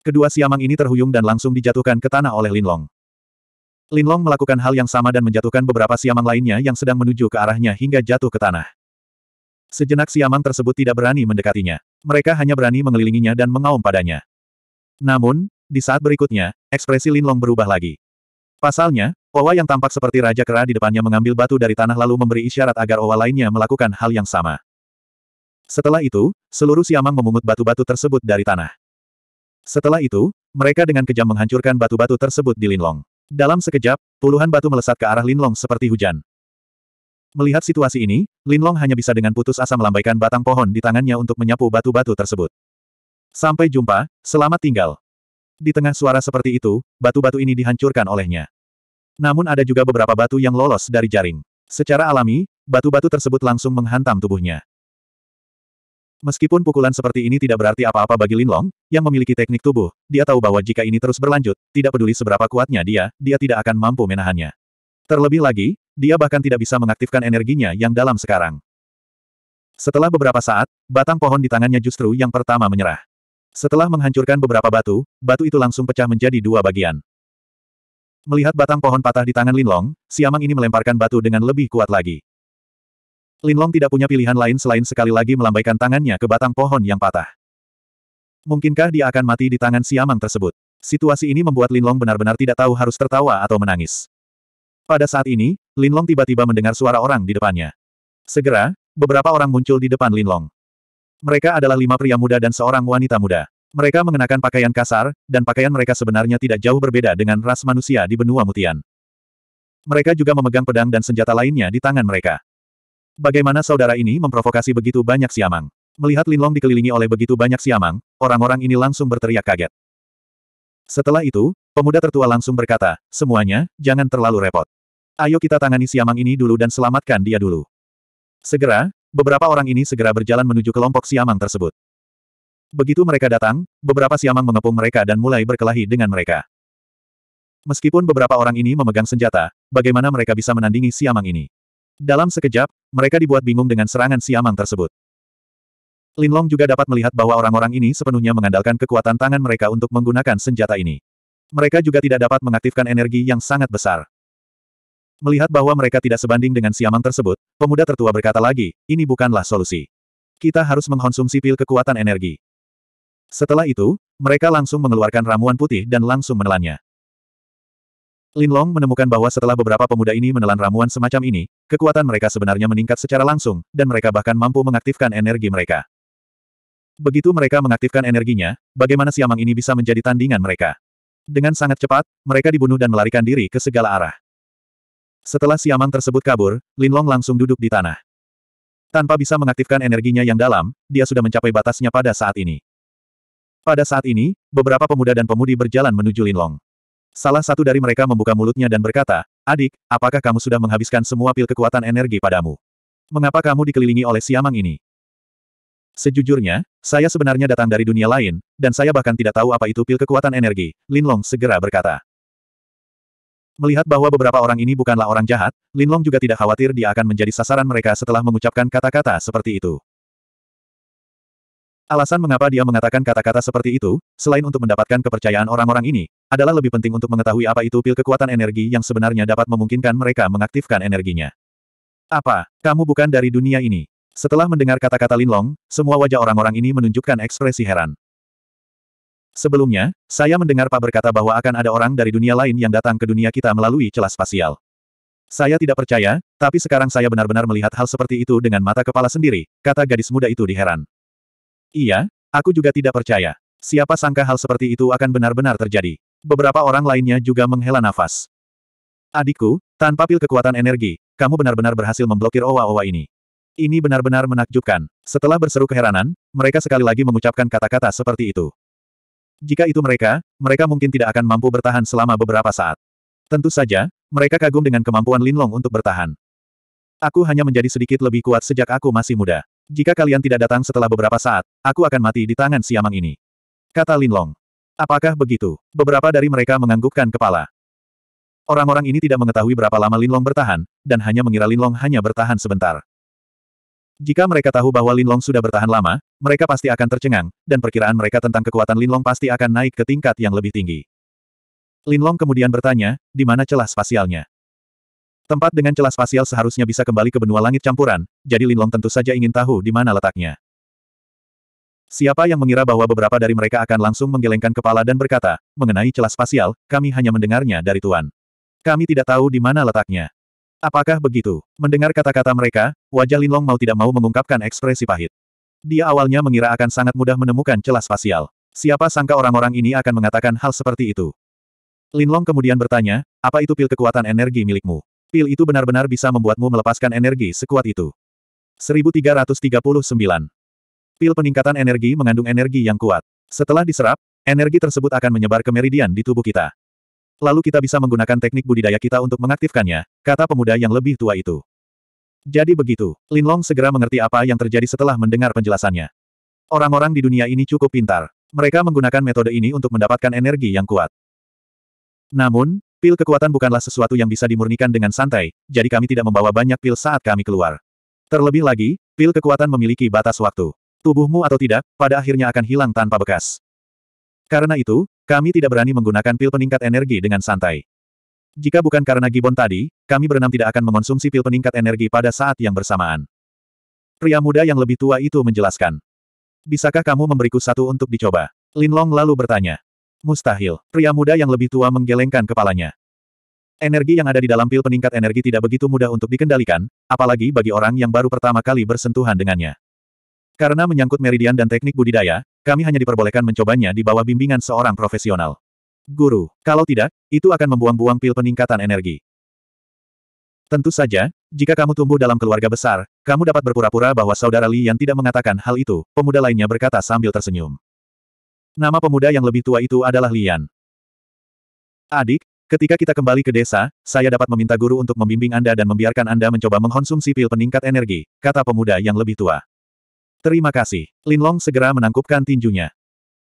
Kedua siamang ini terhuyung dan langsung dijatuhkan ke tanah oleh Linlong. Linlong melakukan hal yang sama dan menjatuhkan beberapa siamang lainnya yang sedang menuju ke arahnya hingga jatuh ke tanah. Sejenak siamang tersebut tidak berani mendekatinya. Mereka hanya berani mengelilinginya dan mengaum padanya. Namun, di saat berikutnya, ekspresi Linlong berubah lagi. Pasalnya, Owa yang tampak seperti Raja Kera di depannya mengambil batu dari tanah lalu memberi isyarat agar Owa lainnya melakukan hal yang sama. Setelah itu, seluruh siamang memungut batu-batu tersebut dari tanah. Setelah itu, mereka dengan kejam menghancurkan batu-batu tersebut di Linlong. Dalam sekejap, puluhan batu melesat ke arah Linlong seperti hujan. Melihat situasi ini, Linlong hanya bisa dengan putus asa melambaikan batang pohon di tangannya untuk menyapu batu-batu tersebut. Sampai jumpa, selamat tinggal. Di tengah suara seperti itu, batu-batu ini dihancurkan olehnya. Namun ada juga beberapa batu yang lolos dari jaring. Secara alami, batu-batu tersebut langsung menghantam tubuhnya. Meskipun pukulan seperti ini tidak berarti apa-apa bagi Linlong, yang memiliki teknik tubuh, dia tahu bahwa jika ini terus berlanjut, tidak peduli seberapa kuatnya dia, dia tidak akan mampu menahannya. Terlebih lagi, dia bahkan tidak bisa mengaktifkan energinya yang dalam sekarang. Setelah beberapa saat, batang pohon di tangannya justru yang pertama menyerah. Setelah menghancurkan beberapa batu, batu itu langsung pecah menjadi dua bagian. Melihat batang pohon patah di tangan Linlong, Siamang ini melemparkan batu dengan lebih kuat lagi. Linlong tidak punya pilihan lain selain sekali lagi melambaikan tangannya ke batang pohon yang patah. Mungkinkah dia akan mati di tangan Siamang tersebut? Situasi ini membuat Linlong benar-benar tidak tahu harus tertawa atau menangis. Pada saat ini, Linlong tiba-tiba mendengar suara orang di depannya. Segera, beberapa orang muncul di depan Linlong. Mereka adalah lima pria muda dan seorang wanita muda. Mereka mengenakan pakaian kasar, dan pakaian mereka sebenarnya tidak jauh berbeda dengan ras manusia di benua mutian. Mereka juga memegang pedang dan senjata lainnya di tangan mereka. Bagaimana saudara ini memprovokasi begitu banyak siamang? Melihat Linlong dikelilingi oleh begitu banyak siamang, orang-orang ini langsung berteriak kaget. Setelah itu, pemuda tertua langsung berkata, semuanya, jangan terlalu repot. Ayo kita tangani siamang ini dulu dan selamatkan dia dulu. Segera, beberapa orang ini segera berjalan menuju kelompok siamang tersebut. Begitu mereka datang, beberapa siamang mengepung mereka dan mulai berkelahi dengan mereka. Meskipun beberapa orang ini memegang senjata, bagaimana mereka bisa menandingi siamang ini? Dalam sekejap, mereka dibuat bingung dengan serangan Siamang tersebut. Linlong juga dapat melihat bahwa orang-orang ini sepenuhnya mengandalkan kekuatan tangan mereka untuk menggunakan senjata ini. Mereka juga tidak dapat mengaktifkan energi yang sangat besar. Melihat bahwa mereka tidak sebanding dengan Siamang tersebut, pemuda tertua berkata lagi, ini bukanlah solusi. Kita harus mengkonsumsi pil kekuatan energi. Setelah itu, mereka langsung mengeluarkan ramuan putih dan langsung menelannya. Lin Long menemukan bahwa setelah beberapa pemuda ini menelan ramuan semacam ini, kekuatan mereka sebenarnya meningkat secara langsung, dan mereka bahkan mampu mengaktifkan energi mereka. Begitu mereka mengaktifkan energinya, bagaimana siamang ini bisa menjadi tandingan mereka. Dengan sangat cepat, mereka dibunuh dan melarikan diri ke segala arah. Setelah siamang tersebut kabur, Lin Long langsung duduk di tanah. Tanpa bisa mengaktifkan energinya yang dalam, dia sudah mencapai batasnya pada saat ini. Pada saat ini, beberapa pemuda dan pemudi berjalan menuju Linlong. Salah satu dari mereka membuka mulutnya dan berkata, Adik, apakah kamu sudah menghabiskan semua pil kekuatan energi padamu? Mengapa kamu dikelilingi oleh siamang ini? Sejujurnya, saya sebenarnya datang dari dunia lain, dan saya bahkan tidak tahu apa itu pil kekuatan energi, Linlong segera berkata. Melihat bahwa beberapa orang ini bukanlah orang jahat, Linlong juga tidak khawatir dia akan menjadi sasaran mereka setelah mengucapkan kata-kata seperti itu. Alasan mengapa dia mengatakan kata-kata seperti itu, selain untuk mendapatkan kepercayaan orang-orang ini, adalah lebih penting untuk mengetahui apa itu pil kekuatan energi yang sebenarnya dapat memungkinkan mereka mengaktifkan energinya. Apa, kamu bukan dari dunia ini? Setelah mendengar kata-kata Linlong, semua wajah orang-orang ini menunjukkan ekspresi heran. Sebelumnya, saya mendengar Pak berkata bahwa akan ada orang dari dunia lain yang datang ke dunia kita melalui celah spasial. Saya tidak percaya, tapi sekarang saya benar-benar melihat hal seperti itu dengan mata kepala sendiri, kata gadis muda itu diheran. Iya, aku juga tidak percaya. Siapa sangka hal seperti itu akan benar-benar terjadi. Beberapa orang lainnya juga menghela nafas. Adikku, tanpa pil kekuatan energi, kamu benar-benar berhasil memblokir owa-owa ini. Ini benar-benar menakjubkan. Setelah berseru keheranan, mereka sekali lagi mengucapkan kata-kata seperti itu. Jika itu mereka, mereka mungkin tidak akan mampu bertahan selama beberapa saat. Tentu saja, mereka kagum dengan kemampuan Linlong untuk bertahan. Aku hanya menjadi sedikit lebih kuat sejak aku masih muda. Jika kalian tidak datang setelah beberapa saat, aku akan mati di tangan siamang ini. Kata Linlong. Apakah begitu? Beberapa dari mereka menganggukkan kepala. Orang-orang ini tidak mengetahui berapa lama Linlong bertahan, dan hanya mengira Linlong hanya bertahan sebentar. Jika mereka tahu bahwa Linlong sudah bertahan lama, mereka pasti akan tercengang, dan perkiraan mereka tentang kekuatan Linlong pasti akan naik ke tingkat yang lebih tinggi. Linlong kemudian bertanya, di mana celah spasialnya? Tempat dengan celah spasial seharusnya bisa kembali ke benua langit campuran, jadi Linlong tentu saja ingin tahu di mana letaknya. Siapa yang mengira bahwa beberapa dari mereka akan langsung menggelengkan kepala dan berkata, mengenai celah spasial, kami hanya mendengarnya dari Tuan. Kami tidak tahu di mana letaknya. Apakah begitu? Mendengar kata-kata mereka, wajah Linlong mau tidak mau mengungkapkan ekspresi pahit. Dia awalnya mengira akan sangat mudah menemukan celah spasial. Siapa sangka orang-orang ini akan mengatakan hal seperti itu? Linlong kemudian bertanya, apa itu pil kekuatan energi milikmu? Pil itu benar-benar bisa membuatmu melepaskan energi sekuat itu. 1339. Pil peningkatan energi mengandung energi yang kuat. Setelah diserap, energi tersebut akan menyebar ke meridian di tubuh kita. Lalu kita bisa menggunakan teknik budidaya kita untuk mengaktifkannya, kata pemuda yang lebih tua itu. Jadi begitu, Linlong segera mengerti apa yang terjadi setelah mendengar penjelasannya. Orang-orang di dunia ini cukup pintar. Mereka menggunakan metode ini untuk mendapatkan energi yang kuat. Namun, Pil kekuatan bukanlah sesuatu yang bisa dimurnikan dengan santai, jadi kami tidak membawa banyak pil saat kami keluar. Terlebih lagi, pil kekuatan memiliki batas waktu. Tubuhmu atau tidak, pada akhirnya akan hilang tanpa bekas. Karena itu, kami tidak berani menggunakan pil peningkat energi dengan santai. Jika bukan karena gibon tadi, kami berenam tidak akan mengonsumsi pil peningkat energi pada saat yang bersamaan. Pria muda yang lebih tua itu menjelaskan. Bisakah kamu memberiku satu untuk dicoba? Linlong lalu bertanya. Mustahil. Pria muda yang lebih tua menggelengkan kepalanya. Energi yang ada di dalam pil peningkat energi tidak begitu mudah untuk dikendalikan, apalagi bagi orang yang baru pertama kali bersentuhan dengannya. Karena menyangkut meridian dan teknik budidaya, kami hanya diperbolehkan mencobanya di bawah bimbingan seorang profesional. Guru, kalau tidak, itu akan membuang-buang pil peningkatan energi. Tentu saja, jika kamu tumbuh dalam keluarga besar, kamu dapat berpura-pura bahwa saudara Li yang tidak mengatakan hal itu, pemuda lainnya berkata sambil tersenyum. Nama pemuda yang lebih tua itu adalah Lian. Adik, ketika kita kembali ke desa, saya dapat meminta guru untuk membimbing Anda dan membiarkan Anda mencoba mengkonsumsi pil peningkat energi, kata pemuda yang lebih tua. Terima kasih. Lin Long segera menangkupkan tinjunya.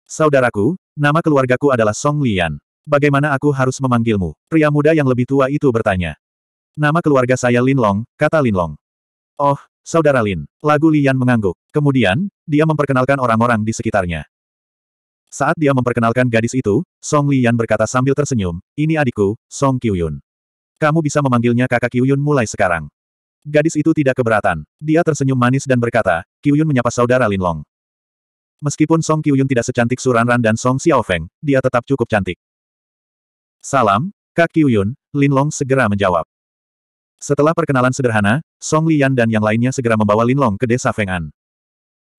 Saudaraku, nama keluargaku adalah Song Lian. Bagaimana aku harus memanggilmu? Pria muda yang lebih tua itu bertanya. Nama keluarga saya Lin Long, kata Lin Long. Oh, Saudara Lin. Lagu Lian mengangguk. Kemudian, dia memperkenalkan orang-orang di sekitarnya. Saat dia memperkenalkan gadis itu, Song Lian berkata sambil tersenyum, ini adikku, Song Kyuyun. Kamu bisa memanggilnya kakak Kyuyun mulai sekarang. Gadis itu tidak keberatan. Dia tersenyum manis dan berkata, Kyuyun menyapa saudara Lin Long. Meskipun Song Kyuyun tidak secantik Suranran dan Song Xiaofeng, dia tetap cukup cantik. Salam, Kak Kyuyun, Long segera menjawab. Setelah perkenalan sederhana, Song Lian dan yang lainnya segera membawa Lin Long ke desa Feng'an.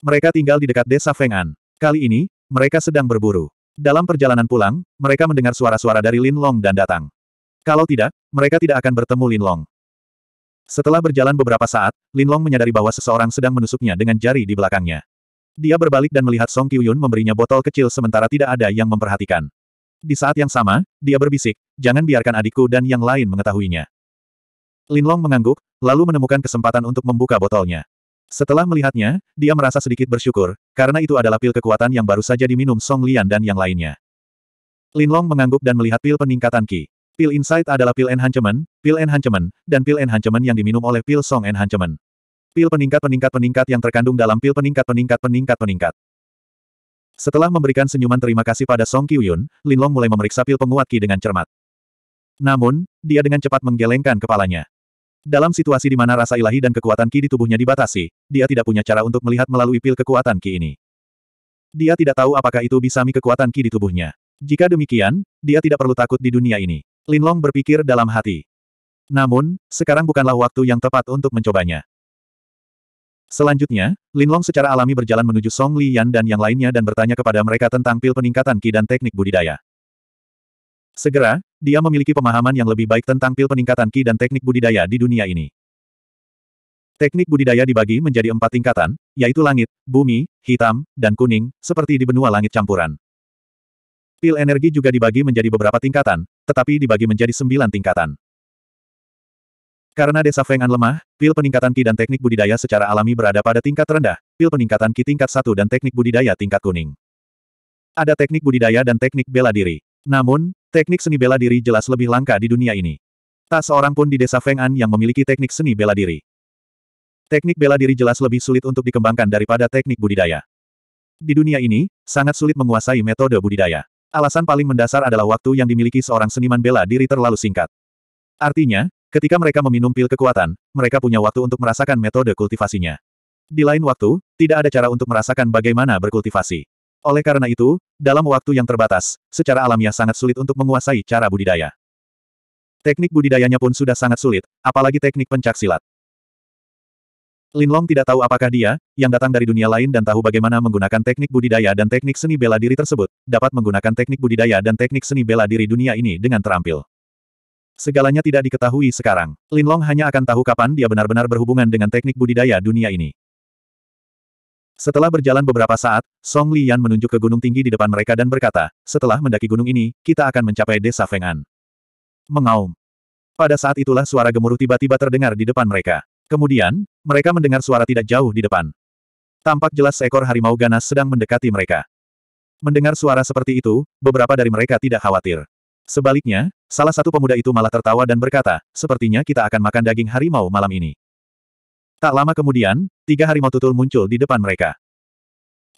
Mereka tinggal di dekat desa Feng'an. Kali ini, mereka sedang berburu. Dalam perjalanan pulang, mereka mendengar suara-suara dari Lin Long dan datang. Kalau tidak, mereka tidak akan bertemu Lin Long. Setelah berjalan beberapa saat, Lin Long menyadari bahwa seseorang sedang menusuknya dengan jari di belakangnya. Dia berbalik dan melihat Song Kyuyun memberinya botol kecil sementara tidak ada yang memperhatikan. Di saat yang sama, dia berbisik, jangan biarkan adikku dan yang lain mengetahuinya. Lin Long mengangguk, lalu menemukan kesempatan untuk membuka botolnya. Setelah melihatnya, dia merasa sedikit bersyukur, karena itu adalah pil kekuatan yang baru saja diminum Song Lian dan yang lainnya. Lin Long mengangguk dan melihat pil peningkatan Qi. Pil Insight adalah pil Enhancement, pil Enhancement, dan pil Enhancement yang diminum oleh pil Song Enhancement. Pil peningkat-peningkat-peningkat yang terkandung dalam pil peningkat-peningkat-peningkat-peningkat. Setelah memberikan senyuman terima kasih pada Song Qiuyun, Lin Long mulai memeriksa pil penguat Qi dengan cermat. Namun, dia dengan cepat menggelengkan kepalanya. Dalam situasi di mana rasa ilahi dan kekuatan ki di tubuhnya dibatasi, dia tidak punya cara untuk melihat melalui pil kekuatan ki ini. Dia tidak tahu apakah itu bisa mi kekuatan ki di tubuhnya. Jika demikian, dia tidak perlu takut di dunia ini. Linlong berpikir dalam hati. Namun, sekarang bukanlah waktu yang tepat untuk mencobanya. Selanjutnya, Linlong secara alami berjalan menuju Song Liyan dan yang lainnya dan bertanya kepada mereka tentang pil peningkatan ki dan teknik budidaya. Segera, dia memiliki pemahaman yang lebih baik tentang pil peningkatan Ki dan teknik budidaya di dunia ini. Teknik budidaya dibagi menjadi empat tingkatan, yaitu langit, bumi, hitam, dan kuning, seperti di benua langit campuran. Pil energi juga dibagi menjadi beberapa tingkatan, tetapi dibagi menjadi sembilan tingkatan. Karena desa Fengan lemah, pil peningkatan Ki dan teknik budidaya secara alami berada pada tingkat rendah, pil peningkatan Ki tingkat satu dan teknik budidaya tingkat kuning. Ada teknik budidaya dan teknik bela diri. Namun, teknik seni bela diri jelas lebih langka di dunia ini. Tak seorang pun di desa Feng An yang memiliki teknik seni bela diri. Teknik bela diri jelas lebih sulit untuk dikembangkan daripada teknik budidaya. Di dunia ini, sangat sulit menguasai metode budidaya. Alasan paling mendasar adalah waktu yang dimiliki seorang seniman bela diri terlalu singkat. Artinya, ketika mereka meminum pil kekuatan, mereka punya waktu untuk merasakan metode kultivasinya. Di lain waktu, tidak ada cara untuk merasakan bagaimana berkultivasi. Oleh karena itu, dalam waktu yang terbatas, secara alamiah sangat sulit untuk menguasai cara budidaya. Teknik budidayanya pun sudah sangat sulit, apalagi teknik pencak silat. Linlong tidak tahu apakah dia, yang datang dari dunia lain dan tahu bagaimana menggunakan teknik budidaya dan teknik seni bela diri tersebut, dapat menggunakan teknik budidaya dan teknik seni bela diri dunia ini dengan terampil. Segalanya tidak diketahui sekarang. Linlong hanya akan tahu kapan dia benar-benar berhubungan dengan teknik budidaya dunia ini. Setelah berjalan beberapa saat, Song Lian menunjuk ke gunung tinggi di depan mereka dan berkata, setelah mendaki gunung ini, kita akan mencapai desa Feng'an. Mengaum. Pada saat itulah suara gemuruh tiba-tiba terdengar di depan mereka. Kemudian, mereka mendengar suara tidak jauh di depan. Tampak jelas seekor harimau ganas sedang mendekati mereka. Mendengar suara seperti itu, beberapa dari mereka tidak khawatir. Sebaliknya, salah satu pemuda itu malah tertawa dan berkata, sepertinya kita akan makan daging harimau malam ini. Tak lama kemudian, tiga harimau tutul muncul di depan mereka.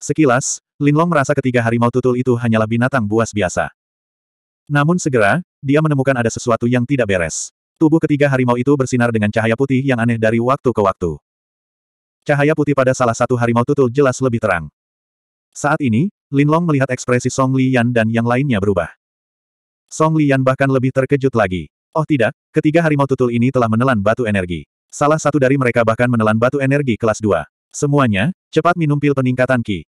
Sekilas, Linlong merasa ketiga harimau tutul itu hanyalah binatang buas biasa. Namun segera, dia menemukan ada sesuatu yang tidak beres. Tubuh ketiga harimau itu bersinar dengan cahaya putih yang aneh dari waktu ke waktu. Cahaya putih pada salah satu harimau tutul jelas lebih terang. Saat ini, Linlong melihat ekspresi Song Liyan dan yang lainnya berubah. Song Liyan bahkan lebih terkejut lagi. Oh tidak, ketiga harimau tutul ini telah menelan batu energi. Salah satu dari mereka bahkan menelan batu energi kelas 2. Semuanya, cepat minum pil peningkatan Ki.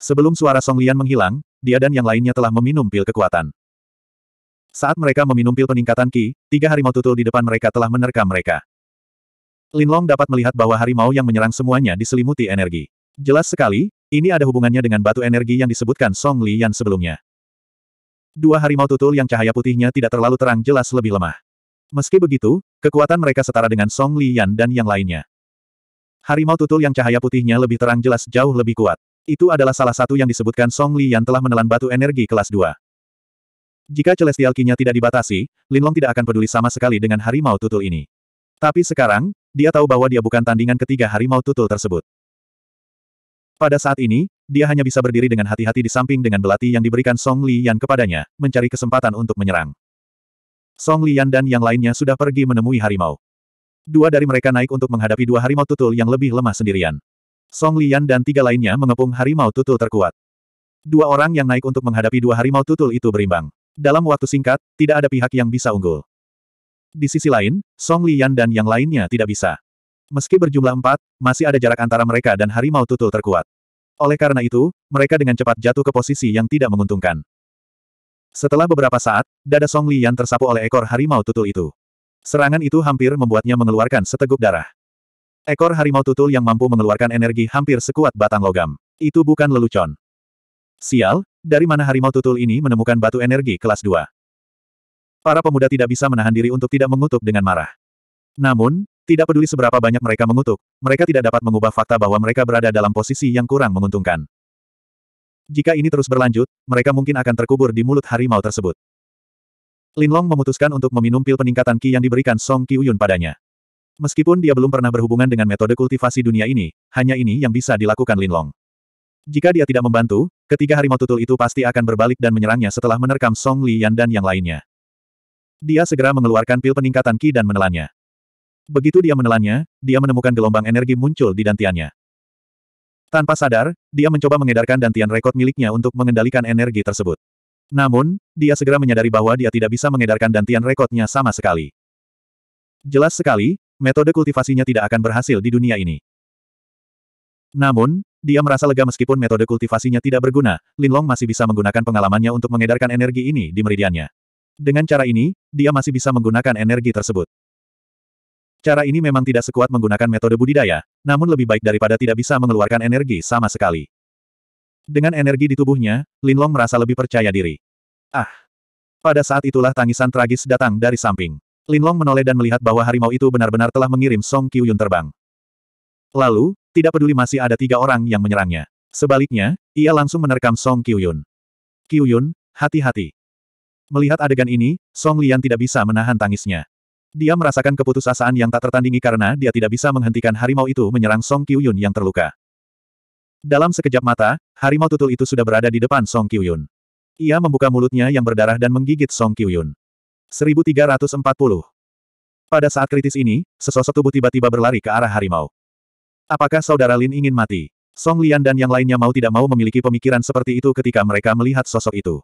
Sebelum suara Song Lian menghilang, dia dan yang lainnya telah meminum pil kekuatan. Saat mereka meminum pil peningkatan Ki, tiga harimau tutul di depan mereka telah menerkam mereka. Lin Long dapat melihat bahwa harimau yang menyerang semuanya diselimuti energi. Jelas sekali, ini ada hubungannya dengan batu energi yang disebutkan Song Lian sebelumnya. Dua harimau tutul yang cahaya putihnya tidak terlalu terang jelas lebih lemah. Meski begitu, kekuatan mereka setara dengan Song Liyan dan yang lainnya. Harimau tutul yang cahaya putihnya lebih terang jelas jauh lebih kuat. Itu adalah salah satu yang disebutkan Song Liyan telah menelan batu energi kelas 2. Jika Celestial Kinya tidak dibatasi, Linlong tidak akan peduli sama sekali dengan harimau tutul ini. Tapi sekarang, dia tahu bahwa dia bukan tandingan ketiga harimau tutul tersebut. Pada saat ini, dia hanya bisa berdiri dengan hati-hati di samping dengan belati yang diberikan Song Li Yan kepadanya, mencari kesempatan untuk menyerang. Song Lian dan yang lainnya sudah pergi menemui harimau. Dua dari mereka naik untuk menghadapi dua harimau tutul yang lebih lemah sendirian. Song Lian dan tiga lainnya mengepung harimau tutul terkuat. Dua orang yang naik untuk menghadapi dua harimau tutul itu berimbang. Dalam waktu singkat, tidak ada pihak yang bisa unggul. Di sisi lain, Song Lian dan yang lainnya tidak bisa. Meski berjumlah empat, masih ada jarak antara mereka dan harimau tutul terkuat. Oleh karena itu, mereka dengan cepat jatuh ke posisi yang tidak menguntungkan. Setelah beberapa saat, dada Song Lian tersapu oleh ekor harimau tutul itu. Serangan itu hampir membuatnya mengeluarkan seteguk darah. Ekor harimau tutul yang mampu mengeluarkan energi hampir sekuat batang logam. Itu bukan lelucon. Sial, dari mana harimau tutul ini menemukan batu energi kelas 2? Para pemuda tidak bisa menahan diri untuk tidak mengutuk dengan marah. Namun, tidak peduli seberapa banyak mereka mengutuk, mereka tidak dapat mengubah fakta bahwa mereka berada dalam posisi yang kurang menguntungkan. Jika ini terus berlanjut, mereka mungkin akan terkubur di mulut harimau tersebut. Linlong memutuskan untuk meminum pil peningkatan Qi yang diberikan Song Qiuyun padanya. Meskipun dia belum pernah berhubungan dengan metode kultivasi dunia ini, hanya ini yang bisa dilakukan Linlong. Jika dia tidak membantu, ketiga harimau tutul itu pasti akan berbalik dan menyerangnya setelah menerkam Song Yan dan yang lainnya. Dia segera mengeluarkan pil peningkatan Qi dan menelannya. Begitu dia menelannya, dia menemukan gelombang energi muncul di dantiannya. Tanpa sadar, dia mencoba mengedarkan dantian rekod miliknya untuk mengendalikan energi tersebut. Namun, dia segera menyadari bahwa dia tidak bisa mengedarkan dantian rekodnya sama sekali. Jelas sekali, metode kultivasinya tidak akan berhasil di dunia ini. Namun, dia merasa lega meskipun metode kultivasinya tidak berguna, Linlong masih bisa menggunakan pengalamannya untuk mengedarkan energi ini di meridiannya. Dengan cara ini, dia masih bisa menggunakan energi tersebut. Cara ini memang tidak sekuat menggunakan metode budidaya, namun lebih baik daripada tidak bisa mengeluarkan energi sama sekali. Dengan energi di tubuhnya, Linlong merasa lebih percaya diri. Ah! Pada saat itulah tangisan tragis datang dari samping. Linlong menoleh dan melihat bahwa harimau itu benar-benar telah mengirim Song Qiuyun terbang. Lalu, tidak peduli masih ada tiga orang yang menyerangnya. Sebaliknya, ia langsung menerkam Song Qiuyun. Qiuyun, hati-hati. Melihat adegan ini, Song Lian tidak bisa menahan tangisnya. Dia merasakan keputusasaan yang tak tertandingi karena dia tidak bisa menghentikan harimau itu menyerang Song Qiuyun yang terluka. Dalam sekejap mata, harimau tutul itu sudah berada di depan Song Qiuyun. Ia membuka mulutnya yang berdarah dan menggigit Song Qiuyun. 1340 Pada saat kritis ini, sesosok tubuh tiba-tiba berlari ke arah harimau. Apakah saudara Lin ingin mati? Song Lian dan yang lainnya mau tidak mau memiliki pemikiran seperti itu ketika mereka melihat sosok itu.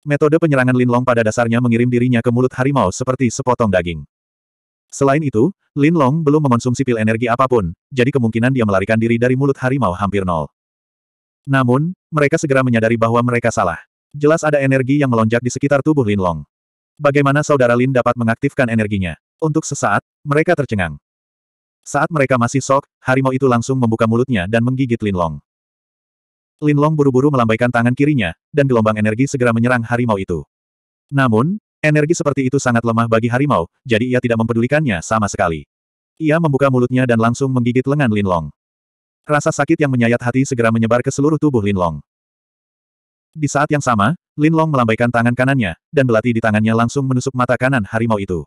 Metode penyerangan Lin Long pada dasarnya mengirim dirinya ke mulut harimau seperti sepotong daging. Selain itu, Lin Long belum mengonsumsi pil energi apapun, jadi kemungkinan dia melarikan diri dari mulut harimau hampir nol. Namun, mereka segera menyadari bahwa mereka salah. Jelas ada energi yang melonjak di sekitar tubuh Lin Long. Bagaimana saudara Lin dapat mengaktifkan energinya? Untuk sesaat, mereka tercengang. Saat mereka masih sok, harimau itu langsung membuka mulutnya dan menggigit Lin Long. Lin Long buru-buru melambaikan tangan kirinya, dan gelombang energi segera menyerang harimau itu. Namun, energi seperti itu sangat lemah bagi harimau, jadi ia tidak mempedulikannya sama sekali. Ia membuka mulutnya dan langsung menggigit lengan Lin Long. Rasa sakit yang menyayat hati segera menyebar ke seluruh tubuh Lin Long. Di saat yang sama, Lin Long melambaikan tangan kanannya, dan belati di tangannya langsung menusuk mata kanan harimau itu.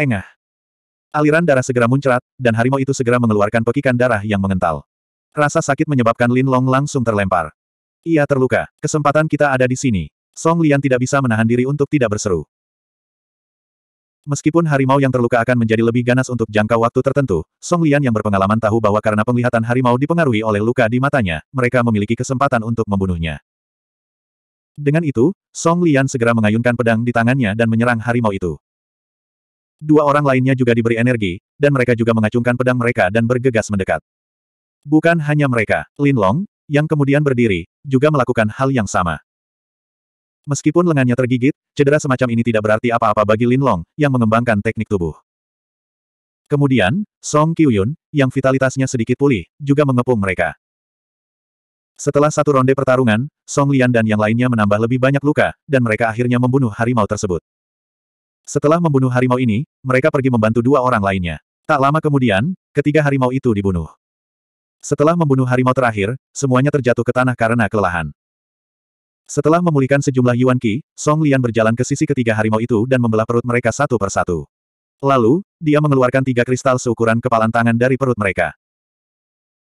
Engah. Aliran darah segera muncrat, dan harimau itu segera mengeluarkan pekikan darah yang mengental. Rasa sakit menyebabkan Lin Long langsung terlempar. Ia terluka. Kesempatan kita ada di sini. Song Lian tidak bisa menahan diri untuk tidak berseru. Meskipun harimau yang terluka akan menjadi lebih ganas untuk jangka waktu tertentu, Song Lian yang berpengalaman tahu bahwa karena penglihatan harimau dipengaruhi oleh luka di matanya, mereka memiliki kesempatan untuk membunuhnya. Dengan itu, Song Lian segera mengayunkan pedang di tangannya dan menyerang harimau itu. Dua orang lainnya juga diberi energi, dan mereka juga mengacungkan pedang mereka dan bergegas mendekat. Bukan hanya mereka, Lin Long, yang kemudian berdiri, juga melakukan hal yang sama. Meskipun lengannya tergigit, cedera semacam ini tidak berarti apa-apa bagi Lin Long, yang mengembangkan teknik tubuh. Kemudian, Song Kyuyun, yang vitalitasnya sedikit pulih, juga mengepung mereka. Setelah satu ronde pertarungan, Song Lian dan yang lainnya menambah lebih banyak luka, dan mereka akhirnya membunuh harimau tersebut. Setelah membunuh harimau ini, mereka pergi membantu dua orang lainnya. Tak lama kemudian, ketiga harimau itu dibunuh. Setelah membunuh harimau terakhir, semuanya terjatuh ke tanah karena kelelahan. Setelah memulihkan sejumlah Yuan Qi, Song Lian berjalan ke sisi ketiga harimau itu dan membelah perut mereka satu persatu. Lalu, dia mengeluarkan tiga kristal seukuran kepalan tangan dari perut mereka.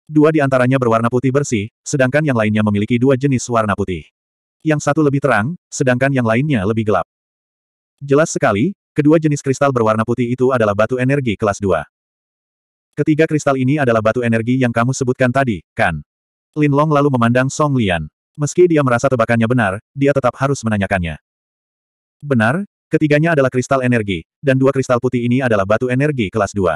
Dua di antaranya berwarna putih bersih, sedangkan yang lainnya memiliki dua jenis warna putih. Yang satu lebih terang, sedangkan yang lainnya lebih gelap. Jelas sekali, kedua jenis kristal berwarna putih itu adalah batu energi kelas 2. Ketiga kristal ini adalah batu energi yang kamu sebutkan tadi, kan? Lin Long lalu memandang Song Lian. Meski dia merasa tebakannya benar, dia tetap harus menanyakannya. Benar, ketiganya adalah kristal energi, dan dua kristal putih ini adalah batu energi kelas 2.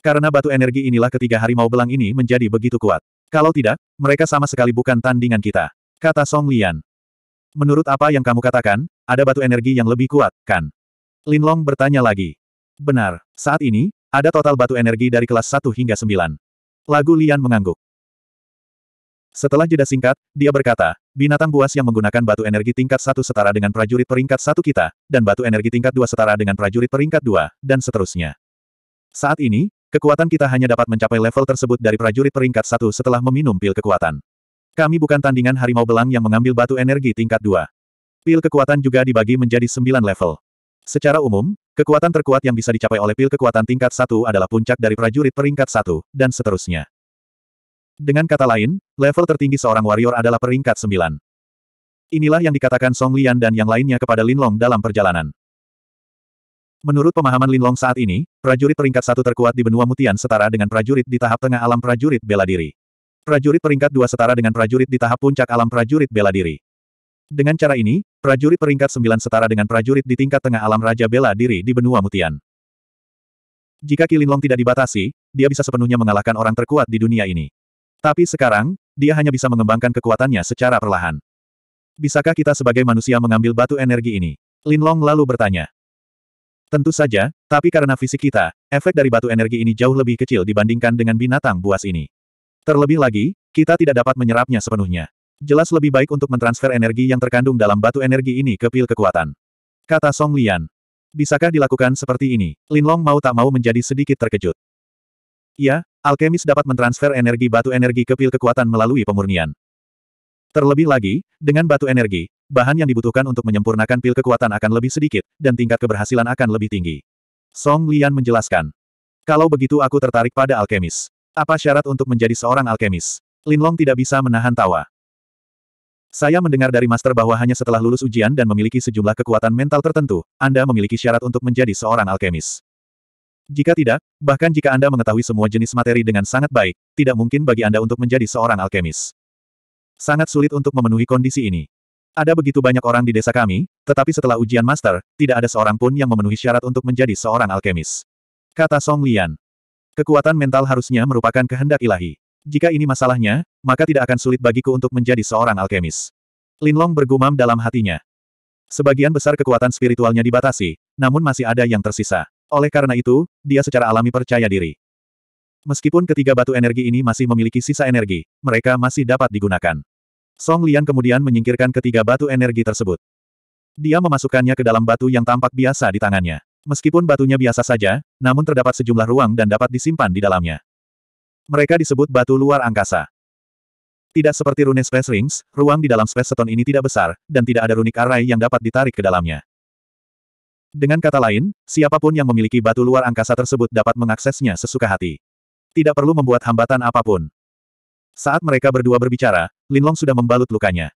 Karena batu energi inilah ketiga harimau belang ini menjadi begitu kuat. Kalau tidak, mereka sama sekali bukan tandingan kita. Kata Song Lian. Menurut apa yang kamu katakan, ada batu energi yang lebih kuat, kan? Lin Long bertanya lagi. Benar, saat ini, ada total batu energi dari kelas 1 hingga 9. Lagu Lian mengangguk. Setelah jeda singkat, dia berkata, binatang buas yang menggunakan batu energi tingkat 1 setara dengan prajurit peringkat 1 kita, dan batu energi tingkat 2 setara dengan prajurit peringkat 2, dan seterusnya. Saat ini, kekuatan kita hanya dapat mencapai level tersebut dari prajurit peringkat 1 setelah meminum pil kekuatan. Kami bukan tandingan harimau belang yang mengambil batu energi tingkat 2. Pil kekuatan juga dibagi menjadi 9 level. Secara umum, kekuatan terkuat yang bisa dicapai oleh pil kekuatan tingkat satu adalah puncak dari prajurit peringkat satu, dan seterusnya. Dengan kata lain, level tertinggi seorang warrior adalah peringkat sembilan. Inilah yang dikatakan Song Lian dan yang lainnya kepada Linlong dalam perjalanan. Menurut pemahaman Linlong saat ini, prajurit peringkat satu terkuat di benua mutian setara dengan prajurit di tahap tengah alam prajurit bela diri. Prajurit peringkat dua setara dengan prajurit di tahap puncak alam prajurit bela diri. Dengan cara ini, prajurit peringkat sembilan setara dengan prajurit di tingkat tengah alam Raja Bela Diri di Benua Mutian. Jika Kilinlong tidak dibatasi, dia bisa sepenuhnya mengalahkan orang terkuat di dunia ini. Tapi sekarang, dia hanya bisa mengembangkan kekuatannya secara perlahan. Bisakah kita sebagai manusia mengambil batu energi ini? Linlong lalu bertanya. Tentu saja, tapi karena fisik kita, efek dari batu energi ini jauh lebih kecil dibandingkan dengan binatang buas ini. Terlebih lagi, kita tidak dapat menyerapnya sepenuhnya. Jelas lebih baik untuk mentransfer energi yang terkandung dalam batu energi ini ke pil kekuatan. Kata Song Lian. Bisakah dilakukan seperti ini? Lin Long mau tak mau menjadi sedikit terkejut. Ya, alkemis dapat mentransfer energi batu energi ke pil kekuatan melalui pemurnian. Terlebih lagi, dengan batu energi, bahan yang dibutuhkan untuk menyempurnakan pil kekuatan akan lebih sedikit, dan tingkat keberhasilan akan lebih tinggi. Song Lian menjelaskan. Kalau begitu aku tertarik pada alkemis. Apa syarat untuk menjadi seorang alkemis? Lin Long tidak bisa menahan tawa. Saya mendengar dari Master bahwa hanya setelah lulus ujian dan memiliki sejumlah kekuatan mental tertentu, Anda memiliki syarat untuk menjadi seorang alkemis. Jika tidak, bahkan jika Anda mengetahui semua jenis materi dengan sangat baik, tidak mungkin bagi Anda untuk menjadi seorang alkemis. Sangat sulit untuk memenuhi kondisi ini. Ada begitu banyak orang di desa kami, tetapi setelah ujian master, tidak ada seorang pun yang memenuhi syarat untuk menjadi seorang alkemis. Kata Song Lian. Kekuatan mental harusnya merupakan kehendak ilahi. Jika ini masalahnya, maka tidak akan sulit bagiku untuk menjadi seorang alkemis. Linlong bergumam dalam hatinya. Sebagian besar kekuatan spiritualnya dibatasi, namun masih ada yang tersisa. Oleh karena itu, dia secara alami percaya diri. Meskipun ketiga batu energi ini masih memiliki sisa energi, mereka masih dapat digunakan. Song Lian kemudian menyingkirkan ketiga batu energi tersebut. Dia memasukkannya ke dalam batu yang tampak biasa di tangannya. Meskipun batunya biasa saja, namun terdapat sejumlah ruang dan dapat disimpan di dalamnya. Mereka disebut batu luar angkasa. Tidak seperti rune Space Rings, ruang di dalam Space Stone ini tidak besar, dan tidak ada runik array yang dapat ditarik ke dalamnya. Dengan kata lain, siapapun yang memiliki batu luar angkasa tersebut dapat mengaksesnya sesuka hati. Tidak perlu membuat hambatan apapun. Saat mereka berdua berbicara, Linlong sudah membalut lukanya.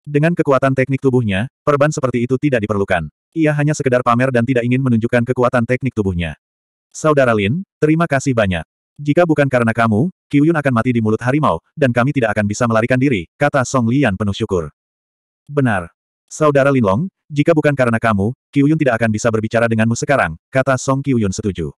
Dengan kekuatan teknik tubuhnya, perban seperti itu tidak diperlukan. Ia hanya sekedar pamer dan tidak ingin menunjukkan kekuatan teknik tubuhnya. Saudara Lin, terima kasih banyak. Jika bukan karena kamu, Qiyun akan mati di mulut harimau, dan kami tidak akan bisa melarikan diri, kata Song Lian penuh syukur. Benar. Saudara Linlong, jika bukan karena kamu, Qiyun tidak akan bisa berbicara denganmu sekarang, kata Song Qiyun setuju.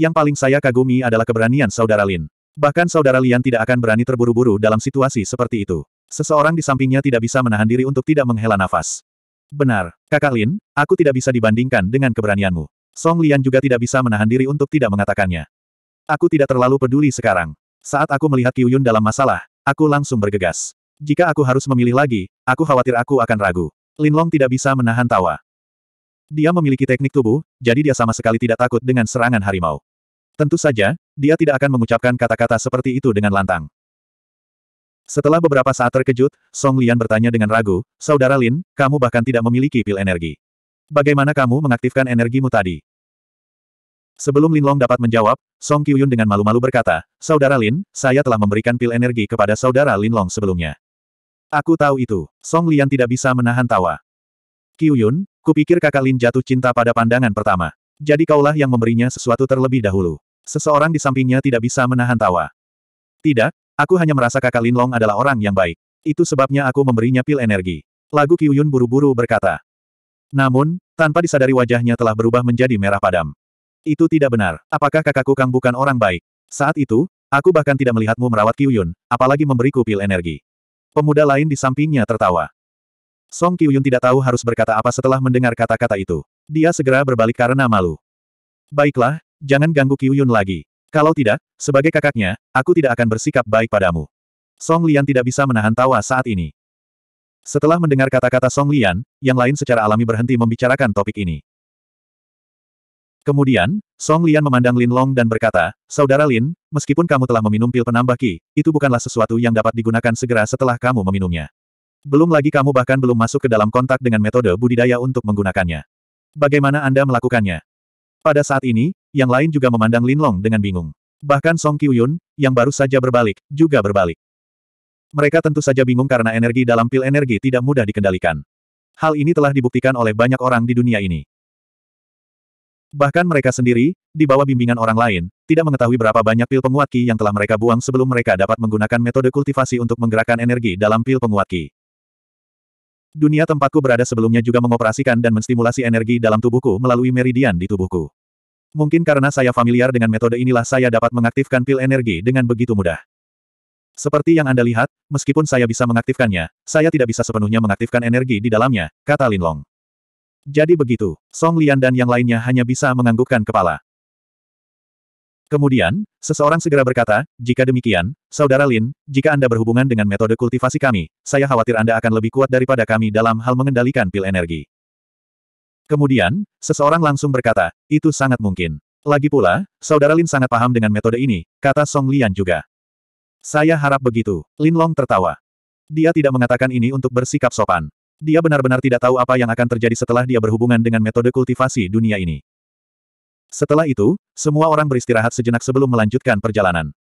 Yang paling saya kagumi adalah keberanian saudara Lin. Bahkan saudara Lian tidak akan berani terburu-buru dalam situasi seperti itu. Seseorang di sampingnya tidak bisa menahan diri untuk tidak menghela nafas. Benar, kakak Lin, aku tidak bisa dibandingkan dengan keberanianmu. Song Lian juga tidak bisa menahan diri untuk tidak mengatakannya. Aku tidak terlalu peduli sekarang. Saat aku melihat Kiuyun dalam masalah, aku langsung bergegas. Jika aku harus memilih lagi, aku khawatir aku akan ragu. Linlong tidak bisa menahan tawa. Dia memiliki teknik tubuh, jadi dia sama sekali tidak takut dengan serangan harimau. Tentu saja, dia tidak akan mengucapkan kata-kata seperti itu dengan lantang. Setelah beberapa saat terkejut, Song Lian bertanya dengan ragu, Saudara Lin, kamu bahkan tidak memiliki pil energi. Bagaimana kamu mengaktifkan energimu tadi? Sebelum Lin Long dapat menjawab, Song Qiuyun dengan malu-malu berkata, Saudara Lin, saya telah memberikan pil energi kepada Saudara Lin Long sebelumnya. Aku tahu itu. Song Lian tidak bisa menahan tawa. Qiuyun, kupikir kakak Lin jatuh cinta pada pandangan pertama. Jadi kaulah yang memberinya sesuatu terlebih dahulu. Seseorang di sampingnya tidak bisa menahan tawa. Tidak, aku hanya merasa kakak Lin Long adalah orang yang baik. Itu sebabnya aku memberinya pil energi. Lagu Qiuyun buru-buru berkata. Namun, tanpa disadari wajahnya telah berubah menjadi merah padam. Itu tidak benar. Apakah kakakku Kang bukan orang baik? Saat itu, aku bahkan tidak melihatmu merawat Kyuyun, apalagi memberiku pil energi. Pemuda lain di sampingnya tertawa. Song Kyuyun tidak tahu harus berkata apa setelah mendengar kata-kata itu. Dia segera berbalik karena malu. Baiklah, jangan ganggu Kyuyun lagi. Kalau tidak, sebagai kakaknya, aku tidak akan bersikap baik padamu. Song Lian tidak bisa menahan tawa saat ini. Setelah mendengar kata-kata Song Lian, yang lain secara alami berhenti membicarakan topik ini. Kemudian, Song Lian memandang Lin Long dan berkata, Saudara Lin, meskipun kamu telah meminum pil penambah ki, itu bukanlah sesuatu yang dapat digunakan segera setelah kamu meminumnya. Belum lagi kamu bahkan belum masuk ke dalam kontak dengan metode budidaya untuk menggunakannya. Bagaimana Anda melakukannya? Pada saat ini, yang lain juga memandang Lin Long dengan bingung. Bahkan Song Qiuyun, yang baru saja berbalik, juga berbalik. Mereka tentu saja bingung karena energi dalam pil energi tidak mudah dikendalikan. Hal ini telah dibuktikan oleh banyak orang di dunia ini. Bahkan mereka sendiri, di bawah bimbingan orang lain, tidak mengetahui berapa banyak pil penguat ki yang telah mereka buang sebelum mereka dapat menggunakan metode kultivasi untuk menggerakkan energi dalam pil penguat ki. Dunia tempatku berada sebelumnya juga mengoperasikan dan menstimulasi energi dalam tubuhku melalui meridian di tubuhku. Mungkin karena saya familiar dengan metode inilah saya dapat mengaktifkan pil energi dengan begitu mudah. Seperti yang Anda lihat, meskipun saya bisa mengaktifkannya, saya tidak bisa sepenuhnya mengaktifkan energi di dalamnya, kata Linlong. Jadi begitu, Song Lian dan yang lainnya hanya bisa menganggukkan kepala. Kemudian, seseorang segera berkata, jika demikian, Saudara Lin, jika Anda berhubungan dengan metode kultivasi kami, saya khawatir Anda akan lebih kuat daripada kami dalam hal mengendalikan pil energi. Kemudian, seseorang langsung berkata, itu sangat mungkin. Lagi pula, Saudara Lin sangat paham dengan metode ini, kata Song Lian juga. Saya harap begitu, Lin Long tertawa. Dia tidak mengatakan ini untuk bersikap sopan. Dia benar-benar tidak tahu apa yang akan terjadi setelah dia berhubungan dengan metode kultivasi dunia ini. Setelah itu, semua orang beristirahat sejenak sebelum melanjutkan perjalanan.